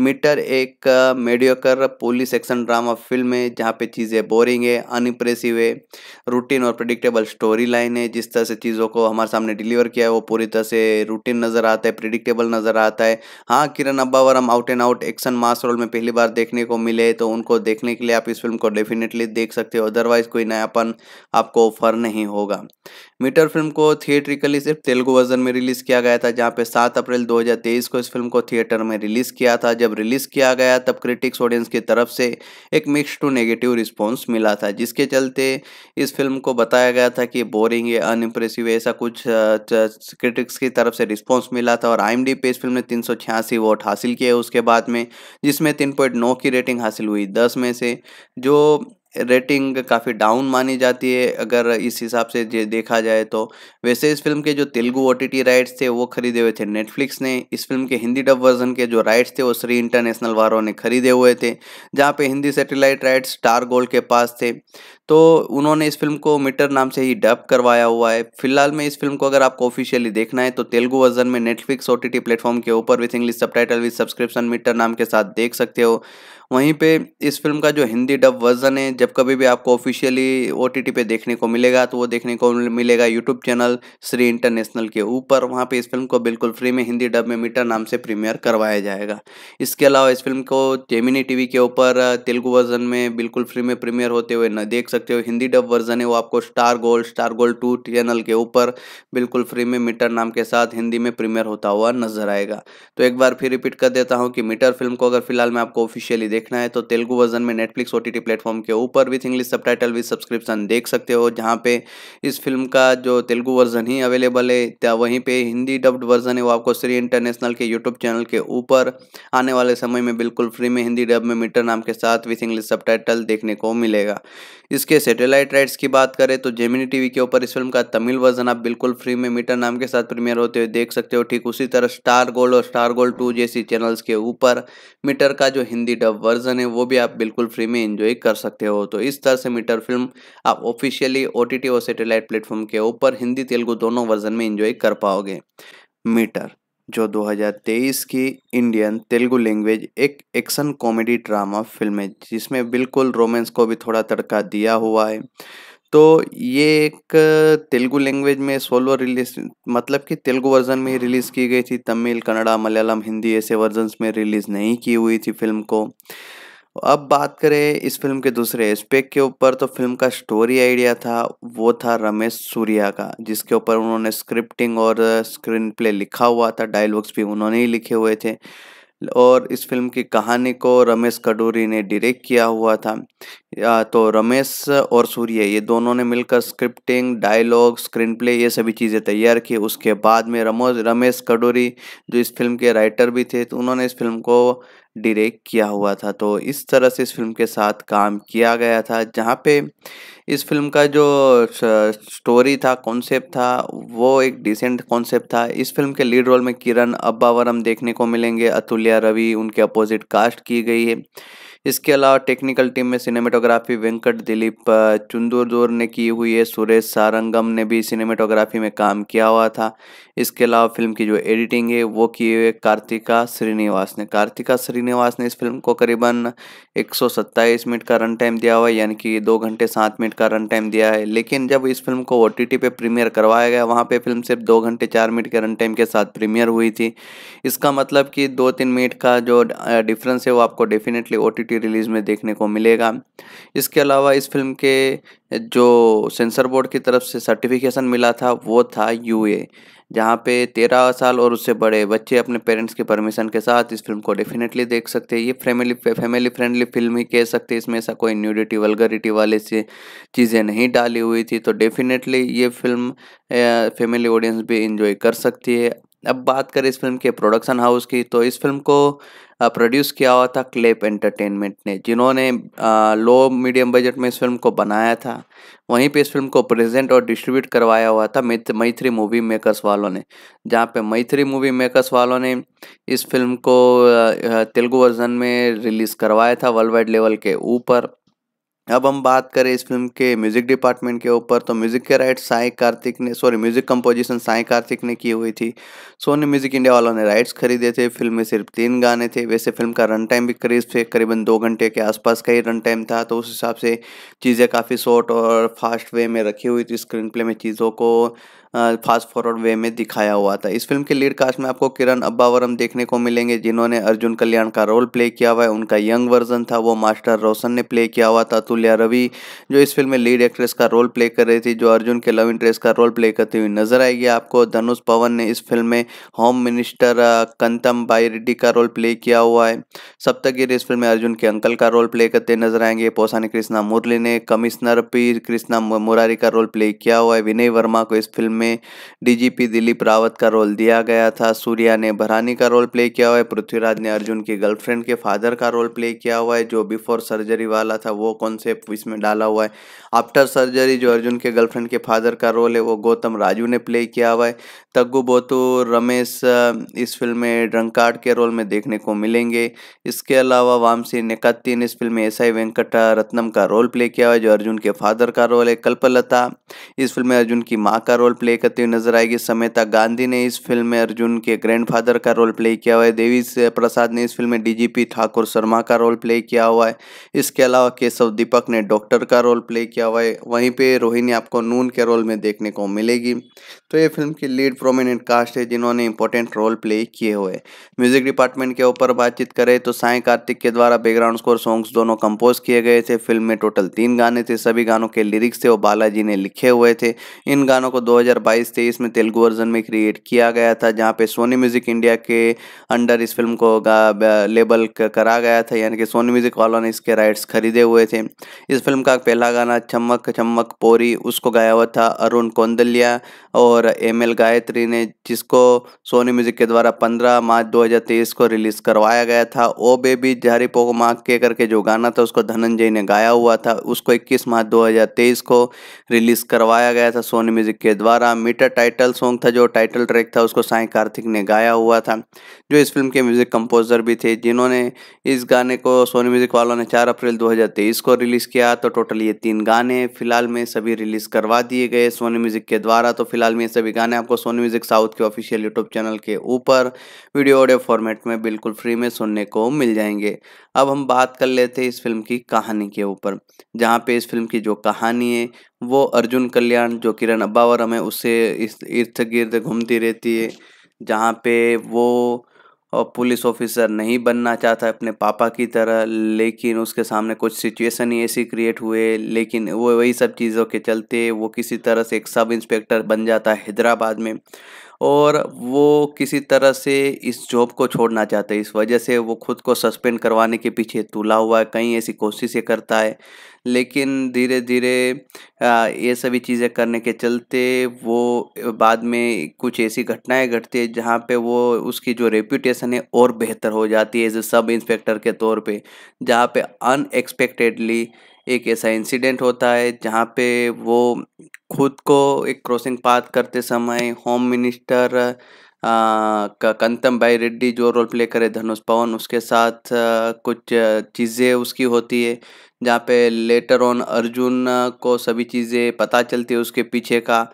मीटर एक mediocre police action drama film है जहाँ पे चीज़ें बोरिंग है अनइम्प्रेसिव है रूटीन और प्रिडिक्टेबल स्टोरी लाइन है जिस तरह से चीज़ों को हमारे सामने डिलीवर किया है वो पूरी तरह से रूटीन नज़र आता है प्रिडिक्टेबल नज़र आता है हाँ किरण अब्बावरम हम out and out action mass role में पहली बार देखने को मिले तो उनको देखने के लिए आप इस फिल्म को डेफिनेटली देख सकते हो अदरवाइज कोई नयापन आपको ऑफर नहीं होगा मीटर फिल्म को थिएट्रिकली सिर्फ तेलुगु वर्जन में रिलीज़ किया गया था जहाँ पे सात अप्रैल दो को इस फिल्म को थिएटर में रिलीज़ किया था जब रिलीज किया गया तब क्रिटिक्स ऑडियंस की तरफ से एक मिक्स टू नेगेटिव रिस्पॉन्स मिला था जिसके चलते इस फिल्म को बताया गया था कि बोरिंग है अनइम्प्रेसिव है ऐसा कुछ क्रिटिक्स की तरफ से रिस्पॉन्स मिला था और आई एम डी पे इस फिल्म ने तीन वोट हासिल किए उसके बाद में जिसमें तीन की रेटिंग हासिल हुई दस में से जो रेटिंग काफ़ी डाउन मानी जाती है अगर इस हिसाब से देखा जाए तो वैसे इस फिल्म के जो तेलुगु ओ राइट्स थे वो खरीदे हुए थे नेटफ्लिक्स ने इस फिल्म के हिंदी डब वर्जन के जो राइट्स थे वो श्री इंटरनेशनल वालों ने खरीदे हुए थे जहाँ पे Hindi satellite rights Star Gold के पास थे तो उन्होंने इस फिल्म को मीटर नाम से ही डब करवाया हुआ है फिलहाल में इस फिल्म को अगर आपको ऑफिशियली देखना है तो तेलुगु वर्जन में नेटफ्लिक्स ओ टी प्लेटफॉर्म के ऊपर with English subtitle with subscription Meter नाम के साथ देख सकते हो वहीं पे इस फिल्म का जो हिंदी डब वर्जन है जब कभी भी आपको ऑफिशियली ओ पे देखने को मिलेगा तो वो देखने को मिलेगा यूट्यूब चैनल श्री इंटरनेशनल के ऊपर वहाँ पे इस फिल्म को बिल्कुल फ्री में हिंदी डब में मीटर नाम से प्रीमियर करवाया जाएगा इसके अलावा इस फिल्म को जेमिनी टी के ऊपर तेलुगु वर्जन में बिल्कुल फ्री में प्रीमियर होते हुए न देख सकते हो हिंदी डब वर्जन है वो आपको Star Gold Star Gold two channel के ऊपर बिल्कुल फ्री में मीटर नाम के साथ हिंदी में प्रीमियर होता हुआ नजर आएगा तो एक बार फिर रिपीट कर देता हूँ कि मीटर फिल्म को अगर फिलहाल मैं आपको ऑफिशियली देख देखना है तो तेलुगु वर्जन में Netflix O T T platform के ऊपर with English subtitle with subscription देख सकते हो जहाँ पे इस फिल्म का जो तेलुगु वर्जन ही अवेलेबल है वहीं पे हिंदी डब्ड वर्जन है वो आपको श्री इंटरनेशनल के यूट्यूब चैनल के ऊपर आने वाले समय में बिल्कुल फ्री में हिंदी डब में मीटर नाम के साथ विथ इंग्लिश सब देखने को मिलेगा इसके सेटेलाइट राइट्स की बात करें तो जेमिनी टीवी के ऊपर इस फिल्म का तमिल वर्जन आप बिल्कुल फ्री में मीटर नाम के साथ प्रीमियर होते हुए देख सकते हो ठीक उसी तरह स्टार गोल्ड और स्टार गोल्ड टू जैसी चैनल्स के ऊपर मीटर का जो हिंदी डब वर्जन है वो भी आप बिल्कुल फ्री में इंजॉय कर सकते हो तो इस तरह से मीटर फिल्म आप ऑफिशियली ओ और सेटेलाइट प्लेटफॉर्म के ऊपर हिंदी तेलुगु दोनों वर्जन में इंजॉय कर पाओगे मीटर जो 2023 की इंडियन तेलुगु लैंग्वेज एक एक्शन कॉमेडी ड्रामा फिल्म है जिसमें बिल्कुल रोमांस को भी थोड़ा तड़का दिया हुआ है तो ये एक तेलुगु लैंग्वेज में सोलो रिलीज मतलब कि तेलुगु वर्जन में ही रिलीज़ की गई थी तमिल कन्नड़ा मलयालम हिंदी ऐसे वर्जन्स में रिलीज़ नहीं की हुई थी फिल्म को अब बात करें इस फिल्म के दूसरे एस्पेक्ट के ऊपर तो फिल्म का स्टोरी आइडिया था वो था रमेश सूर्या का जिसके ऊपर उन्होंने स्क्रिप्टिंग और स्क्रीन प्ले लिखा हुआ था डायलॉग्स भी उन्होंने ही लिखे हुए थे और इस फिल्म की कहानी को रमेश कडूरी ने डायरेक्ट किया हुआ था तो रमेश और सूर्य ये दोनों ने मिलकर स्क्रिप्टिंग डायलॉग स्क्रीन प्ले ये सभी चीज़ें तैयार की उसके बाद में रमोज रमेश कडूरी जो इस फिल्म के राइटर भी थे तो उन्होंने इस फिल्म को डायरेक्ट किया हुआ था तो इस तरह से इस फिल्म के साथ काम किया गया था जहाँ पे इस फिल्म का जो स्टोरी था कॉन्सेप्ट था वो एक डिसेंट कॉन्सेप्ट था इस फिल्म के लीड रोल में किरण अब्बावरम देखने को मिलेंगे अतुल्या रवि उनके अपोजिट कास्ट की गई है इसके अलावा टेक्निकल टीम में सिनेमेटोग्राफी वेंकट दिलीप चुंदूर दूर ने की हुई है सुरेश सारंगम ने भी सिनेमेटोग्राफी में काम किया हुआ था इसके अलावा फिल्म की जो एडिटिंग है वो की हुई है कार्तिका श्रीनिवास ने कार्तिका श्रीनिवास ने इस फिल्म को करीबन एक मिनट का रन टाइम दिया हुआ है यानी कि दो घंटे सात मिनट का रन टाइम दिया है लेकिन जब इस फिल्म को ओ टी प्रीमियर करवाया गया वहाँ पर फिल्म सिर्फ दो घंटे चार मिनट के रन टाइम के साथ प्रीमियर हुई थी इसका मतलब कि दो तीन मिनट का जो डिफरेंस है वो आपको definitely O T thirty release में देखने को मिलेगा इसके अलावा इस फिल्म के जो सेंसर बोर्ड की तरफ से सर्टिफिकेशन मिला था वो था यूए जहाँ पे तेरह साल और उससे बड़े बच्चे अपने पेरेंट्स के परमिशन के साथ इस फिल्म को डेफिनेटली देख सकते हैं ये फैमिली फैमिली फ्रेंडली फिल्म ही कह सकते हैं इसमें ऐसा कोई न्यूडिटी वलगरिटी वाले से चीज़ें नहीं डाली हुई थी तो डेफिनेटली ये फिल्म फैमिली ऑडियंस भी इंजॉय कर सकती है अब बात करें इस फिल्म के प्रोडक्शन हाउस की तो इस फिल्म को प्रोड्यूस किया हुआ था क्लेप एंटरटेनमेंट ने जिन्होंने लो मीडियम बजट में इस फिल्म को बनाया था वहीं पे इस फिल्म को प्रेजेंट और डिस्ट्रीब्यूट करवाया हुआ था मैत्री मूवी मेकर्स वालों ने जहाँ पे मैत्री मूवी मेकर्स वालों ने इस फिल्म को तेलुगु वर्जन में रिलीज़ करवाया था वर्ल्ड वाइड लेवल के ऊपर अब हम बात करें इस फिल्म के म्यूज़िक डिपार्टमेंट के ऊपर तो म्यूज़िक के राइट साई कार्तिक ने sorry music composition Sai Kartik ने की हुई थी सोनी म्यूज़िक इंडिया वालों ने राइट्स खरीदे थे फिल्म में सिर्फ तीन गाने थे वैसे फिल्म का रन टाइम भी करीब थे करीबन दो घंटे के आसपास का ही रन टाइम था तो उस हिसाब से चीज़ें काफ़ी शॉर्ट और फास्ट वे में रखी हुई थी स्क्रीन प्ले में चीज़ों को फास्ट फॉरवर्ड वे में दिखाया हुआ था इस फिल्म के लीड कास्ट में आपको किरण अब्बावरम देखने को मिलेंगे जिन्होंने अर्जुन कल्याण का रोल प्ले किया हुआ है उनका यंग वर्जन था वो मास्टर रोशन ने प्ले किया हुआ था तुल्या रवि जो इस फिल्म में लीड एक्ट्रेस का रोल प्ले कर रही थी जो अर्जुन के लव इंटरेस्ट का रोल प्ले करती हुई नजर आएगी आपको धनुष पवन ने इस फिल्म में होम मिनिस्टर कंतम बाई रेड्डी का रोल प्ले किया हुआ है सप्तगिर इस फिल्म में अर्जुन के अंकल का रोल प्ले करते नजर आएंगे पोसानी कृष्णा मुरली ने कमिश्नर पी कृष्णा मुरारी का रोल प्ले किया हुआ है विनय वर्मा को इस फिल्म में डीजीपी दिलीप रावत का रोल दिया गया था सूर्या ने भरानी का रोल प्ले किया हुआ है पृथ्वीराज ने अर्जुन की गर्लफ्रेंड के फादर का रोल प्ले किया हुआ है जो बिफोर सर्जरी वाला था वो कॉन्सेप्ट इसमें डाला हुआ है आफ्टर सर्जरी जो अर्जुन के गर्लफ्रेंड के फादर का रोल है वो गौतम राजू ने प्ले किया हुआ है तग्गू बोतू रमेश इस फिल्म में ड्रंकार्ड के रोल में देखने को मिलेंगे इसके अलावा वामसी निकत्ती ने इस फिल्म में एस आई वेंकट रत्नम का रोल प्ले किया हुआ है जो अर्जुन के फादर का रोल है कल्पलता इस फिल्म में अर्जुन की माँ का रोल प्ले प्ले करती तो हुई नजर आएगी समेता गांधी ने इस फिल्म में अर्जुन के ग्रैंडफादर का रोल प्ले किया हुआ है देवी प्रसाद ने इस फिल्म में डीजीपी ठाकुर शर्मा का रोल प्ले किया हुआ है इसके अलावा केशव दीपक ने डॉक्टर का रोल प्ले किया हुआ है वहीं पर रोहिणी आपको नून के रोल में देखने को मिलेगी तो ये फिल्म की लीड प्रोमिनेंट कास्ट है जिन्होंने इंपॉर्टेंट रोल प्ले किए हुए म्यूजिक डिपार्टमेंट के ऊपर बातचीत करें तो साई कार्तिक के द्वारा बैकग्राउंड स्कोर सॉन्ग्स दोनों कंपोज किए गए थे फिल्म में टोटल तीन गाने थे सभी गानों के लिरिक्स थे वो बालाजी ने लिखे हुए थे इन गानों को 2022-23 में तेलुगु वर्जन में क्रिएट किया गया था जहाँ पे सोनी म्यूजिक इंडिया के अंडर इस फिल्म को लेबल करा गया था यानी कि सोनी म्यूजिक वालों ने इसके राइट्स खरीदे हुए थे इस फिल्म का पहला गाना चमक चमक पोरी उसको गाया हुआ था अरुण कौंदल्या और एम एल गायत्री ने जिसको सोनी म्यूजिक के द्वारा पंद्रह मार्च दो को रिलीज करवाया गया था ओ बेबी जारी पोको माक के करके जो गाना था उसको धनंजय ने गाया हुआ था उसको इक्कीस मार्च दो को रिलीज करवाया गया था सोनी म्यूजिक के द्वारा था मीटर टाइटल सॉन्ग था जो टाइटल ट्रैक था उसको साई कार्तिक ने गाया हुआ था जो इस फिल्म के म्यूज़िक कंपोजर भी थे जिन्होंने इस गाने को सोनी म्यूज़िक वालों ने चार अप्रैल 2023 को रिलीज़ किया तो टोटल ये तीन गाने फिलहाल में सभी रिलीज़ करवा दिए गए सोनी म्यूज़िक के द्वारा तो फिलहाल में ये सभी गाने आपको सोनी म्यूज़िक साउथ के ऑफिशियल यूट्यूब चैनल के ऊपर वीडियो ऑडियो फॉर्मेट में बिल्कुल फ्री में सुनने को मिल जाएंगे अब हम बात कर लेते हैं इस फिल्म की कहानी के ऊपर जहाँ पे इस फिल्म की जो कहानी है वो अर्जुन कल्याण जो किरण अब्बावर हमें उससे इस इर्द गिर्द घूमती रहती है जहाँ पे वो पुलिस ऑफिसर नहीं बनना चाहता अपने पापा की तरह लेकिन उसके सामने कुछ सिचुएशन ही ऐसी क्रिएट हुए लेकिन वो वही सब चीज़ों के चलते वो किसी तरह से एक सब इंस्पेक्टर बन जाता है हैदराबाद में और वो किसी तरह से इस जॉब को छोड़ना चाहते हैं इस वजह से वो खुद को सस्पेंड करवाने के पीछे तुला हुआ है कहीं ऐसी कोशिशें करता है लेकिन धीरे धीरे ये सभी चीज़ें करने के चलते वो बाद में कुछ ऐसी घटनाएं घटती है जहाँ पे वो उसकी जो रेपूटेशन है और बेहतर हो जाती है एज ए सब इंस्पेक्टर के तौर पे जहाँ पे अनएक्सपेक्टेडली एक ऐसा इंसिडेंट होता है जहाँ पे वो खुद को एक क्रॉसिंग पाथ करते समय होम मिनिस्टर कंतम भाई रेड्डी जो रोल प्ले करे धनुष पवन उसके साथ कुछ चीज़ें उसकी होती है जहाँ पे लेटर ऑन अर्जुन को सभी चीज़ें पता चलती है उसके पीछे का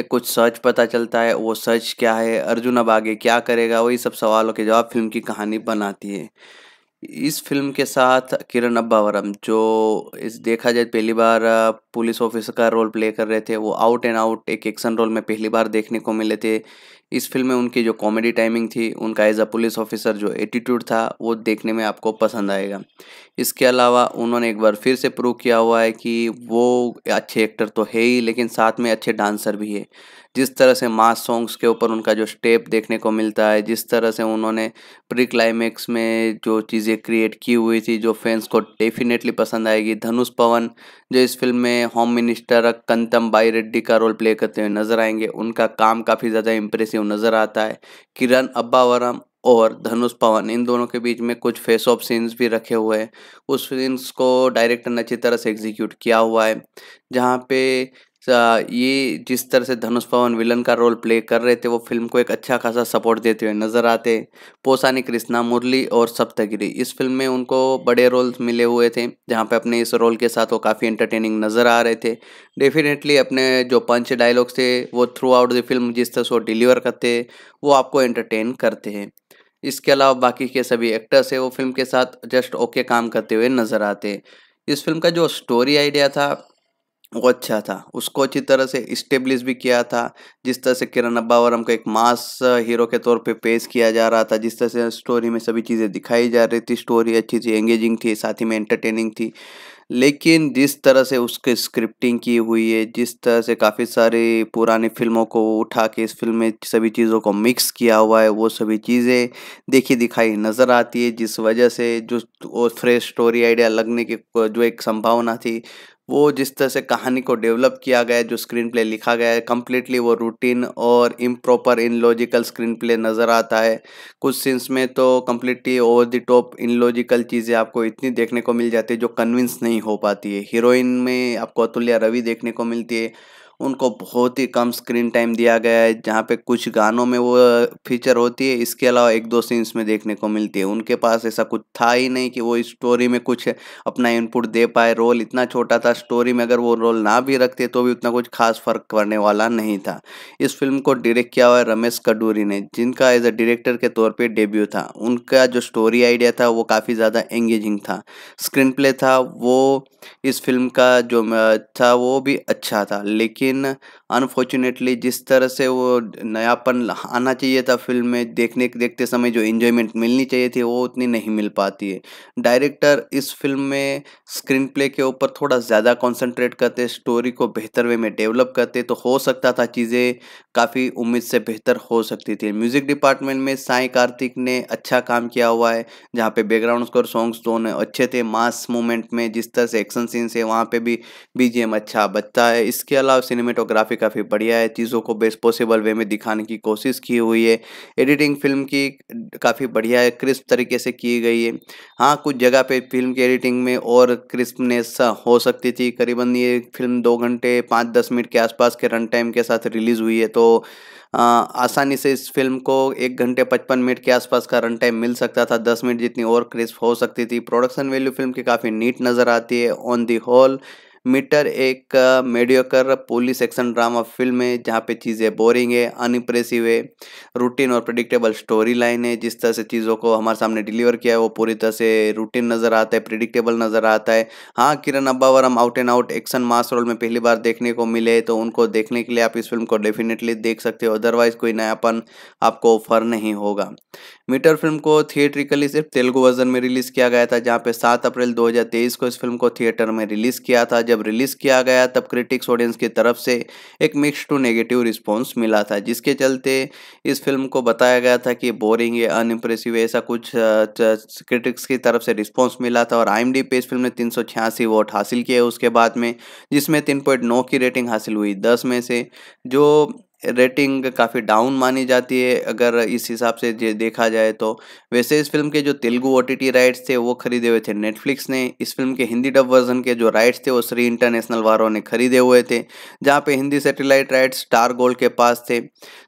एक कुछ सच पता चलता है वो सच क्या है अर्जुन अब आगे क्या करेगा वही सब सवालों के जवाब फिल्म की कहानी बनाती है इस फिल्म के साथ किरण अब्बावरम जो इस देखा जाए पहली बार पुलिस ऑफिसर का रोल प्ले कर रहे थे वो आउट एंड आउट एक एक्शन रोल में पहली बार देखने को मिले थे इस फिल्म में उनकी जो कॉमेडी टाइमिंग थी उनका एज अ पुलिस ऑफिसर जो एटीट्यूड था वो देखने में आपको पसंद आएगा इसके अलावा उन्होंने एक बार फिर से प्रूव किया हुआ है कि वो अच्छे एक्टर तो है ही लेकिन साथ में अच्छे डांसर भी है जिस तरह से मास सॉन्ग्स के ऊपर उनका जो स्टेप देखने को मिलता है जिस तरह से उन्होंने प्री क्लाइमैक्स में जो चीज़ें क्रिएट की हुई थी जो फैंस को डेफिनेटली पसंद आएगी धनुष पवन जो इस फिल्म में होम मिनिस्टर कंतम बाई रेड्डी का रोल प्ले करते हुए नज़र आएंगे उनका काम काफ़ी ज़्यादा इम्प्रेसिव नज़र आता है किरण अब्बावरम और धनुष पवन इन दोनों के बीच में कुछ फेस ऑफ सीन्स भी रखे हुए हैं उस सीन्स को डायरेक्टर ने अच्छी तरह से एग्जीक्यूट किया हुआ है जहाँ पे ये जिस तरह से धनुष पवन विलन का रोल प्ले कर रहे थे वो फिल्म को एक अच्छा खासा सपोर्ट देते हुए नजर आते पोसानी कृष्णा मुरली और सप्तगिरी इस फिल्म में उनको बड़े रोल मिले हुए थे जहाँ पे अपने इस रोल के साथ वो काफ़ी एंटरटेनिंग नज़र आ रहे थे डेफिनेटली अपने जो पंच डायलॉग्स थे वो थ्रू आउट द फिल्म जिस तरह से वो डिलीवर करते वो आपको एंटरटेन करते हैं इसके अलावा बाकी के सभी एक्टर्स है वो फिल्म के साथ जस्ट ओके काम करते हुए नज़र आते इस फिल्म का जो स्टोरी आइडिया था वो अच्छा था उसको अच्छी तरह से इस्टेब्लिश भी किया था जिस तरह से किरण अब्बावरम को एक मास हीरो के तौर पे पेश किया जा रहा था जिस तरह से स्टोरी में सभी चीज़ें दिखाई जा रही थी स्टोरी अच्छी थी एंगेजिंग थी साथ ही में एंटरटेनिंग थी लेकिन जिस तरह से उसके स्क्रिप्टिंग की हुई है जिस तरह से काफ़ी सारी पुरानी फिल्मों को उठा के इस फिल्म में सभी चीज़ों को मिक्स किया हुआ है वो सभी चीज़ें देखी दिखाई नज़र आती है जिस वजह से जो वो फ्रेश स्टोरी आइडिया लगने की जो एक संभावना थी वो जिस तरह से कहानी को डेवलप किया गया है जो स्क्रीन प्ले लिखा गया है कम्प्लीटली वो रूटीन और इम्प्रॉपर इन लॉजिकल स्क्रीन प्ले नज़र आता है कुछ सीन्स में तो completely over the top in logical चीज़ें आपको इतनी देखने को मिल जाती है जो कन्विंस नहीं हो पाती है हीरोइन में आपको अतुल्या रवि देखने को मिलती है उनको बहुत ही कम स्क्रीन टाइम दिया गया है जहाँ पे कुछ गानों में वो फीचर होती है इसके अलावा एक दो सीन्स में देखने को मिलती है उनके पास ऐसा कुछ था ही नहीं कि वो स्टोरी में कुछ अपना इनपुट दे पाए रोल इतना छोटा था स्टोरी में अगर वो रोल ना भी रखते तो भी उतना कुछ खास फर्क पड़ने वाला नहीं था इस फिल्म को डायरेक्ट किया हुआ है रमेश कडूरी ने जिनका एज अ डायरेक्टर के तौर पर डेब्यू था उनका जो स्टोरी आइडिया था वो काफ़ी ज़्यादा एंगेजिंग था स्क्रीन प्ले था वो इस फिल्म का जो था वो भी अच्छा था लेकिन अनफॉर्चुनेटली जिस तरह से वो नयापन आना चाहिए था फिल्म में देखने देखते समय जो इन्जॉयमेंट मिलनी चाहिए थी वो उतनी नहीं मिल पाती है डायरेक्टर इस फिल्म में स्क्रीन प्ले के ऊपर थोड़ा ज़्यादा कॉन्सेंट्रेट करते स्टोरी को बेहतर वे में डेवलप करते तो हो सकता था चीज़ें काफ़ी उम्मीद से बेहतर हो सकती थी म्यूज़िक डिपार्टमेंट में साई कार्तिक ने अच्छा काम किया हुआ है जहाँ पे बैकग्राउंड स्कोर सॉन्ग्स दोनों अच्छे थे मास मूवमेंट में जिस तरह से एक्शन सीन्स है वहाँ पे भी बीजीएम अच्छा बचता है इसके अलावा सिनेमेटोग्राफी काफ़ी बढ़िया है चीज़ों को बेस्ट पॉसिबल वे में दिखाने की कोशिश की हुई है एडिटिंग फिल्म की काफ़ी बढ़िया है क्रिस्प तरीके से की गई है हाँ कुछ जगह पे फिल्म की एडिटिंग में और क्रिस्पनेस हो सकती थी करीबन ये फिल्म दो घंटे पाँच दस मिनट के आसपास के रन टाइम के साथ रिलीज़ हुई है तो आसानी से इस फिल्म को एक घंटे पचपन मिनट के आसपास का रन टाइम मिल सकता था दस मिनट जितनी और क्रिस्प हो सकती थी प्रोडक्शन वैल्यू फिल्म की काफ़ी नीट नज़र आती है ऑन दी होल मीटर एक mediocre police action drama film है जहाँ पे चीज़ें बोरिंग है अनइम्प्रेसिव है रूटीन और प्रडिक्टेबल स्टोरी लाइन है जिस तरह से चीज़ों को हमारे सामने डिलीवर किया है वो पूरी तरह से रूटीन नज़र आता है प्रिडिक्टेबल नज़र आता है हाँ Kiran Abbavaram out and out action mass role में पहली बार देखने को मिले तो उनको देखने के लिए आप इस फिल्म को डेफिनेटली देख सकते हो अदरवाइज़ कोई नयापन आपको ऑफर नहीं होगा मीटर फिल्म को थिएट्रिकली सिर्फ तेलुगु वर्जन में रिलीज किया गया था जहाँ पे 7 अप्रैल 2023 को इस फिल्म को थिएटर में रिलीज किया था जब रिलीज किया गया तब क्रिटिक्स ऑडियंस की तरफ से एक मिक्स टू नेगेटिव रिस्पॉन्स मिला था जिसके चलते इस फिल्म को बताया गया था कि बोरिंग है अनइम्प्रेसिव ऐसा कुछ क्रिटिक्स की तरफ से रिस्पॉन्स मिला था और आई पे इस फिल्म ने तीन वोट हासिल किए उसके बाद में जिसमें तीन की रेटिंग हासिल हुई दस में से जो रेटिंग काफ़ी डाउन मानी जाती है अगर इस हिसाब से देखा जाए तो वैसे इस फिल्म के जो तेलुगु ओ राइट्स थे वो खरीदे हुए थे नेटफ्लिक्स ने इस फिल्म के हिंदी डब वर्जन के जो राइट्स थे वो श्री इंटरनेशनल वारों ने खरीदे हुए थे जहाँ पे Hindi satellite rights Star Gold के पास थे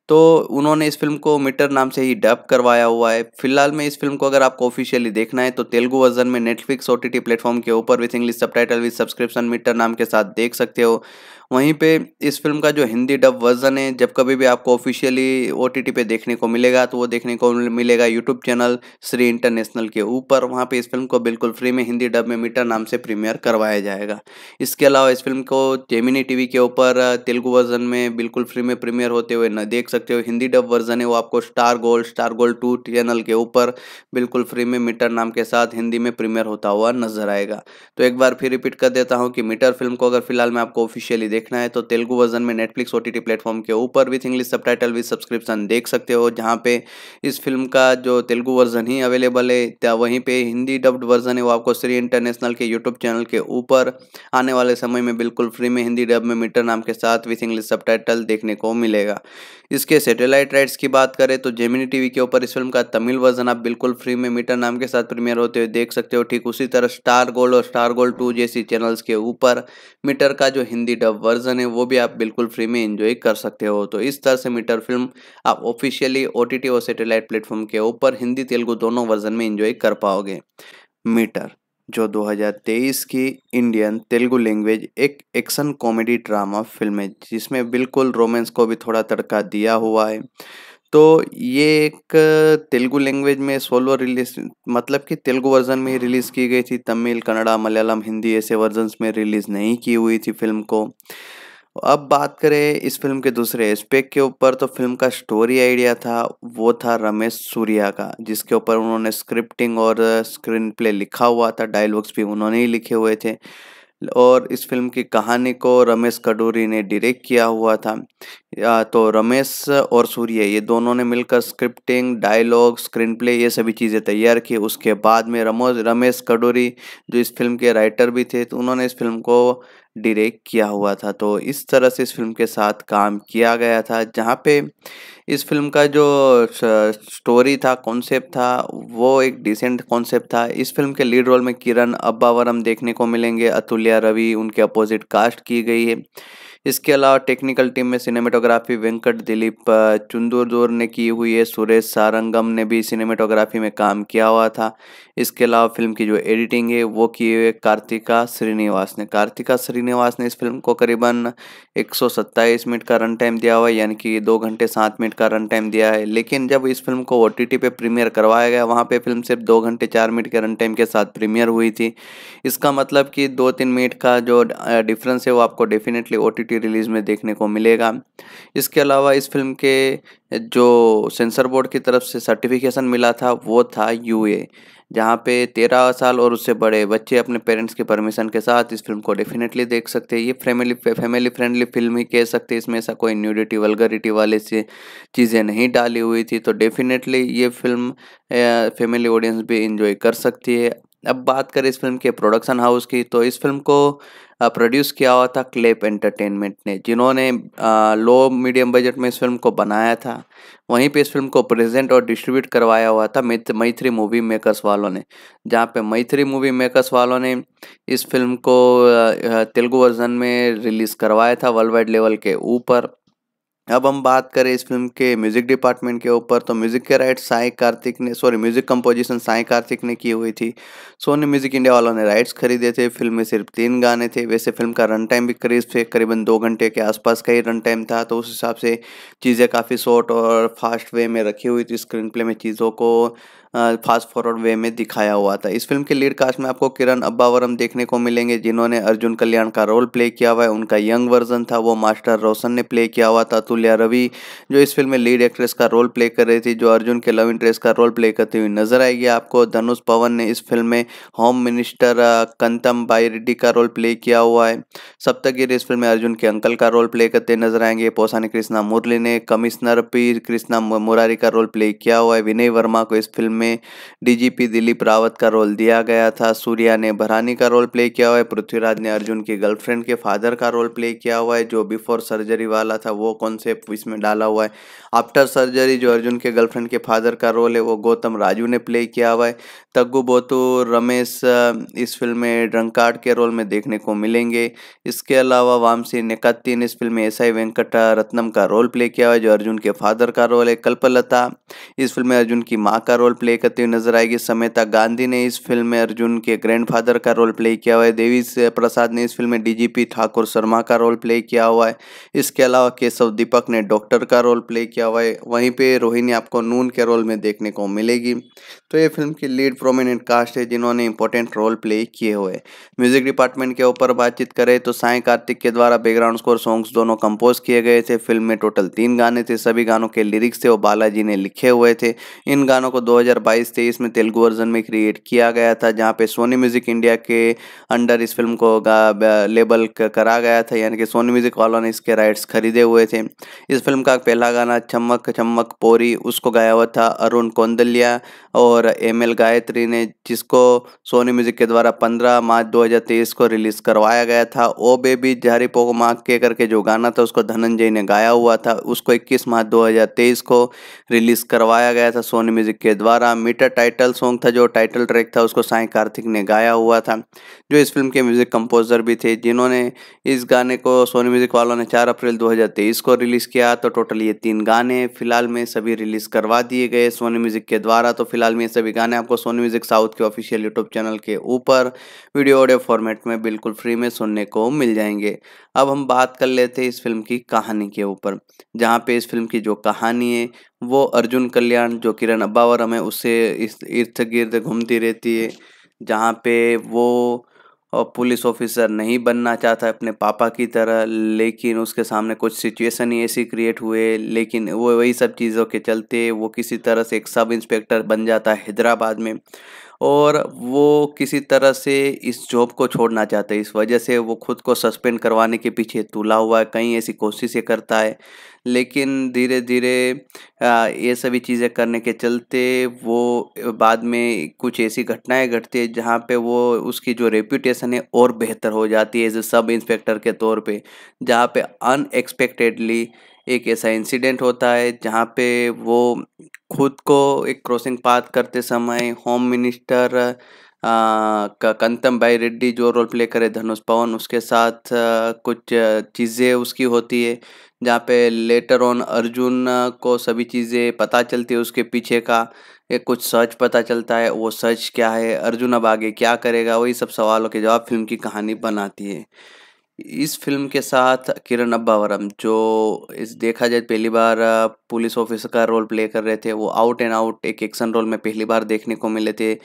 तो उन्होंने इस फिल्म को मीटर नाम से ही डब करवाया हुआ है फिलहाल में इस फिल्म को अगर आपको ऑफिशियली देखना है तो तेलुगु वर्जन में नेटफ्लिक्स ओ टी प्लेटफॉर्म के ऊपर with English subtitle with subscription Meter नाम के साथ देख सकते हो वहीं पे इस फिल्म का जो हिंदी डब वर्जन है जब कभी भी आपको ऑफिशियली ओ टी पे देखने को मिलेगा तो वो देखने को मिलेगा यूट्यूब चैनल श्री इंटरनेशनल के ऊपर वहाँ पे इस फिल्म को बिल्कुल फ्री में हिंदी डब में मीटर नाम से प्रीमियर करवाया जाएगा इसके अलावा इस फिल्म को जेमिनी टीवी के ऊपर तेलुगु वर्जन में बिल्कुल फ्री में प्रीमियर होते हुए न देख सकते हो हिंदी डब वर्जन है वो आपको Star Gold Star Gold two channel के ऊपर बिल्कुल फ्री में मीटर नाम के साथ हिंदी में प्रीमियर होता हुआ नजर आएगा तो एक बार फिर रिपीट कर देता हूँ कि मीटर फिल्म को अगर फिलहाल मैं आपको ऑफिशियली देखना है तो तेलुगु वर्जन में नेटफ्लिक्स ओ टी प्लेटफॉर्म के ऊपर with English subtitle with subscription देख सकते हो जहाँ पे इस फिल्म का जो तेलुगु वर्जन ही अवेलेबल है वहीं पे हिंदी डब्ड वर्जन है वो आपको श्री इंटरनेशनल के यूट्यूब चैनल के ऊपर आने वाले समय में बिल्कुल फ्री में हिंदी डब में मीटर नाम के साथ विथ इंग्लिश सब देखने को मिलेगा इसके सैटेलाइट राइट्स की बात करें तो जेमिनी टीवी के ऊपर इस फिल्म का तमिल वर्जन आप बिल्कुल फ्री में मीटर नाम के साथ प्रीमियर होते हुए देख सकते हो ठीक उसी तरह स्टार गोल्ड और स्टार गोल्ड टू जैसी चैनल्स के ऊपर मीटर का जो हिंदी डब वर्जन है वो भी आप बिल्कुल फ्री में इंजॉय कर सकते हो तो इस तरह से मीटर फिल्म आप ऑफिशियली ओ और सेटेलाइट प्लेटफॉर्म के ऊपर हिंदी तेलुगु दोनों वर्जन में इंजॉय कर पाओगे मीटर जो 2023 की इंडियन तेलुगु लैंग्वेज एक एक्शन कॉमेडी ड्रामा फिल्म है जिसमें बिल्कुल रोमांस को भी थोड़ा तड़का दिया हुआ है तो ये एक तेलुगु लैंग्वेज में सोलो रिलीज मतलब कि तेलुगु वर्जन में ही रिलीज़ की गई थी तमिल कन्नड़ा मलयालम हिंदी ऐसे वर्जन्स में रिलीज़ नहीं की हुई थी फिल्म को तो अब बात करें इस फिल्म के दूसरे एस्पेक्ट के ऊपर तो फिल्म का स्टोरी आइडिया था वो था रमेश सूर्या का जिसके ऊपर उन्होंने स्क्रिप्टिंग और स्क्रीन प्ले लिखा हुआ था डायलॉग्स भी उन्होंने ही लिखे हुए थे और इस फिल्म की कहानी को रमेश कडूरी ने डायरेक्ट किया हुआ था तो रमेश और सूर्य ये दोनों ने मिलकर स्क्रिप्टिंग डायलॉग स्क्रीन प्ले ये सभी चीज़ें तैयार की उसके बाद में रमोज रमेश कडूरी जो इस फिल्म के राइटर भी थे तो उन्होंने इस फिल्म को डायरेक्ट किया हुआ था तो इस तरह से इस फिल्म के साथ काम किया गया था जहाँ पे इस फिल्म का जो स्टोरी था कॉन्सेप्ट था वो एक डिसेंट कॉन्सेप्ट था इस फिल्म के लीड रोल में किरण अब्बावरम देखने को मिलेंगे अतुल्या रवि उनके अपोजिट कास्ट की गई है इसके अलावा टेक्निकल टीम में सिनेमेटोग्राफी वेंकट दिलीप दूर ने की हुई है सुरेश सारंगम ने भी सिनेमेटोग्राफी में काम किया हुआ था इसके अलावा फिल्म की जो एडिटिंग है वो की हुई है कार्तिका श्रीनिवास ने कार्तिका श्रीनिवास ने इस फिल्म को करीबन एक मिनट का रन टाइम दिया हुआ है यानी कि दो घंटे सात मिनट का रन टाइम दिया है लेकिन जब इस फिल्म को ओ पे प्रीमियर करवाया गया वहाँ पर फिल्म सिर्फ दो घंटे चार मिनट के रन टाइम के साथ प्रीमियर हुई थी इसका मतलब कि दो तीन मिनट का जो डिफरेंस है वो आपको डेफिनेटली ओ टी की रिलीज़ में देखने को मिलेगा इसके अलावा इस फिल्म के जो सेंसर बोर्ड की तरफ से सर्टिफिकेशन मिला था वो था यूए जहाँ पे तेरह साल और उससे बड़े बच्चे अपने पेरेंट्स की परमिशन के साथ इस फिल्म को डेफिनेटली देख सकते हैं ये फैमिली फैमिली फ्रेंडली फिल्म ही कह सकते हैं इसमें ऐसा कोई न्यूडिटी वलगरिटी वाले से चीज़ें नहीं डाली हुई थी तो डेफिनेटली ये फिल्म फैमिली ऑडियंस भी इंजॉय कर सकती है अब बात करें इस फिल्म के प्रोडक्शन हाउस की तो इस फिल्म को प्रोड्यूस किया हुआ था क्लेप एंटरटेनमेंट ने जिन्होंने लो मीडियम बजट में इस फिल्म को बनाया था वहीं पे इस फिल्म को प्रेजेंट और डिस्ट्रीब्यूट करवाया हुआ था मैथ्री मूवी मेकर्स वालों ने जहाँ पे मैथ्री मूवी मेकर्स वालों ने इस फिल्म को तेलुगु वर्जन में रिलीज़ करवाया था वर्ल्ड वाइड लेवल के ऊपर अब हम बात करें इस फिल्म के म्यूजिक डिपार्टमेंट के ऊपर तो म्यूजिक के राइट साई कार्तिक ने sorry music composition Sai Kartik ने की हुई थी सोनी म्यूजिक इंडिया वालों ने राइट्स खरीदे थे फिल्म में सिर्फ तीन गाने थे वैसे फिल्म का रन टाइम भी करीब थे करीबन दो घंटे के आसपास का ही रन टाइम था तो उस हिसाब से चीज़ें काफ़ी शॉर्ट और फास्ट वे में रखी हुई थी स्क्रीन प्ले में चीज़ों को फास्ट फॉरवर्ड वे में दिखाया हुआ था इस फिल्म के लीड कास्ट में आपको किरण अब्बावरम देखने को मिलेंगे जिन्होंने अर्जुन कल्याण का रोल प्ले किया हुआ है उनका यंग वर्जन था वो मास्टर रोशन ने प्ले किया हुआ था तुल्या रवि जो इस फिल्म में लीड एक्ट्रेस का रोल प्ले कर रही थी जो अर्जुन के लव इंटरेस्ट का रोल प्ले करती हुई नजर आएगी आपको धनुष पवन ने इस फिल्म में होम मिनिस्टर कंतम बाई रेड्डी का रोल प्ले किया हुआ है सप्तगिर इस फिल्म में अर्जुन के अंकल का रोल प्ले करते नजर आएंगे पोसानी कृष्णा मुरली ने कमिश्नर पी कृष्णा मुरारी का रोल प्ले किया हुआ है विनय वर्मा को इस फिल्म में में डीजीपी दिलीप रावत का रोल दिया गया था सूर्या ने भरानी का रोल प्ले किया हुआ है पृथ्वीराज ने अर्जुन की गर्लफ्रेंड के फादर का रोल प्ले किया हुआ है जो बिफोर सर्जरी वाला था वो कॉन्सेप्ट इसमें डाला हुआ है आफ्टर सर्जरी जो अर्जुन के गर्लफ्रेंड के फादर का रोल है वो गौतम राजू ने प्ले किया हुआ है तग्गू बोतू रमेश इस फिल्म में ड्रंकार्ड के रोल में देखने को मिलेंगे इसके अलावा वामसी निकत्ती ने इस फिल्म में एस आई वेंकट रत्नम का रोल प्ले किया हुआ है जो अर्जुन के फादर का रोल है कल्पलता इस फिल्म में अर्जुन की माँ का रोल प्ले प्ले करती हुई नजर आएगी समेता गांधी ने इस फिल्म में अर्जुन के ग्रैंडफादर का रोल प्ले किया हुआ है देवी प्रसाद ने इस फिल्म में डीजीपी ठाकुर शर्मा का रोल प्ले किया हुआ है इसके अलावा केशव दीपक ने डॉक्टर का रोल प्ले किया हुआ है वहीं पर रोहिणी आपको नून के रोल में देखने को मिलेगी तो ये फिल्म की लीड प्रोमिनेंट कास्ट है जिन्होंने इंपॉर्टेंट रोल प्ले किए हुए म्यूजिक डिपार्टमेंट के ऊपर बातचीत करें तो साई कार्तिक के द्वारा बैकग्राउंड स्कोर सॉन्ग्स दोनों कंपोज किए गए थे फिल्म में टोटल तीन गाने थे सभी गानों के लिरिक्स थे वो बालाजी ने लिखे हुए थे इन गानों को 2022-23 में तेलुगु वर्जन में क्रिएट किया गया था जहाँ पे सोनी म्यूजिक इंडिया के अंडर इस फिल्म को लेबल करा गया था यानी कि सोनी म्यूजिक वालों ने इसके राइट्स खरीदे हुए थे इस फिल्म का पहला गाना चमक चमक पोरी उसको गाया हुआ था अरुण कौंदल्या और एम एल गायत्री ने जिसको सोनी म्यूजिक के द्वारा पंद्रह मार्च दो को रिलीज़ करवाया गया था ओ बेबी जारी पोक मांग के करके जो गाना था उसको धनंजय ने गाया हुआ था उसको इक्कीस मार्च दो को रिलीज़ करवाया गया था सोनी म्यूजिक के द्वारा हमारा मीटर टाइटल सॉन्ग था जो टाइटल ट्रैक था उसको साई कार्तिक ने गाया हुआ था जो इस फिल्म के म्यूज़िक कंपोजर भी थे जिन्होंने इस गाने को सोनी म्यूज़िक वालों ने 4 अप्रैल 2023 को रिलीज़ किया तो टोटल ये तीन गाने फिलहाल में सभी रिलीज़ करवा दिए गए सोनी म्यूज़िक के द्वारा तो फिलहाल में ये सभी गाने आपको सोनी म्यूज़िक साउथ के ऑफिशियल यूट्यूब चैनल के ऊपर वीडियो ऑडियो फॉर्मेट में बिल्कुल फ्री में सुनने को मिल जाएंगे अब हम बात कर लेते हैं इस फिल्म की कहानी के ऊपर जहाँ पे इस फिल्म की जो कहानी है वो अर्जुन कल्याण जो किरण अब्बावर हमें उससे इस इर्द गिर्द घूमती रहती है जहाँ पे वो पुलिस ऑफिसर नहीं बनना चाहता अपने पापा की तरह लेकिन उसके सामने कुछ सिचुएशन ही ऐसी क्रिएट हुए लेकिन वो वही सब चीज़ों के चलते वो किसी तरह से एक सब इंस्पेक्टर बन जाता है हैदराबाद में और वो किसी तरह से इस जॉब को छोड़ना चाहता है इस वजह से वो खुद को सस्पेंड करवाने के पीछे तुला हुआ है कहीं ऐसी कोशिशें करता है लेकिन धीरे धीरे ये सभी चीज़ें करने के चलते वो बाद में कुछ ऐसी घटनाएं घटती है जहाँ पे वो उसकी जो रेपूटेशन है और बेहतर हो जाती है एज ए सब इंस्पेक्टर के तौर पे जहाँ पे अनएक्सपेक्टेडली एक ऐसा इंसिडेंट होता है जहाँ पे वो खुद को एक क्रॉसिंग पाथ करते समय होम मिनिस्टर का कंतम भाई रेड्डी जो रोल प्ले करे धनुष पवन उसके साथ आ, कुछ चीज़ें उसकी होती है जहाँ पे लेटर ऑन अर्जुन को सभी चीज़ें पता चलती है उसके पीछे का एक कुछ सच पता चलता है वो सच क्या है अर्जुन अब आगे क्या करेगा वही सब सवालों के जवाब फिल्म की कहानी बनाती है इस फिल्म के साथ किरण अब्बावरम जो इस देखा जाए पहली बार पुलिस ऑफिसर का रोल प्ले कर रहे थे वो आउट एंड आउट एक एक्शन रोल में पहली बार देखने को मिले थे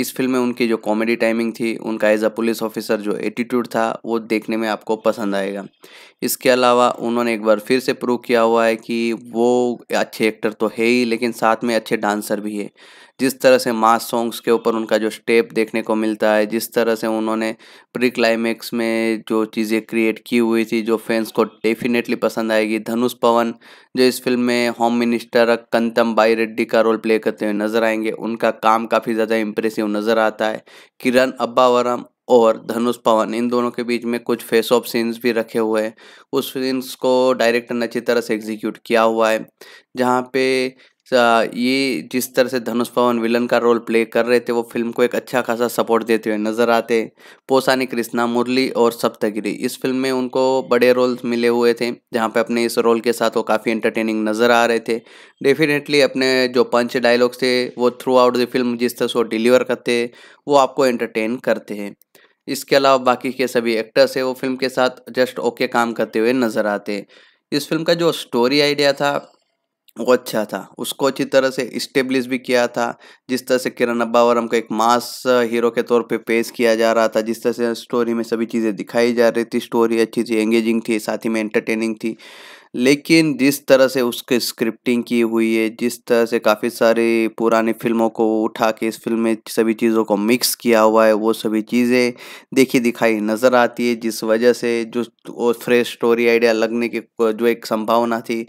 इस फिल्म में उनकी जो कॉमेडी टाइमिंग थी उनका एज अ पुलिस ऑफिसर जो एटीट्यूड था वो देखने में आपको पसंद आएगा इसके अलावा उन्होंने एक बार फिर से प्रूव किया हुआ है कि वो अच्छे एक्टर तो है ही लेकिन साथ में अच्छे डांसर भी है जिस तरह से मास सॉन्ग्स के ऊपर उनका जो स्टेप देखने को मिलता है जिस तरह से उन्होंने प्री क्लाइमेक्स में जो चीज़ें क्रिएट की हुई थी जो फैंस को डेफिनेटली पसंद आएगी धनुष पवन जो इस फिल्म में होम मिनिस्टर कंतम बाई रेड्डी का रोल प्ले करते हुए नज़र आएंगे उनका काम काफ़ी ज़्यादा इम्प्रेसिव नज़र आता है किरण अब्बावरम और धनुष पवन इन दोनों के बीच में कुछ फेस ऑफ सीन्स भी रखे हुए हैं उस सीन्स को डायरेक्टर ने अच्छी तरह से एग्जीक्यूट किया हुआ है जहाँ पे ये जिस तरह से धनुष पवन विलन का रोल प्ले कर रहे थे वो फिल्म को एक अच्छा खासा सपोर्ट देते हुए नजर आते पोसानी कृष्णा मुरली और सप्तगिरी इस फिल्म में उनको बड़े रोल मिले हुए थे जहाँ पे अपने इस रोल के साथ वो काफ़ी एंटरटेनिंग नज़र आ रहे थे डेफिनेटली अपने जो पंच डायलॉग्स थे वो थ्रू आउट द फिल्म जिस तरह से वो डिलीवर करते वो आपको एंटरटेन करते हैं इसके अलावा बाकी के सभी एक्टर्स है वो फिल्म के साथ जस्ट ओके काम करते हुए नज़र आते इस फिल्म का जो स्टोरी आइडिया था वो अच्छा था उसको अच्छी तरह से इस्टेब्लिश भी किया था जिस तरह से किरण अब्बावरम को एक मास हीरो के तौर पे पेश किया जा रहा था जिस तरह से स्टोरी में सभी चीज़ें दिखाई जा रही थी स्टोरी अच्छी थी एंगेजिंग थी साथ ही में एंटरटेनिंग थी लेकिन जिस तरह से उसके स्क्रिप्टिंग की हुई है जिस तरह से काफ़ी सारी पुरानी फिल्मों को उठा के इस फिल्म में सभी चीज़ों को मिक्स किया हुआ है वो सभी चीज़ें देखी दिखाई नज़र आती है जिस वजह से जो वो फ्रेश स्टोरी आइडिया लगने की जो एक संभावना थी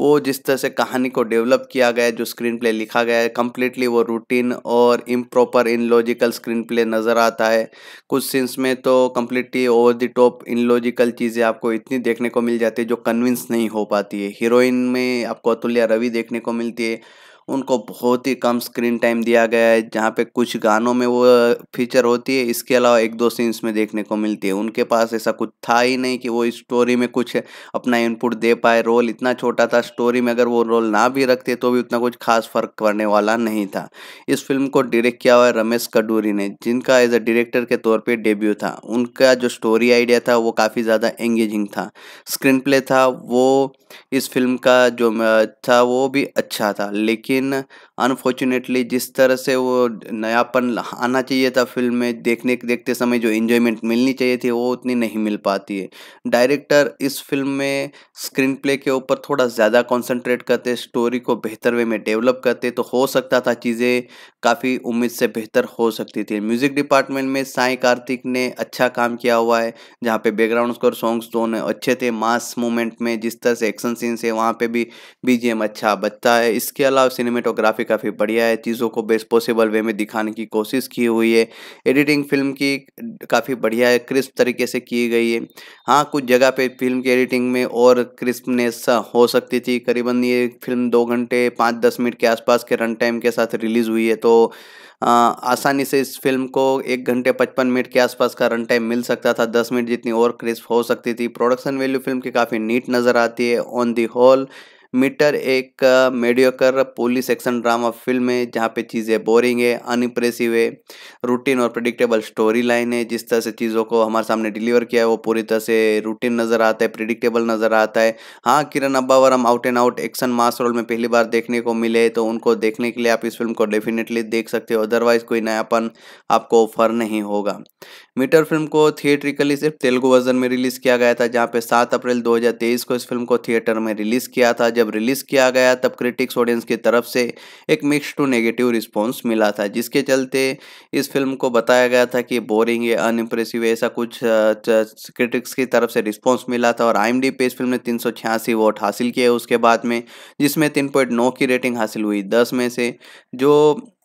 वो जिस तरह से कहानी को डेवलप किया गया है जो स्क्रीन प्ले लिखा गया है कम्प्लीटली वो रूटीन और इम्प्रॉपर इन लॉजिकल स्क्रीन प्ले नज़र आता है कुछ सीन्स में तो completely over the top in logical चीज़ें आपको इतनी देखने को मिल जाती है जो कन्विंस नहीं हो पाती है हीरोइन में आपको अतुल्या रवि देखने को मिलती है उनको बहुत ही कम स्क्रीन टाइम दिया गया है जहाँ पे कुछ गानों में वो फीचर होती है इसके अलावा एक दो सीन्स में देखने को मिलती है उनके पास ऐसा कुछ था ही नहीं कि वो स्टोरी में कुछ अपना इनपुट दे पाए रोल इतना छोटा था स्टोरी में अगर वो रोल ना भी रखते तो भी उतना कुछ खास फर्क पड़ने वाला नहीं था इस फिल्म को डिरेक्ट किया हुआ है रमेश कडूरी ने जिनका एज अ डायरेक्टर के तौर पर डेब्यू था उनका जो स्टोरी आइडिया था वो काफ़ी ज़्यादा एंगेजिंग था स्क्रीन प्ले था वो इस फिल्म का जो था वो भी अच्छा था लेकिन Berlin अनफॉर्चुनेटली जिस तरह से वो नयापन आना चाहिए था फिल्म में देखने देखते समय जो इन्जॉयमेंट मिलनी चाहिए थी वो उतनी नहीं मिल पाती है डायरेक्टर इस फिल्म में स्क्रीन प्ले के ऊपर थोड़ा ज़्यादा कॉन्सेंट्रेट करते स्टोरी को बेहतर वे में डेवलप करते तो हो सकता था चीज़ें काफ़ी उम्मीद से बेहतर हो सकती थी म्यूज़िक डिपार्टमेंट में साई कार्तिक ने अच्छा काम किया हुआ है जहाँ पे बैकग्राउंड स्कोर सॉन्ग्स दोनों अच्छे थे मास मूवमेंट में जिस तरह से एक्शन सीन्स है वहाँ पे भी बीजीएम अच्छा बचता है इसके अलावा सिनेमेटोग्राफिक काफ़ी बढ़िया है चीज़ों को बेस्ट पॉसिबल वे में दिखाने की कोशिश की हुई है एडिटिंग फिल्म की काफ़ी बढ़िया है क्रिस्प तरीके से की गई है हाँ कुछ जगह पे फिल्म की एडिटिंग में और क्रिस्पनेस हो सकती थी करीबन ये फिल्म दो घंटे पाँच दस मिनट के आसपास के रन टाइम के साथ रिलीज़ हुई है तो आ, आसानी से इस फिल्म को एक घंटे पचपन मिनट के आसपास का रन टाइम मिल सकता था दस मिनट जितनी और क्रिस्प हो सकती थी प्रोडक्शन वैल्यू फिल्म की काफ़ी नीट नज़र आती है ऑन दी होल मीटर एक mediocre police action drama film है जहाँ पे चीज़ें बोरिंग है अनइम्प्रेसिव है रूटीन और प्रिडिक्टेबल स्टोरी लाइन है जिस तरह से चीज़ों को हमारे सामने डिलीवर किया है वो पूरी तरह से रूटीन नज़र आता है प्रिडिक्टेबल नज़र आता है हाँ Kiran Abbavaram out and out action mass role में पहली बार देखने को मिले तो उनको देखने के लिए आप इस फिल्म को डेफिनेटली देख सकते हो अदरवाइज़ कोई नयापन आपको ऑफर नहीं होगा मीटर फिल्म को थिएट्रिकली सिर्फ तेलुगु वर्जन में रिलीज किया गया था जहाँ पे 7 अप्रैल 2023 को इस फिल्म को थिएटर में रिलीज किया था जब रिलीज किया गया तब क्रिटिक्स ऑडियंस की तरफ से एक मिक्स टू नेगेटिव रिस्पॉन्स मिला था जिसके चलते इस फिल्म को बताया गया था कि बोरिंग है अनइम्प्रेसिव ऐसा कुछ क्रिटिक्स की तरफ से रिस्पॉन्स मिला था और आई एम डी पे इस फिल्म ने तीन वोट हासिल किए उसके बाद में जिसमें तीन की रेटिंग हासिल हुई दस में से जो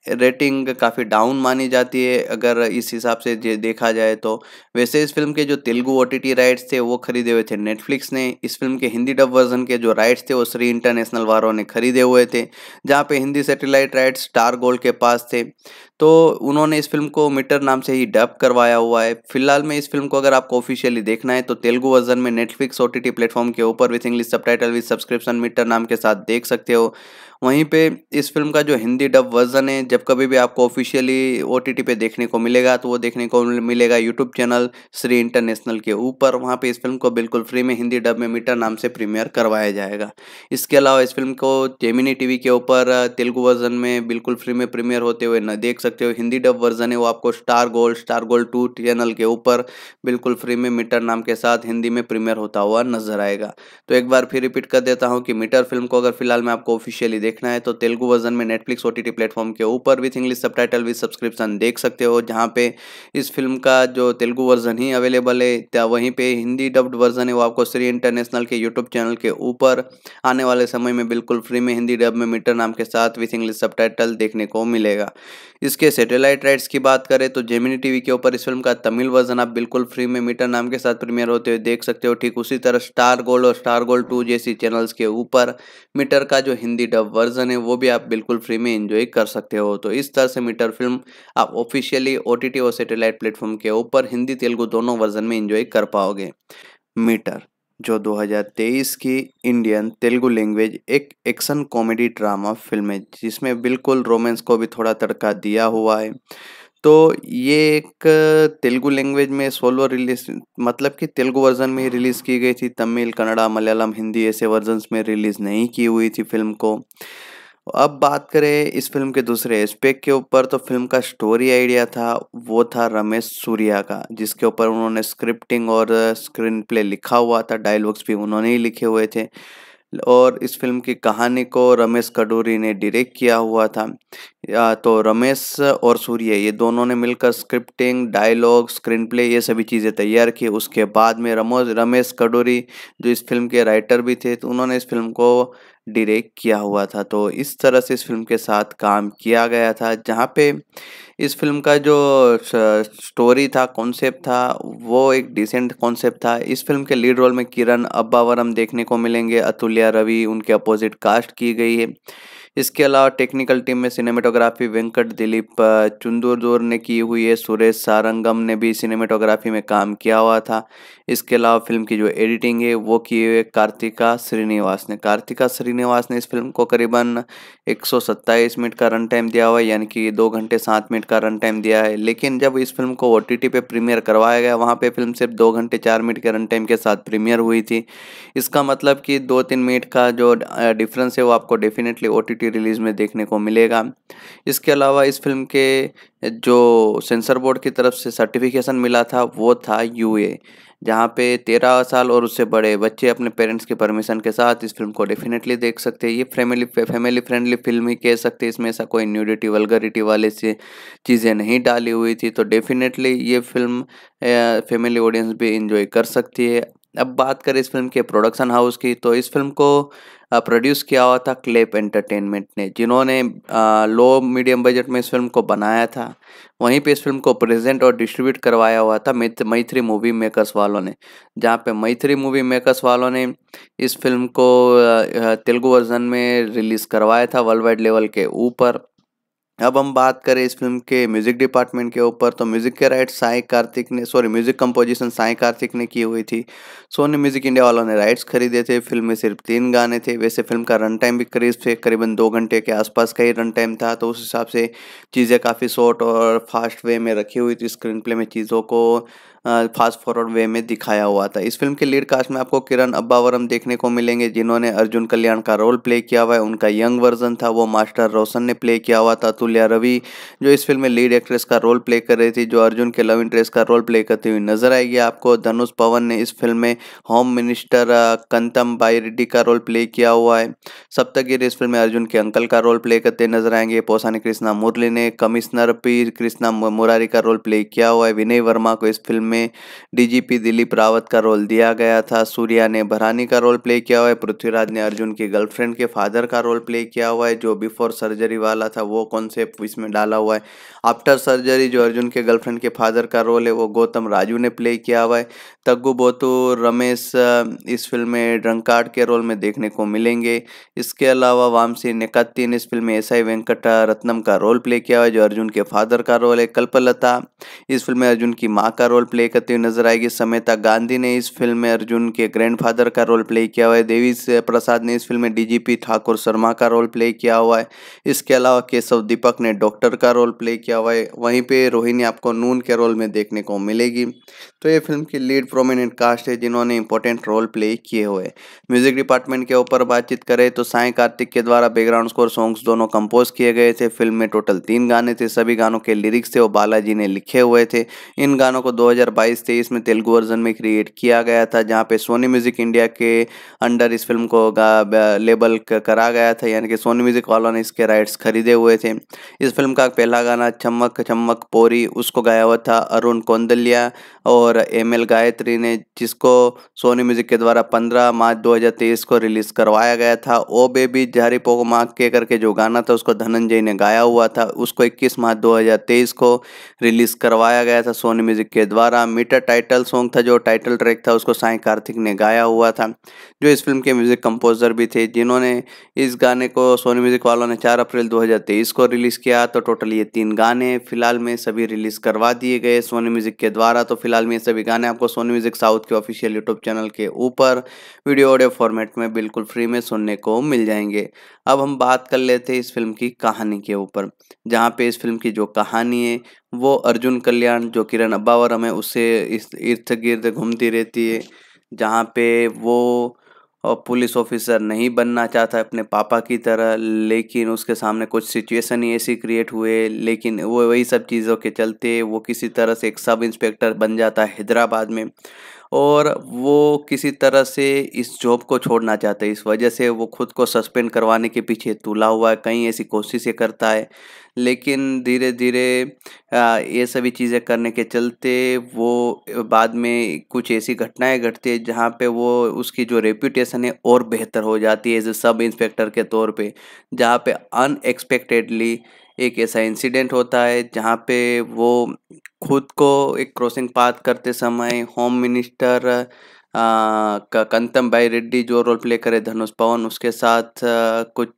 रेटिंग काफ़ी डाउन मानी जाती है अगर इस हिसाब से देखा जाए तो वैसे इस फिल्म के जो तेलुगु ओ राइट्स थे वो खरीदे हुए थे नेटफ्लिक्स ने इस फिल्म के हिंदी डब वर्जन के जो राइट्स थे वो श्री इंटरनेशनल वारों ने खरीदे हुए थे जहाँ पे Hindi satellite rights Star Gold के पास थे तो उन्होंने इस फिल्म को मीटर नाम से ही डब करवाया हुआ है फिलहाल में इस फिल्म को अगर आपको ऑफिशियली देखना है तो तेलुगु वर्जन में नेटफ्लिक्स ओ टी प्लेटफॉर्म के ऊपर with English subtitle with subscription Meter नाम के साथ देख सकते हो वहीं पे इस फिल्म का जो हिंदी डब वर्जन है जब कभी भी आपको ऑफिशियली ओ पे देखने को मिलेगा तो वो देखने को मिलेगा यूट्यूब चैनल श्री इंटरनेशनल के ऊपर वहाँ पे इस फिल्म को बिल्कुल फ्री में हिंदी डब में मीटर नाम से प्रीमियर करवाया जाएगा इसके अलावा इस फिल्म को जेमिनी टी के ऊपर तेलुगु वर्जन में बिल्कुल फ्री में प्रीमियर होते हुए न देख सकते हो हिंदी डब वर्जन है वो आपको Star Gold Star Gold two channel के ऊपर बिल्कुल फ्री में मीटर नाम के साथ हिंदी में प्रीमियर होता हुआ नजर आएगा तो एक बार फिर रिपीट कर देता हूँ कि मीटर फिल्म को अगर फिलहाल मैं आपको ऑफिशियली देखना है तो तेलुगु वर्जन में नेटफ्लिक्स ओ टी प्लेटफॉर्म के ऊपर with English subtitle with subscription देख सकते हो जहाँ पे इस फिल्म का जो तेलुगु वर्जन ही अवेलेबल है वहीं पे हिंदी डब्ड वर्जन है वो आपको श्री इंटरनेशनल के यूट्यूब चैनल के ऊपर आने वाले समय में बिल्कुल फ्री में हिंदी डब में मीटर नाम के साथ विथ इंग्लिश सब देखने को मिलेगा इसके सेटेलाइट राइट्स की बात करें तो जेमिनी टीवी के ऊपर इस फिल्म का तमिल वर्जन आप बिल्कुल फ्री में मीटर नाम के साथ प्रीमियर होते हुए देख सकते हो ठीक उसी तरह स्टार गोल्ड और स्टार गोल्ड टू जैसी चैनल्स के ऊपर मीटर का जो हिंदी डब वर्जन है वो भी आप बिल्कुल फ्री में इंजॉय कर सकते हो तो इस तरह से मीटर फिल्म आप ऑफिशियली ओ और सेटेलाइट प्लेटफॉर्म के ऊपर हिंदी तेलुगु दोनों वर्जन में इंजॉय कर पाओगे मीटर जो 2023 की इंडियन तेलुगु लैंग्वेज एक एक्शन कॉमेडी ड्रामा फिल्म है जिसमें बिल्कुल रोमांस को भी थोड़ा तड़का दिया हुआ है तो ये एक तेलुगु लैंग्वेज में सोलो रिलीज मतलब कि तेलुगु वर्जन में ही रिलीज़ की गई थी तमिल कन्नड़ा मलयालम हिंदी ऐसे वर्जन्स में रिलीज़ नहीं की हुई थी फिल्म को अब बात करें इस फिल्म के दूसरे एस्पेक्ट के ऊपर तो फिल्म का स्टोरी आइडिया था वो था रमेश सूर्या का जिसके ऊपर उन्होंने स्क्रिप्टिंग और स्क्रीन प्ले लिखा हुआ था डायलॉग्स भी उन्होंने ही लिखे हुए थे और इस फिल्म की कहानी को रमेश कडूरी ने डायरेक्ट किया हुआ था तो रमेश और सूर्य ये दोनों ने मिलकर स्क्रिप्टिंग डायलॉग स्क्रीन प्ले ये सभी चीज़ें तैयार की उसके बाद में रमोज रमेश कडूरी जो इस फिल्म के राइटर भी थे तो उन्होंने इस फिल्म को डायरेक्ट किया हुआ था तो इस तरह से इस फिल्म के साथ काम किया गया था जहाँ पे इस फिल्म का जो स्टोरी था कॉन्सेप्ट था वो एक डिसेंट कॉन्सेप्ट था इस फिल्म के लीड रोल में किरण अब्बावरम देखने को मिलेंगे अतुल्या रवि उनके अपोजिट कास्ट की गई है इसके अलावा टेक्निकल टीम में सिनेमेटोग्राफी वेंकट दिलीप चुंदुरदोर ने की हुई है सुरेश सारंगम ने भी सिनेमेटोग्राफी में काम किया हुआ था इसके अलावा फिल्म की जो एडिटिंग है वो की हुई है कार्तिका श्रीनिवास ने कार्तिका श्रीनिवास ने इस फिल्म को करीबन एक मिनट का रन टाइम दिया हुआ है यानी कि दो घंटे सात मिनट का रन टाइम दिया है लेकिन जब इस फिल्म को ओ टी प्रीमियर करवाया गया वहाँ पर फिल्म सिर्फ दो घंटे चार मिनट के रन टाइम के साथ प्रीमियर हुई थी इसका मतलब कि दो तीन मिनट का जो डिफरेंस है वो आपको डेफिनेटली ओ टी की रिलीज़ में देखने को मिलेगा इसके अलावा इस फिल्म के जो सेंसर बोर्ड की तरफ से सर्टिफिकेशन मिला था वो था यू ए जहाँ पे तेरह साल और उससे बड़े बच्चे अपने पेरेंट्स के परमिशन के साथ इस फिल्म को डेफिनेटली देख सकते हैं ये फैमिली फैमिली फ्रेंडली फिल्म ही कह सकते हैं इसमें ऐसा कोई न्यूडिटी वलगरिटी वाले से चीज़ें नहीं डाली हुई थी तो डेफिनेटली ये फिल्म फैमिली ऑडियंस भी इंजॉय कर सकती है अब बात करें इस फिल्म के प्रोडक्शन हाउस की तो इस फिल्म को प्रोड्यूस किया हुआ था क्लेप एंटरटेनमेंट ने जिन्होंने लो मीडियम बजट में इस फिल्म को बनाया था वहीं पे इस फिल्म को प्रेजेंट और डिस्ट्रीब्यूट करवाया हुआ था मैत्री मूवी मेकर्स वालों ने जहाँ पे मैत्री मूवी मेकर्स वालों ने इस फिल्म को तेलुगु वर्जन में रिलीज़ करवाया था वर्ल्ड वाइड लेवल के ऊपर अब हम बात करें इस फिल्म के म्यूजिक डिपार्टमेंट के ऊपर तो म्यूजिक के राइट साई कार्तिक ने sorry music composition Sai Kartik ने की हुई थी सोनी म्यूजिक इंडिया वालों ने राइट्स खरीदे थे फिल्म में सिर्फ तीन गाने थे वैसे फिल्म का रन टाइम भी करीब थे करीबन दो घंटे के आसपास का ही रन टाइम था तो उस हिसाब से चीज़ें काफ़ी शॉर्ट और फास्ट वे में रखी हुई थी स्क्रीन प्ले में चीज़ों को फास्ट फॉरवर्ड वे में दिखाया हुआ था इस फिल्म के लीड कास्ट में आपको किरण अब्बावरम देखने को मिलेंगे जिन्होंने अर्जुन कल्याण का रोल प्ले किया हुआ है उनका यंग वर्जन था वो मास्टर रोशन ने प्ले किया हुआ था तुल्या रवि जो इस फिल्म में लीड एक्ट्रेस का रोल प्ले कर रही थी जो अर्जुन के लव इंटरेस्ट का रोल प्ले करती हुई नजर आएगी आपको धनुष पवन ने इस फिल्म में होम मिनिस्टर कंतम बाई रेड्डी का रोल प्ले किया हुआ है सप्तगिरी इस फिल्म में अर्जुन के अंकल का रोल प्ले करते नजर आएंगे पोसानी कृष्णा मुरली ने कमिश्नर पी कृष्णा मुरारी का रोल प्ले किया हुआ है विनय वर्मा को इस फिल्म में में डीजीपी दिलीप रावत का रोल दिया गया था सूर्या ने भरानी का रोल प्ले किया हुआ है पृथ्वीराज ने अर्जुन की गर्लफ्रेंड के फादर का रोल प्ले किया हुआ है जो बिफोर सर्जरी वाला था वो कॉन्सेप्ट इसमें डाला हुआ है आफ्टर सर्जरी जो अर्जुन के गर्लफ्रेंड के फादर का रोल है वो गौतम राजू ने प्ले किया हुआ है तग्गू बोतू रमेश इस फिल्म में ड्रंकार्ड के रोल में देखने को मिलेंगे इसके अलावा वामसी निकत्तीन इस फिल्म में एस आई वेंकट रत्नम का रोल प्ले किया हुआ है जो अर्जुन के फादर का रोल है कल्पलता इस फिल्म में अर्जुन की माँ का रोल प्ले करती हुई नजर आएगी समेता गांधी ने इस फिल्म में अर्जुन के ग्रैंड का रोल प्ले किया हुआ है देवी प्रसाद ने इस फिल्म में डीजीपी ठाकुर शर्मा का रोल प्ले किया हुआ है इसके अलावा केशव दीपक ने डॉक्टर का रोल प्ले किया किया हुआ है वहीं पे रोहिणी आपको नून के रोल में देखने को मिलेगी तो ये फिल्म की लीड प्रोमिनेंट कास्ट है जिन्होंने इंपॉर्टेंट रोल प्ले किए हुए म्यूजिक डिपार्टमेंट के ऊपर बातचीत करें तो साई कार्तिक के द्वारा बैकग्राउंड स्कोर सॉन्ग्स दोनों कंपोज किए गए थे फिल्म में टोटल तीन गाने थे सभी गानों के लिरिक्स थे वो बालाजी ने लिखे हुए थे इन गानों को दो हजार में तेलुगु वर्जन में क्रिएट किया गया था जहाँ पे सोनी म्यूजिक इंडिया के अंडर इस फिल्म को लेबल करा गया था यानी कि सोनी म्यूजिक वालों ने इसके राइट्स खरीदे हुए थे इस फिल्म का पहला गाना अच्छा चमक चमक पोरी उसको गाया हुआ था अरुण कौंदल्या और एम एल गायत्री ने जिसको सोनी म्यूजिक के द्वारा 15 मार्च 2023 को रिलीज़ करवाया गया था ओ बेबी जारी पोको माँ के करके जो गाना था उसको धनंजय ने गाया हुआ था उसको 21 मार्च 2023 को रिलीज़ करवाया गया था सोनी म्यूजिक के द्वारा मीटर टाइटल सॉन्ग था जो टाइटल ट्रैक था उसको साई कार्तिक ने गाया हुआ था जो इस फिल्म के म्यूज़िक कंपोजर भी थे जिन्होंने इस गाने को सोनी म्यूजिक वालों ने चार अप्रैल दो को रिलीज़ किया तो टोटल ये तीन गाने गाने फिलहाल में सभी रिलीज़ करवा दिए गए सोनी म्यूज़िक के द्वारा तो फिलहाल में ये सभी गाने आपको सोनी म्यूज़िक साउथ के ऑफिशियल यूट्यूब चैनल के ऊपर वीडियो ऑडियो फॉर्मेट में बिल्कुल फ्री में सुनने को मिल जाएंगे अब हम बात कर लेते हैं इस फिल्म की कहानी के ऊपर जहाँ पे इस फिल्म की जो कहानी है वो अर्जुन कल्याण जो किरण अब्बावर हमें उससे इस इर्द गिर्द घूमती रहती है जहाँ पे वो और पुलिस ऑफिसर नहीं बनना चाहता अपने पापा की तरह लेकिन उसके सामने कुछ सिचुएशन ही ऐसी क्रिएट हुए लेकिन वो वही सब चीज़ों के चलते वो किसी तरह से एक सब इंस्पेक्टर बन जाता है हैदराबाद में और वो किसी तरह से इस जॉब को छोड़ना चाहते हैं इस वजह से वो खुद को सस्पेंड करवाने के पीछे तुला हुआ है कहीं ऐसी कोशिशें करता है लेकिन धीरे धीरे ये सभी चीज़ें करने के चलते वो बाद में कुछ ऐसी घटनाएं घटती है जहाँ पे वो उसकी जो रेपूटेशन है और बेहतर हो जाती है एज ए सब इंस्पेक्टर के तौर पे जहाँ पे अनएक्सपेक्टेडली एक ऐसा इंसिडेंट होता है जहाँ पे वो खुद को एक क्रॉसिंग पाथ करते समय होम मिनिस्टर कंतम भाई रेड्डी जो रोल प्ले करे धनुष पवन उसके साथ कुछ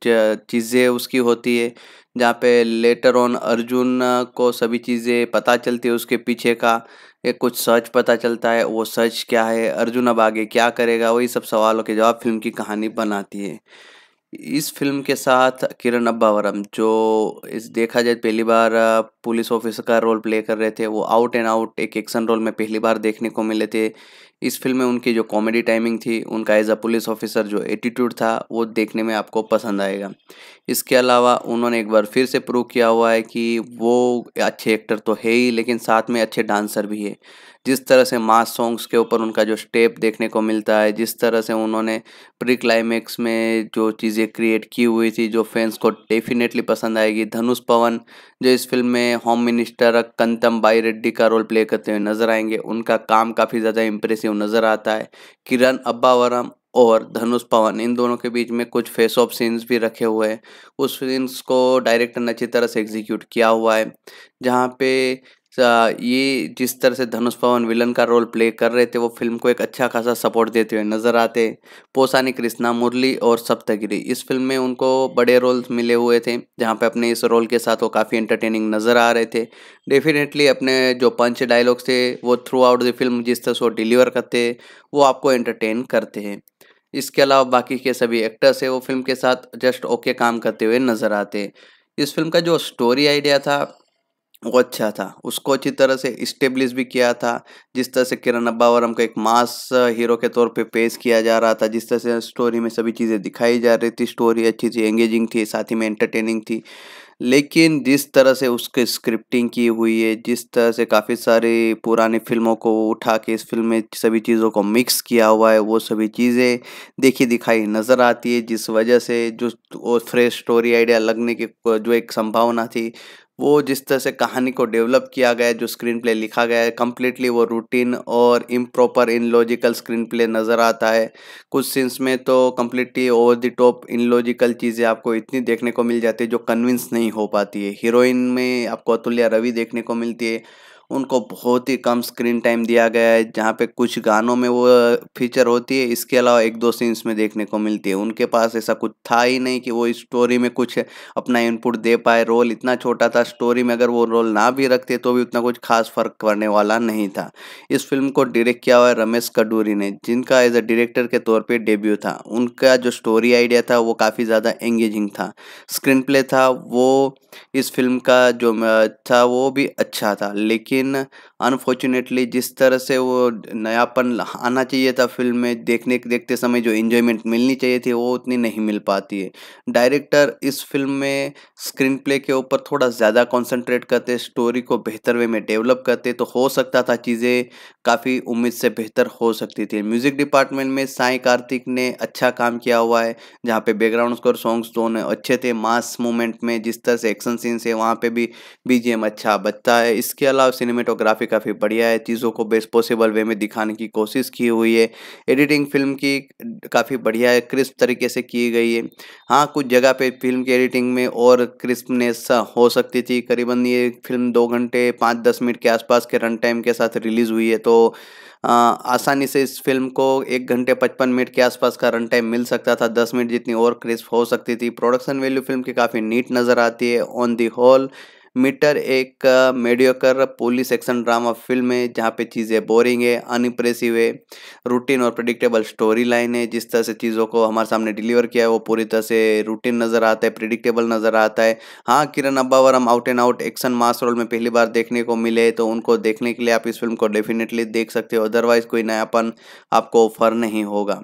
चीज़ें उसकी होती है जहाँ पे लेटर ऑन अर्जुन को सभी चीज़ें पता चलती है उसके पीछे का एक कुछ सच पता चलता है वो सच क्या है अर्जुन अब आगे क्या करेगा वही सब सवालों के जवाब फिल्म की कहानी बनाती है इस फिल्म के साथ किरण अब्बावरम जो इस देखा जाए पहली बार पुलिस ऑफिसर का रोल प्ले कर रहे थे वो आउट एंड आउट एक एक्शन रोल में पहली बार देखने को मिले थे इस फिल्म में उनकी जो कॉमेडी टाइमिंग थी उनका एज अ पुलिस ऑफिसर जो एटीट्यूड था वो देखने में आपको पसंद आएगा इसके अलावा उन्होंने एक बार फिर से प्रूव किया हुआ है कि वो अच्छे एक्टर तो है ही लेकिन साथ में अच्छे डांसर भी है जिस तरह से मास सॉन्ग्स के ऊपर उनका जो स्टेप देखने को मिलता है जिस तरह से उन्होंने प्री क्लाइमैक्स में जो चीज़ें क्रिएट की हुई थी जो फैंस को डेफिनेटली पसंद आएगी धनुष पवन जो इस फिल्म में होम मिनिस्टर कंतम बाई रेड्डी का रोल प्ले करते हुए नज़र आएंगे उनका काम काफ़ी ज़्यादा इंप्रेसिव नज़र आता है किरण अब्बावरम और धनुष पवन इन दोनों के बीच में कुछ फेस ऑफ सीन्स भी रखे हुए हैं उस सीन्स को डायरेक्टर ने अच्छी तरह से एग्जीक्यूट किया हुआ है जहाँ पे ये जिस तरह से धनुष पवन विलन का रोल प्ले कर रहे थे वो फिल्म को एक अच्छा खासा सपोर्ट देते हुए नजर आते पोसानी कृष्णा मुरली और सप्तगिरी इस फिल्म में उनको बड़े रोल मिले हुए थे जहाँ पे अपने इस रोल के साथ वो काफ़ी एंटरटेनिंग नज़र आ रहे थे डेफिनेटली अपने जो पंच डायलॉग्स थे वो थ्रू आउट द फिल्म जिस तरह से वो डिलीवर करते वो आपको एंटरटेन करते हैं इसके अलावा बाकी के सभी एक्टर्स है वो फिल्म के साथ जस्ट ओके काम करते हुए नज़र आते इस फिल्म का जो स्टोरी आइडिया था वो अच्छा था उसको अच्छी तरह से इस्टेब्लिश भी किया था जिस तरह से किरण अब्बावरम को एक मास हीरो के तौर पे पेश किया जा रहा था जिस तरह से स्टोरी में सभी चीज़ें दिखाई जा रही थी स्टोरी अच्छी थी एंगेजिंग थी साथ ही में एंटरटेनिंग थी लेकिन जिस तरह से उसके स्क्रिप्टिंग की हुई है जिस तरह से काफ़ी सारी पुरानी फिल्मों को उठा के इस फिल्म में सभी चीज़ों को मिक्स किया हुआ है वो सभी चीज़ें देखी दिखाई नज़र आती है जिस वजह से जो वो फ्रेश स्टोरी आइडिया लगने की जो एक संभावना थी वो जिस तरह से कहानी को डेवलप किया गया है जो स्क्रीन प्ले लिखा गया है कम्प्लीटली वो रूटीन और इम्प्रॉपर इन लॉजिकल स्क्रीन प्ले नज़र आता है कुछ सीन्स में तो completely over the top in logical चीज़ें आपको इतनी देखने को मिल जाती है जो कन्विंस नहीं हो पाती है हीरोइन में आपको अतुल्या रवि देखने को मिलती है उनको बहुत ही कम स्क्रीन टाइम दिया गया है जहाँ पे कुछ गानों में वो फीचर होती है इसके अलावा एक दो सीन्स में देखने को मिलती है उनके पास ऐसा कुछ था ही नहीं कि वो स्टोरी में कुछ अपना इनपुट दे पाए रोल इतना छोटा था स्टोरी में अगर वो रोल ना भी रखते तो भी उतना कुछ खास फर्क पड़ने वाला नहीं था इस फिल्म को डायरेक्ट किया हुआ है रमेश कडूरी ने जिनका एज अ डायरेक्टर के तौर पर डेब्यू था उनका जो स्टोरी आइडिया था वो काफ़ी ज़्यादा एंगेजिंग था स्क्रीन प्ले था वो इस फिल्म का जो था वो भी अच्छा था लेकिन in अनफॉर्चुनेटली जिस तरह से वो नयापन आना चाहिए था फिल्म में देखने देखते समय जो इन्जॉयमेंट मिलनी चाहिए थी वो उतनी नहीं मिल पाती है डायरेक्टर इस फिल्म में स्क्रीन प्ले के ऊपर थोड़ा ज़्यादा कॉन्सेंट्रेट करते स्टोरी को बेहतर वे में डेवलप करते तो हो सकता था चीज़ें काफ़ी उम्मीद से बेहतर हो सकती थी म्यूज़िक डिपार्टमेंट में साई कार्तिक ने अच्छा काम किया हुआ है जहाँ पे बैकग्राउंड स्कोर सॉन्ग्स दोनों अच्छे थे मास मूवमेंट में जिस तरह से एक्शन सीन्स है वहाँ पे भी बीजीएम अच्छा बचता है इसके अलावा सिनेमेटोग्राफिक काफ़ी बढ़िया है चीज़ों को बेस्ट पॉसिबल वे में दिखाने की कोशिश की हुई है एडिटिंग फिल्म की काफ़ी बढ़िया है क्रिस्प तरीके से की गई है हाँ कुछ जगह पे फिल्म की एडिटिंग में और क्रिस्पनेस हो सकती थी करीबन ये फिल्म दो घंटे पाँच दस मिनट के आसपास के रन टाइम के साथ रिलीज़ हुई है तो आ, आसानी से इस फिल्म को एक घंटे पचपन मिनट के आसपास का रन टाइम मिल सकता था दस मिनट जितनी और क्रिस्प हो सकती थी प्रोडक्शन वैल्यू फिल्म की काफ़ी नीट नज़र आती है ऑन दी होल मीटर एक mediocre police action drama film है जहाँ पे चीज़ें बोरिंग है अनइम्प्रेसिव है रूटीन और प्रडिक्टेबल स्टोरी लाइन है जिस तरह से चीज़ों को हमारे सामने डिलीवर किया है वो पूरी तरह से रूटीन नज़र आता है प्रिडिक्टेबल नज़र आता है हाँ किरण अब्बावर हम out and out action mass role में पहली बार देखने को मिले तो उनको देखने के लिए आप इस फिल्म को डेफिनेटली देख सकते हो अदरवाइज़ कोई नयापन आपको ऑफर नहीं होगा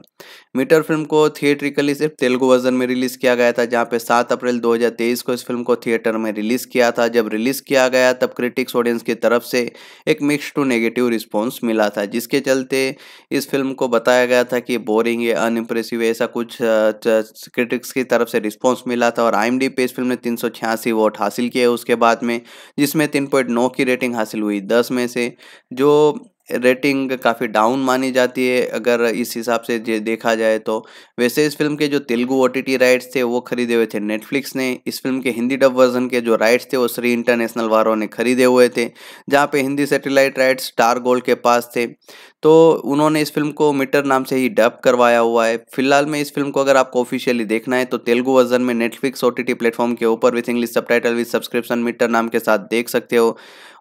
मीटर फिल्म को थिएट्रिकली सिर्फ तेलुगु वर्जन में रिलीज किया गया था जहाँ पे 7 अप्रैल 2023 को इस फिल्म को थिएटर में रिलीज किया था जब रिलीज किया गया तब क्रिटिक्स ऑडियंस की तरफ से एक मिक्स टू नेगेटिव रिस्पॉन्स मिला था जिसके चलते इस फिल्म को बताया गया था कि बोरिंग है अनइम्प्रेसिव है ऐसा कुछ क्रिटिक्स की तरफ से रिस्पॉन्स मिला था और आई पे इस फिल्म ने तीन वोट हासिल किए उसके बाद में जिसमें तीन की रेटिंग हासिल हुई दस में से जो रेटिंग काफ़ी डाउन मानी जाती है अगर इस हिसाब से देखा जाए तो वैसे इस फिल्म के जो तेलुगु ओ राइट्स थे वो खरीदे हुए थे नेटफ्लिक्स ने इस फिल्म के हिंदी डब वर्जन के जो राइट्स थे वो श्री इंटरनेशनल वालों ने खरीदे हुए थे जहाँ पे Hindi satellite rights Star Gold के पास थे तो उन्होंने इस फिल्म को मीटर नाम से ही डब करवाया हुआ है फिलहाल में इस फिल्म को अगर आपको ऑफिशियली देखना है तो तेलुगु वर्जन में नेटफ्लिक्स ओ टी प्लेटफॉर्म के ऊपर with English subtitle with subscription Meter नाम के साथ देख सकते हो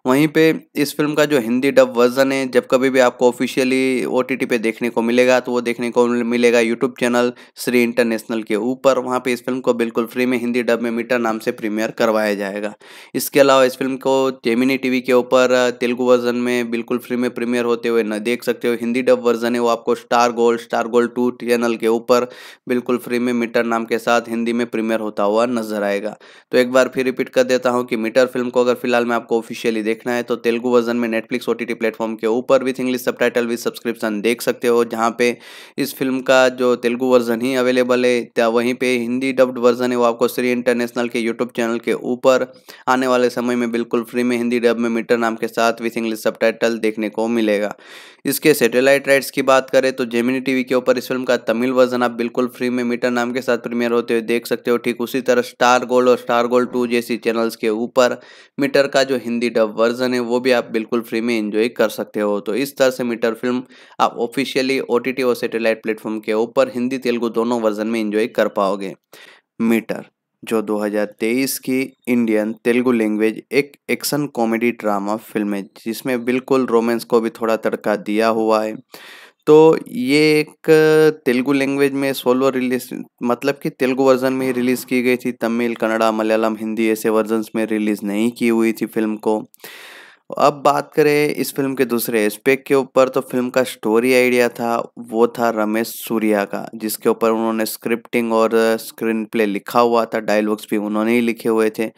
वहीं पे इस फिल्म का जो हिंदी डब वर्जन है जब कभी भी आपको ऑफिशियली ओ पे देखने को मिलेगा तो वो देखने को मिलेगा यूट्यूब चैनल श्री इंटरनेशनल के ऊपर वहाँ पे इस फिल्म को बिल्कुल फ्री में हिंदी डब में मीटर नाम से प्रीमियर करवाया जाएगा इसके अलावा इस फिल्म को जेमिनी टीवी के ऊपर तेलुगु वर्जन में बिल्कुल फ्री में प्रीमियर होते हुए न देख सकते हो हिंदी डब वर्जन है वो आपको Star Gold Star Gold two channel के ऊपर बिल्कुल फ्री में मीटर नाम के साथ हिंदी में प्रीमियर होता हुआ नजर आएगा तो एक बार फिर रिपीट कर देता हूँ कि मीटर फिल्म को अगर फिलहाल मैं आपको ऑफिशियली देख देखना है तो तेलुगु वर्जन में Netflix O T T platform के ऊपर with English subtitle with subscription देख सकते हो जहाँ पे इस फिल्म का जो तेलुगु वर्जन ही अवेलेबल है वहीं पर हिंदी डब्ड वर्जन है वो आपको श्री इंटरनेशनल के यूट्यूब चैनल के ऊपर आने वाले समय में बिल्कुल फ्री में हिंदी डब में मीटर नाम के साथ विथ इंग्लिश सब देखने को मिलेगा इसके सेटेलाइट राइट्स की बात करें तो जेमिनी टीवी के ऊपर इस फिल्म का तमिल वर्जन आप बिल्कुल फ्री में मीटर नाम के साथ प्रीमियर होते हुए देख सकते हो ठीक उसी तरह स्टार गोल्ड और स्टार गोल्ड टू जैसी चैनल्स के ऊपर मीटर का जो हिंदी डब वर्जन है वो भी आप बिल्कुल फ्री में इंजॉय कर सकते हो तो इस तरह से मीटर फिल्म आप ऑफिशियली ओ और सेटेलाइट प्लेटफॉर्म के ऊपर हिंदी तेलुगु दोनों वर्जन में इंजॉय कर पाओगे मीटर जो 2023 की इंडियन तेलुगु लैंग्वेज एक एक्शन कॉमेडी ड्रामा फिल्म है जिसमें बिल्कुल रोमांस को भी थोड़ा तड़का दिया हुआ है तो ये एक तेलुगु लैंग्वेज में सोलो रिलीज मतलब कि तेलुगु वर्जन में ही रिलीज़ की गई थी तमिल कन्नड़ा मलयालम हिंदी ऐसे वर्जन्स में रिलीज़ नहीं की हुई थी फिल्म को अब बात करें इस फिल्म के दूसरे एस्पेक्ट के ऊपर तो फिल्म का स्टोरी आइडिया था वो था रमेश सूर्या का जिसके ऊपर उन्होंने स्क्रिप्टिंग और स्क्रीन प्ले लिखा हुआ था डायलॉग्स भी उन्होंने ही लिखे हुए थे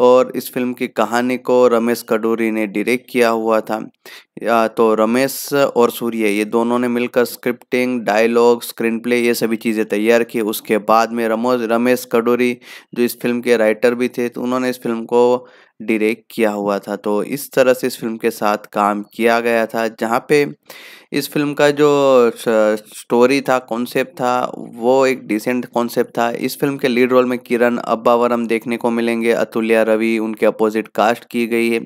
और इस फिल्म की कहानी को रमेश कडूरी ने डायरेक्ट किया हुआ था तो रमेश और सूर्य ये दोनों ने मिलकर स्क्रिप्टिंग डायलॉग स्क्रीन प्ले ये सभी चीज़ें तैयार की उसके बाद में रमोज रमेश कडोरी जो इस फिल्म के राइटर भी थे तो उन्होंने इस फिल्म को डायरेक्ट किया हुआ था तो इस तरह से इस फिल्म के साथ काम किया गया था जहाँ पे इस फिल्म का जो स्टोरी था कॉन्सेप्ट था वो एक डिसेंट कॉन्सेप्ट था इस फिल्म के लीड रोल में किरण अब्बावरम देखने को मिलेंगे अतुल्या रवि उनके अपोजिट कास्ट की गई है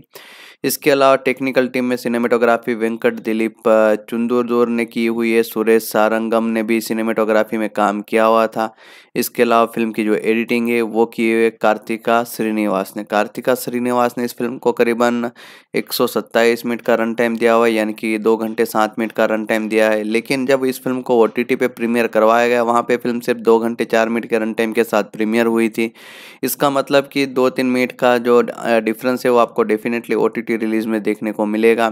इसके अलावा टेक्निकल टीम में सिनेमेटोग्राफी वेंकट दिलीप चुंदुरदोर ने की हुई है सुरेश सारंगम ने भी सिनेमेटोग्राफी में काम किया हुआ था इसके अलावा फिल्म की जो एडिटिंग है वो की हुई है कार्तिका श्रीनिवास ने कार्तिका श्रीनिवास ने इस फिल्म को करीबन एक मिनट का रन टाइम दिया हुआ है यानी कि दो घंटे सात मिनट का रन टाइम दिया है लेकिन जब इस फिल्म को ओ पे प्रीमियर करवाया गया वहाँ पर फिल्म सिर्फ दो घंटे चार मिनट के रन टाइम के साथ प्रीमियर हुई थी इसका मतलब कि दो तीन मिनट का जो डिफरेंस है वो आपको डेफिनेटली ओ रिलीज़ में देखने को मिलेगा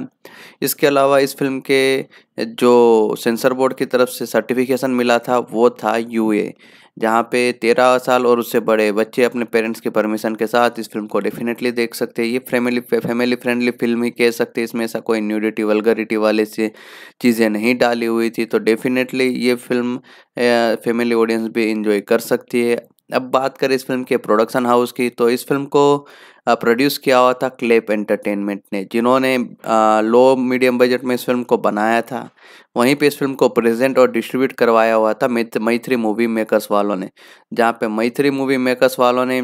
इसके अलावा इस फिल्म के जो सेंसर बोर्ड की तरफ से सर्टिफिकेशन मिला था वो था यूए जहाँ पे तेरह साल और उससे बड़े बच्चे अपने पेरेंट्स के परमिशन के साथ इस फिल्म को डेफिनेटली देख सकते हैं ये फैमिली फैमिली फ्रेंडली फिल्म ही कह सकते हैं इसमें ऐसा कोई न्यूडिटी वलगरिटी वाले से चीज़ें नहीं डाली हुई थी तो डेफिनेटली ये फिल्म फैमिली ऑडियंस भी इंजॉय कर सकती है अब बात करें इस फिल्म के प्रोडक्शन हाउस की तो इस फिल्म को प्रोड्यूस किया हुआ था क्लेप एंटरटेनमेंट ने जिन्होंने लो मीडियम बजट में इस फिल्म को बनाया था वहीं पे इस फिल्म को प्रेजेंट और डिस्ट्रीब्यूट करवाया हुआ था मैथ्री मूवी मेकर्स वालों ने जहाँ पे मैथ्री मूवी मेकर्स वालों ने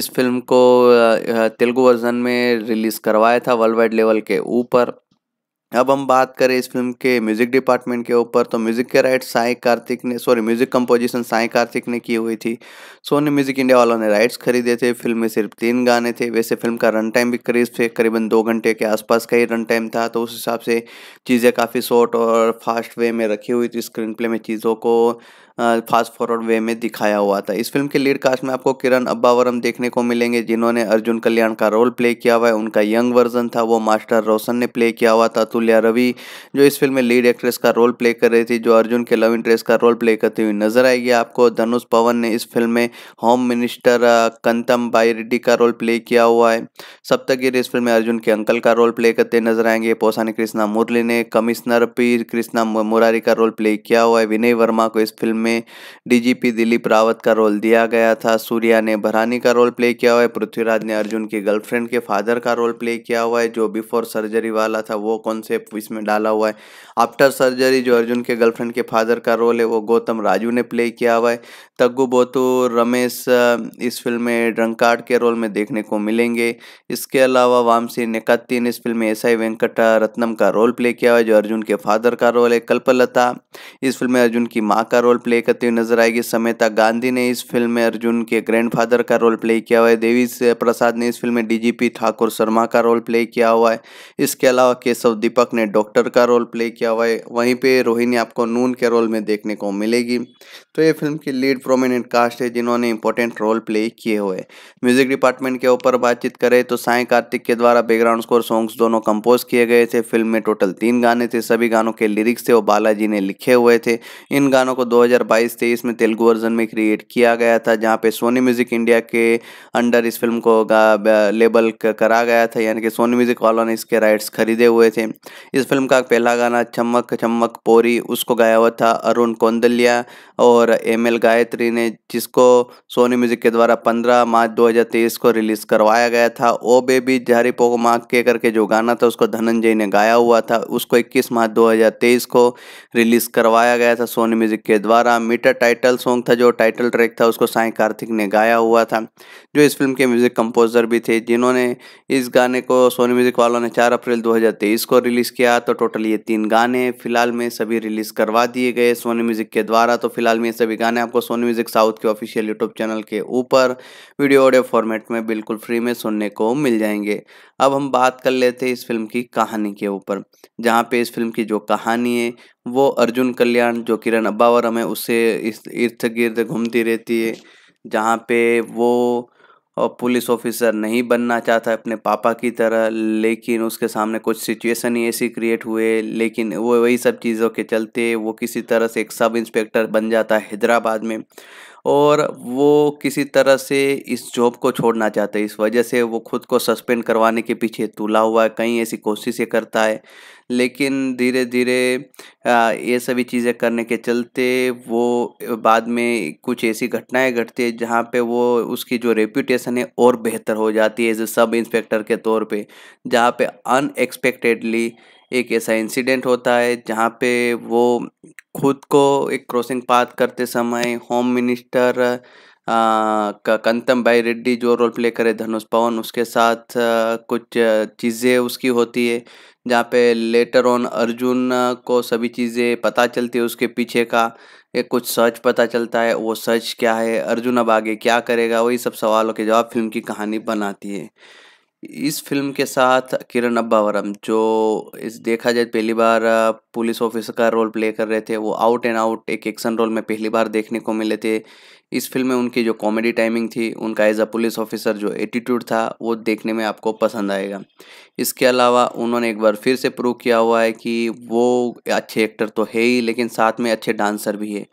इस फिल्म को तेलुगु वर्जन में रिलीज़ करवाया था वर्ल्ड वाइड लेवल के ऊपर अब हम बात करें इस फिल्म के म्यूजिक डिपार्टमेंट के ऊपर तो म्यूजिक के राइट साई कार्तिक ने sorry music composition Sai Kartik ने की हुई थी सोनी म्यूजिक इंडिया वालों ने राइट्स खरीदे थे फिल्म में सिर्फ तीन गाने थे वैसे फिल्म का रन टाइम भी करीब थे करीबन दो घंटे के आसपास का ही रन टाइम था तो उस हिसाब से चीज़ें काफ़ी शॉर्ट और फास्ट वे में रखी हुई थी स्क्रीन प्ले में चीज़ों को फास्ट फॉरवर्ड वे में दिखाया हुआ था इस फिल्म के लीड कास्ट में आपको किरण अब्बावरम देखने को मिलेंगे जिन्होंने अर्जुन कल्याण का रोल प्ले किया हुआ है उनका यंग वर्जन था वो मास्टर रोशन ने प्ले किया हुआ था तुल्या रवि जो इस फिल्म में लीड एक्ट्रेस का रोल प्ले कर रही थी जो अर्जुन के लव इंटरेस्ट का रोल प्ले करती हुई नजर आएगी आपको धनुष पवन ने इस फिल्म में होम मिनिस्टर कंतम बाई रेड्डी का रोल प्ले किया हुआ है सप्तगिर इस फिल्म में अर्जुन के अंकल का रोल प्ले करते नजर आएंगे पोसानी कृष्णा मुरली ने कमिश्नर पी कृष्णा मुरारी का रोल प्ले किया हुआ है विनय वर्मा को इस फिल्म में डीजीपी दिलीप रावत का रोल दिया गया था सूर्या ने भरानी का रोल प्ले किया हुआ है पृथ्वीराज ने अर्जुन की गर्लफ्रेंड के फादर का रोल प्ले किया हुआ है जो बिफोर सर्जरी वाला था वो कॉन्सेप्ट इसमें डाला हुआ है आफ्टर सर्जरी जो अर्जुन के गर्लफ्रेंड के फादर का रोल है वो गौतम राजू ने प्ले किया हुआ है तग्गू बोतू रमेश इस फिल्म में ड्रंकार्ड के रोल में देखने को मिलेंगे इसके अलावा वामसी निकत्ती ने इस फिल्म में एस आई वेंकट रत्नम का रोल प्ले किया हुआ है जो अर्जुन के फादर का रोल है कल्पलता इस फिल्म में अर्जुन की माँ का रोल प्ले प्ले करती हुई नजर आएगी समेता गांधी ने इस फिल्म में अर्जुन के ग्रैंडफादर का रोल प्ले किया हुआ है देवी प्रसाद ने इस फिल्म में डीजीपी ठाकुर शर्मा का रोल प्ले किया हुआ है इसके अलावा केशव दीपक ने डॉक्टर का रोल प्ले किया हुआ है वहीं पर रोहिणी आपको नून के रोल में देखने को मिलेगी तो ये फिल्म की लीड प्रोमिनेंट कास्ट है जिन्होंने इंपॉर्टेंट रोल प्ले किए हुए म्यूजिक डिपार्टमेंट के ऊपर बातचीत करें तो साई कार्तिक के द्वारा बैकग्राउंड स्कोर सॉन्ग्स दोनों कंपोज किए गए थे फिल्म में टोटल तीन गाने थे सभी गानों के लिरिक्स थे वो बालाजी ने लिखे हुए थे इन गानों को 2022-23 में तेलुगु वर्जन में क्रिएट किया गया था जहाँ पे सोनी म्यूजिक इंडिया के अंडर इस फिल्म को लेबल करा गया था यानी कि सोनी म्यूजिक वालों ने इसके राइट्स खरीदे हुए थे इस फिल्म का पहला गाना चमक चमक पोरी उसको गाया हुआ था अरुण कौंदल्या और एम एल गायत्री ने जिसको सोनी म्यूजिक के द्वारा 15 मार्च 2023 को रिलीज़ करवाया गया था ओ बेबी जारी पोको मांग के करके जो गाना था उसको धनंजय ने गाया हुआ था उसको 21 मार्च 2023 को रिलीज़ करवाया गया था सोनी म्यूजिक के द्वारा था मीटर टाइटल सॉन्ग था जो टाइटल ट्रैक था उसको साई कार्तिक ने गाया हुआ था जो इस फिल्म के म्यूज़िक कंपोजर भी थे जिन्होंने इस गाने को सोनी म्यूज़िक वालों ने 4 अप्रैल 2023 को रिलीज़ किया तो टोटल ये तीन गाने फिलहाल में सभी रिलीज़ करवा दिए गए सोनी म्यूज़िक के द्वारा तो फिलहाल में ये सभी गाने आपको सोनी म्यूज़िक साउथ के ऑफिशियल यूट्यूब चैनल के ऊपर वीडियो ऑडियो फॉर्मेट में बिल्कुल फ्री में सुनने को मिल जाएंगे अब हम बात कर लेते हैं इस फिल्म की कहानी के ऊपर जहाँ पे इस फिल्म की जो कहानी है वो अर्जुन कल्याण जो किरण अब्बावर हमें उससे इर्द गिर्द घूमती रहती है जहाँ पे वो पुलिस ऑफिसर नहीं बनना चाहता अपने पापा की तरह लेकिन उसके सामने कुछ सिचुएशन ही ऐसी क्रिएट हुए लेकिन वो वही सब चीज़ों के चलते वो किसी तरह से एक सब इंस्पेक्टर बन जाता है हैदराबाद में और वो किसी तरह से इस जॉब को छोड़ना चाहता है इस वजह से वो खुद को सस्पेंड करवाने के पीछे तुला हुआ है कहीं ऐसी कोशिशें करता है लेकिन धीरे धीरे ये सभी चीज़ें करने के चलते वो बाद में कुछ ऐसी घटनाएं घटती है जहाँ पे वो उसकी जो रेपूटेशन है और बेहतर हो जाती है एज ए सब इंस्पेक्टर के तौर पे जहाँ पे अनएक्सपेक्टेडली एक ऐसा इंसिडेंट होता है जहाँ पे वो खुद को एक क्रॉसिंग पाथ करते समय होम मिनिस्टर कंतम भाई रेड्डी जो रोल प्ले करे धनुष पवन उसके साथ कुछ चीज़ें उसकी होती है जहाँ पे लेटर ऑन अर्जुन को सभी चीज़ें पता चलती है उसके पीछे का एक कुछ सच पता चलता है वो सच क्या है अर्जुन अब आगे क्या करेगा वही सब सवालों के जवाब फिल्म की कहानी बनाती है इस फिल्म के साथ किरण अब्बावरम जो इस देखा जाए पहली बार पुलिस ऑफिसर का रोल प्ले कर रहे थे वो आउट एंड आउट एक एक्शन रोल में पहली बार देखने को मिले थे इस फिल्म में उनकी जो कॉमेडी टाइमिंग थी उनका एज अ पुलिस ऑफिसर जो एटीट्यूड था वो देखने में आपको पसंद आएगा इसके अलावा उन्होंने एक बार फिर से प्रूव किया हुआ है कि वो अच्छे एक्टर तो है ही लेकिन साथ में अच्छे डांसर भी है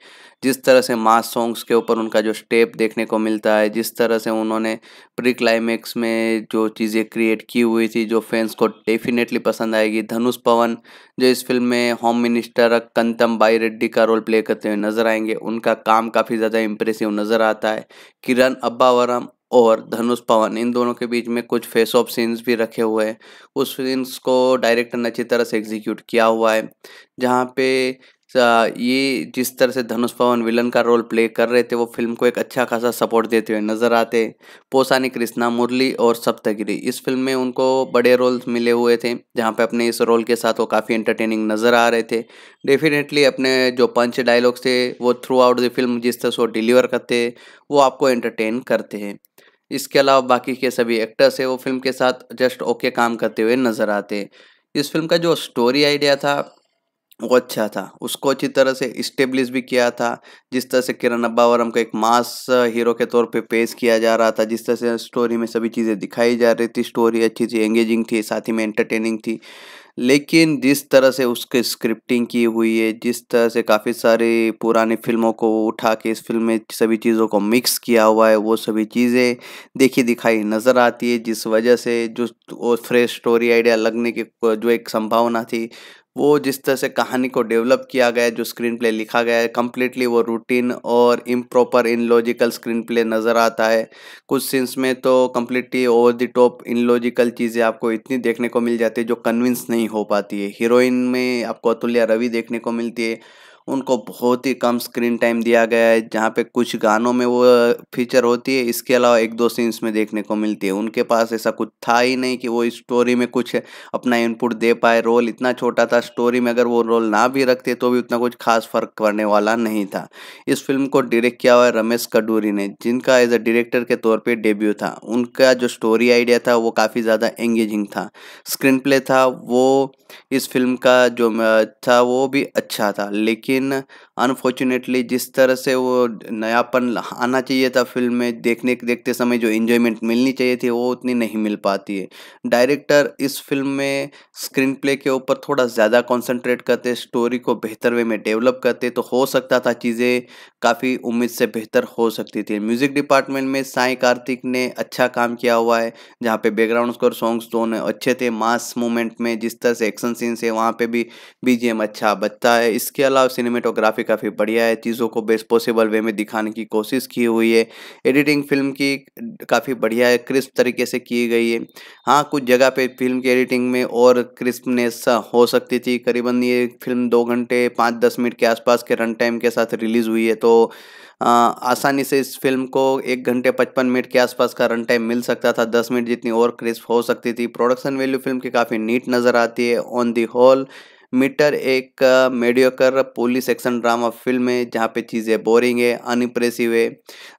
जिस तरह से मास सॉन्ग्स के ऊपर उनका जो स्टेप देखने को मिलता है जिस तरह से उन्होंने प्री क्लाइमैक्स में जो चीज़ें क्रिएट की हुई थी जो फैंस को डेफिनेटली पसंद आएगी धनुष पवन जो इस फिल्म में होम मिनिस्टर कंतम बाई रेड्डी का रोल प्ले करते हुए नजर आएंगे उनका काम काफ़ी ज़्यादा इम्प्रेसिव नज़र आता है किरण अब्बावरम और धनुष पवन इन दोनों के बीच में कुछ फेस ऑफ सीन्स भी रखे हुए हैं उस सीन्स को डायरेक्टर ने अच्छी तरह से एग्जीक्यूट किया हुआ है जहाँ पे ये जिस तरह से धनुष पवन विलन का रोल प्ले कर रहे थे वो फिल्म को एक अच्छा खासा सपोर्ट देते हुए नजर आते पोसानी कृष्णा मुरली और सप्तगिरी इस फिल्म में उनको बड़े रोल मिले हुए थे जहाँ पे अपने इस रोल के साथ वो काफ़ी एंटरटेनिंग नज़र आ रहे थे डेफिनेटली अपने जो पंच डायलॉग्स थे वो थ्रू आउट द फिल्म जिस तरह से वो डिलीवर करते वो आपको एंटरटेन करते हैं इसके अलावा बाकी के सभी एक्टर्स है वो फिल्म के साथ जस्ट ओके काम करते हुए नज़र आते इस फिल्म का जो स्टोरी आइडिया था वो अच्छा था उसको अच्छी तरह से इस्टेब्लिश भी किया था जिस तरह से किरण अब्बावरम को एक मास हीरो के तौर पे पेश किया जा रहा था जिस तरह से स्टोरी में सभी चीज़ें दिखाई जा रही थी स्टोरी अच्छी थी एंगेजिंग थी साथ ही में एंटरटेनिंग थी लेकिन जिस तरह से उसके स्क्रिप्टिंग की हुई है जिस तरह से काफ़ी सारी पुरानी फिल्मों को उठा के इस फिल्म में सभी चीज़ों को मिक्स किया हुआ है वो सभी चीज़ें देखी दिखाई नज़र आती है जिस वजह से जो वो फ्रेश स्टोरी आइडिया लगने की जो एक संभावना थी वो जिस तरह से कहानी को डेवलप किया गया है जो स्क्रीन प्ले लिखा गया है कम्प्लीटली वो रूटीन और इम्प्रॉपर इन लॉजिकल स्क्रीन प्ले नज़र आता है कुछ सीन्स में तो completely over the top in logical चीज़ें आपको इतनी देखने को मिल जाती है जो कन्विंस नहीं हो पाती है हीरोइन में आपको अतुल्या रवि देखने को मिलती है उनको बहुत ही कम स्क्रीन टाइम दिया गया है जहाँ पे कुछ गानों में वो फीचर होती है इसके अलावा एक दो सीन्स में देखने को मिलती है उनके पास ऐसा कुछ था ही नहीं कि वो स्टोरी में कुछ अपना इनपुट दे पाए रोल इतना छोटा था स्टोरी में अगर वो रोल ना भी रखते तो भी उतना कुछ खास फर्क पड़ने वाला नहीं था इस फिल्म को डायरेक्ट किया हुआ है रमेश कडूरी ने जिनका एज अ डायरेक्टर के तौर पर डेब्यू था उनका जो स्टोरी आइडिया था वो काफ़ी ज़्यादा एंगेजिंग था स्क्रीन प्ले था वो इस फिल्म का जो था वो भी अच्छा था लेकिन 边呢 अनफॉर्चुनेटली जिस तरह से वो नयापन आना चाहिए था फिल्म में देखने देखते समय जो इन्जॉयमेंट मिलनी चाहिए थी वो उतनी नहीं मिल पाती है डायरेक्टर इस फिल्म में स्क्रीन प्ले के ऊपर थोड़ा ज़्यादा कॉन्सेंट्रेट करते स्टोरी को बेहतर वे में डेवलप करते तो हो सकता था चीज़ें काफ़ी उम्मीद से बेहतर हो सकती थी म्यूज़िक डिपार्टमेंट में साई कार्तिक ने अच्छा काम किया हुआ है जहाँ पे बैकग्राउंड स्कोर सॉन्ग्स दोनों अच्छे थे मास मूवमेंट में जिस तरह से एक्शन सीन्स है वहाँ पे भी बीजीएम अच्छा बचता है इसके अलावा सिनेमेटोग्राफिक काफ़ी बढ़िया है चीज़ों को बेस्ट पॉसिबल वे में दिखाने की कोशिश की हुई है एडिटिंग फिल्म की काफ़ी बढ़िया है क्रिस्प तरीके से की गई है हाँ कुछ जगह पे फिल्म की एडिटिंग में और क्रिस्पनेस हो सकती थी करीबन ये फिल्म दो घंटे पाँच दस मिनट के आसपास के रन टाइम के साथ रिलीज़ हुई है तो आ, आसानी से इस फिल्म को एक घंटे पचपन मिनट के आसपास का रन टाइम मिल सकता था दस मिनट जितनी और क्रिस्प हो सकती थी प्रोडक्शन वैल्यू फिल्म की काफ़ी नीट नज़र आती है ऑन दी होल मीटर एक mediocre police action drama film है जहाँ पे चीज़ें बोरिंग है अनइम्प्रेसिव है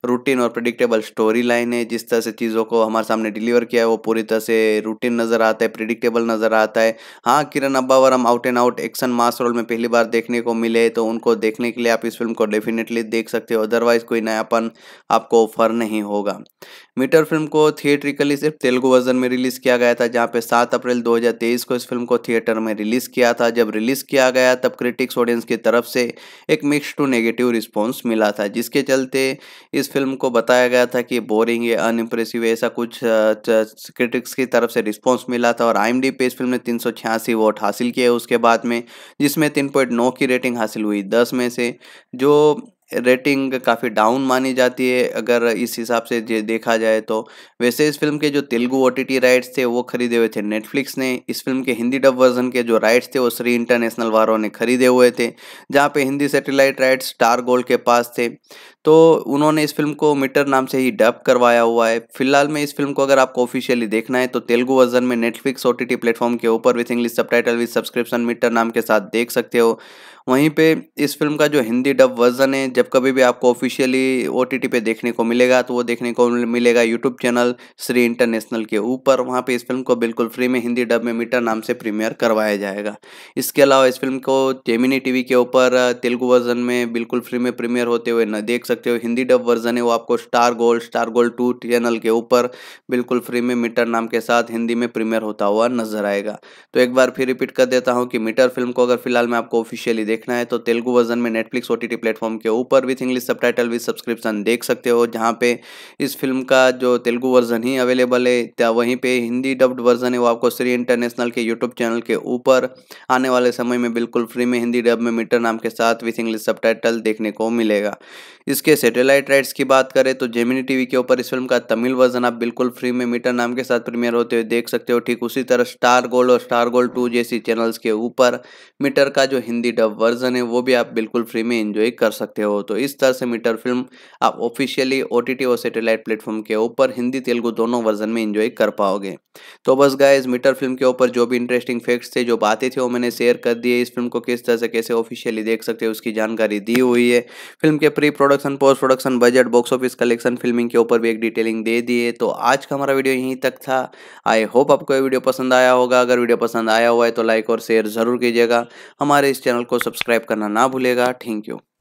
रूटीन और प्रिडिक्टेबल स्टोरी लाइन है जिस तरह से चीज़ों को हमारे सामने डिलीवर किया है वो पूरी तरह से रूटीन नज़र आता है प्रिडिक्टेबल नज़र आता है हाँ Kiran Abbavaram out and out action mass role में पहली बार देखने को मिले तो उनको देखने के लिए आप इस फिल्म को डेफिनेटली देख सकते हो अदरवाइज़ कोई नयापन आपको ऑफर नहीं होगा मीटर फिल्म को थिएट्रिकली सिर्फ तेलुगु वर्जन में रिलीज किया गया था जहाँ पे 7 अप्रैल 2023 को इस फिल्म को थिएटर में रिलीज किया था जब रिलीज किया गया तब क्रिटिक्स ऑडियंस की तरफ से एक मिक्स टू नेगेटिव रिस्पॉन्स मिला था जिसके चलते इस फिल्म को बताया गया था कि बोरिंग है अनइम्प्रेसिव ऐसा कुछ क्रिटिक्स की तरफ से रिस्पॉन्स मिला था और आई एम डी पे इस फिल्म ने तीन वोट हासिल किए उसके बाद में जिसमें तीन की रेटिंग हासिल हुई दस में से जो रेटिंग काफ़ी डाउन मानी जाती है अगर इस हिसाब से देखा जाए तो वैसे इस फिल्म के जो तेलुगु ओ राइट्स थे वो खरीदे हुए थे नेटफ्लिक्स ने इस फिल्म के हिंदी डब वर्जन के जो राइट्स थे वो श्री इंटरनेशनल वारों ने खरीदे हुए थे जहाँ पे Hindi satellite rights Star Gold के पास थे तो उन्होंने इस फिल्म को मीटर नाम से ही डब करवाया हुआ है फिलहाल में इस फिल्म को अगर आपको ऑफिशियली देखना है तो तेलुगु वर्जन में नेटफ्लिक्स ओ टी प्लेटफॉर्म के ऊपर with English subtitle with subscription Meter नाम के साथ देख सकते हो वहीं पे इस फिल्म का जो हिंदी डब वर्जन है जब कभी भी आपको ऑफिशियली ओ टी पे देखने को मिलेगा तो वो देखने को मिलेगा यूट्यूब चैनल श्री इंटरनेशनल के ऊपर वहाँ पे इस फिल्म को बिल्कुल फ्री में हिंदी डब में मीटर नाम से प्रीमियर करवाया जाएगा इसके अलावा इस फिल्म को जेमिनी टीवी के ऊपर तेलुगु वर्जन में बिल्कुल फ्री में प्रीमियर होते हुए न देख सकते हो हिंदी डब वर्जन है वो आपको Star Gold Star Gold two channel के ऊपर बिल्कुल फ्री में मीटर नाम के साथ हिंदी में प्रीमियर होता हुआ नजर आएगा तो एक बार फिर रिपीट कर देता हूँ कि मीटर फिल्म को अगर फिलहाल मैं आपको ऑफिशियली देखना है तो तेलुगु वर्जन में नेटफ्लिक्स ओ टी प्लेटफॉर्म के ऊपर with English subtitle with subscription देख सकते हो जहाँ पे इस फिल्म का जो तेलुगु वर्जन ही अवेलेबल है वहीं पे हिंदी डब्ड वर्जन है वो आपको श्री इंटरनेशनल के यूट्यूब चैनल के ऊपर आने वाले समय में बिल्कुल फ्री में हिंदी डब में मीटर नाम के साथ विथ इंग्लिश सब देखने को मिलेगा इसके सेटेलाइट राइट्स की बात करें तो जेमिनी टीवी के ऊपर इस फिल्म का तमिल वर्जन आप बिल्कुल फ्री में मीटर नाम के साथ प्रीमियर होते हुए देख सकते हो ठीक उसी तरह स्टार गोल्ड और स्टार गोल्ड टू जैसी चैनल्स के ऊपर मीटर का जो हिंदी डब वर्जन है वो भी आप बिल्कुल फ्री में इंजॉय कर सकते हो तो इस तरह से मीटर फिल्म आप ऑफिशियली ओ और सेटेलाइट प्लेटफॉर्म के ऊपर हिंदी तेलुगु दोनों वर्जन में इंजॉय कर पाओगे तो बस गए मीटर फिल्म के ऊपर जो भी इंटरेस्टिंग फैक्ट्स थे जो बातें थी वो मैंने शेयर कर दिए इस फिल्म को किस तरह से कैसे ऑफिशियली देख सकते हो उसकी जानकारी दी हुई है फिल्म के pre production post production budget box office collection filming के ऊपर भी एक डिटेलिंग दे दी है तो आज का हमारा वीडियो यहीं तक था आई होप आपको ये वीडियो पसंद आया होगा अगर वीडियो पसंद आया हुआ है तो लाइक और शेयर जरूर कीजिएगा हमारे इस चैनल को सब सब्सक्राइब करना ना भूलेगा थैंक यू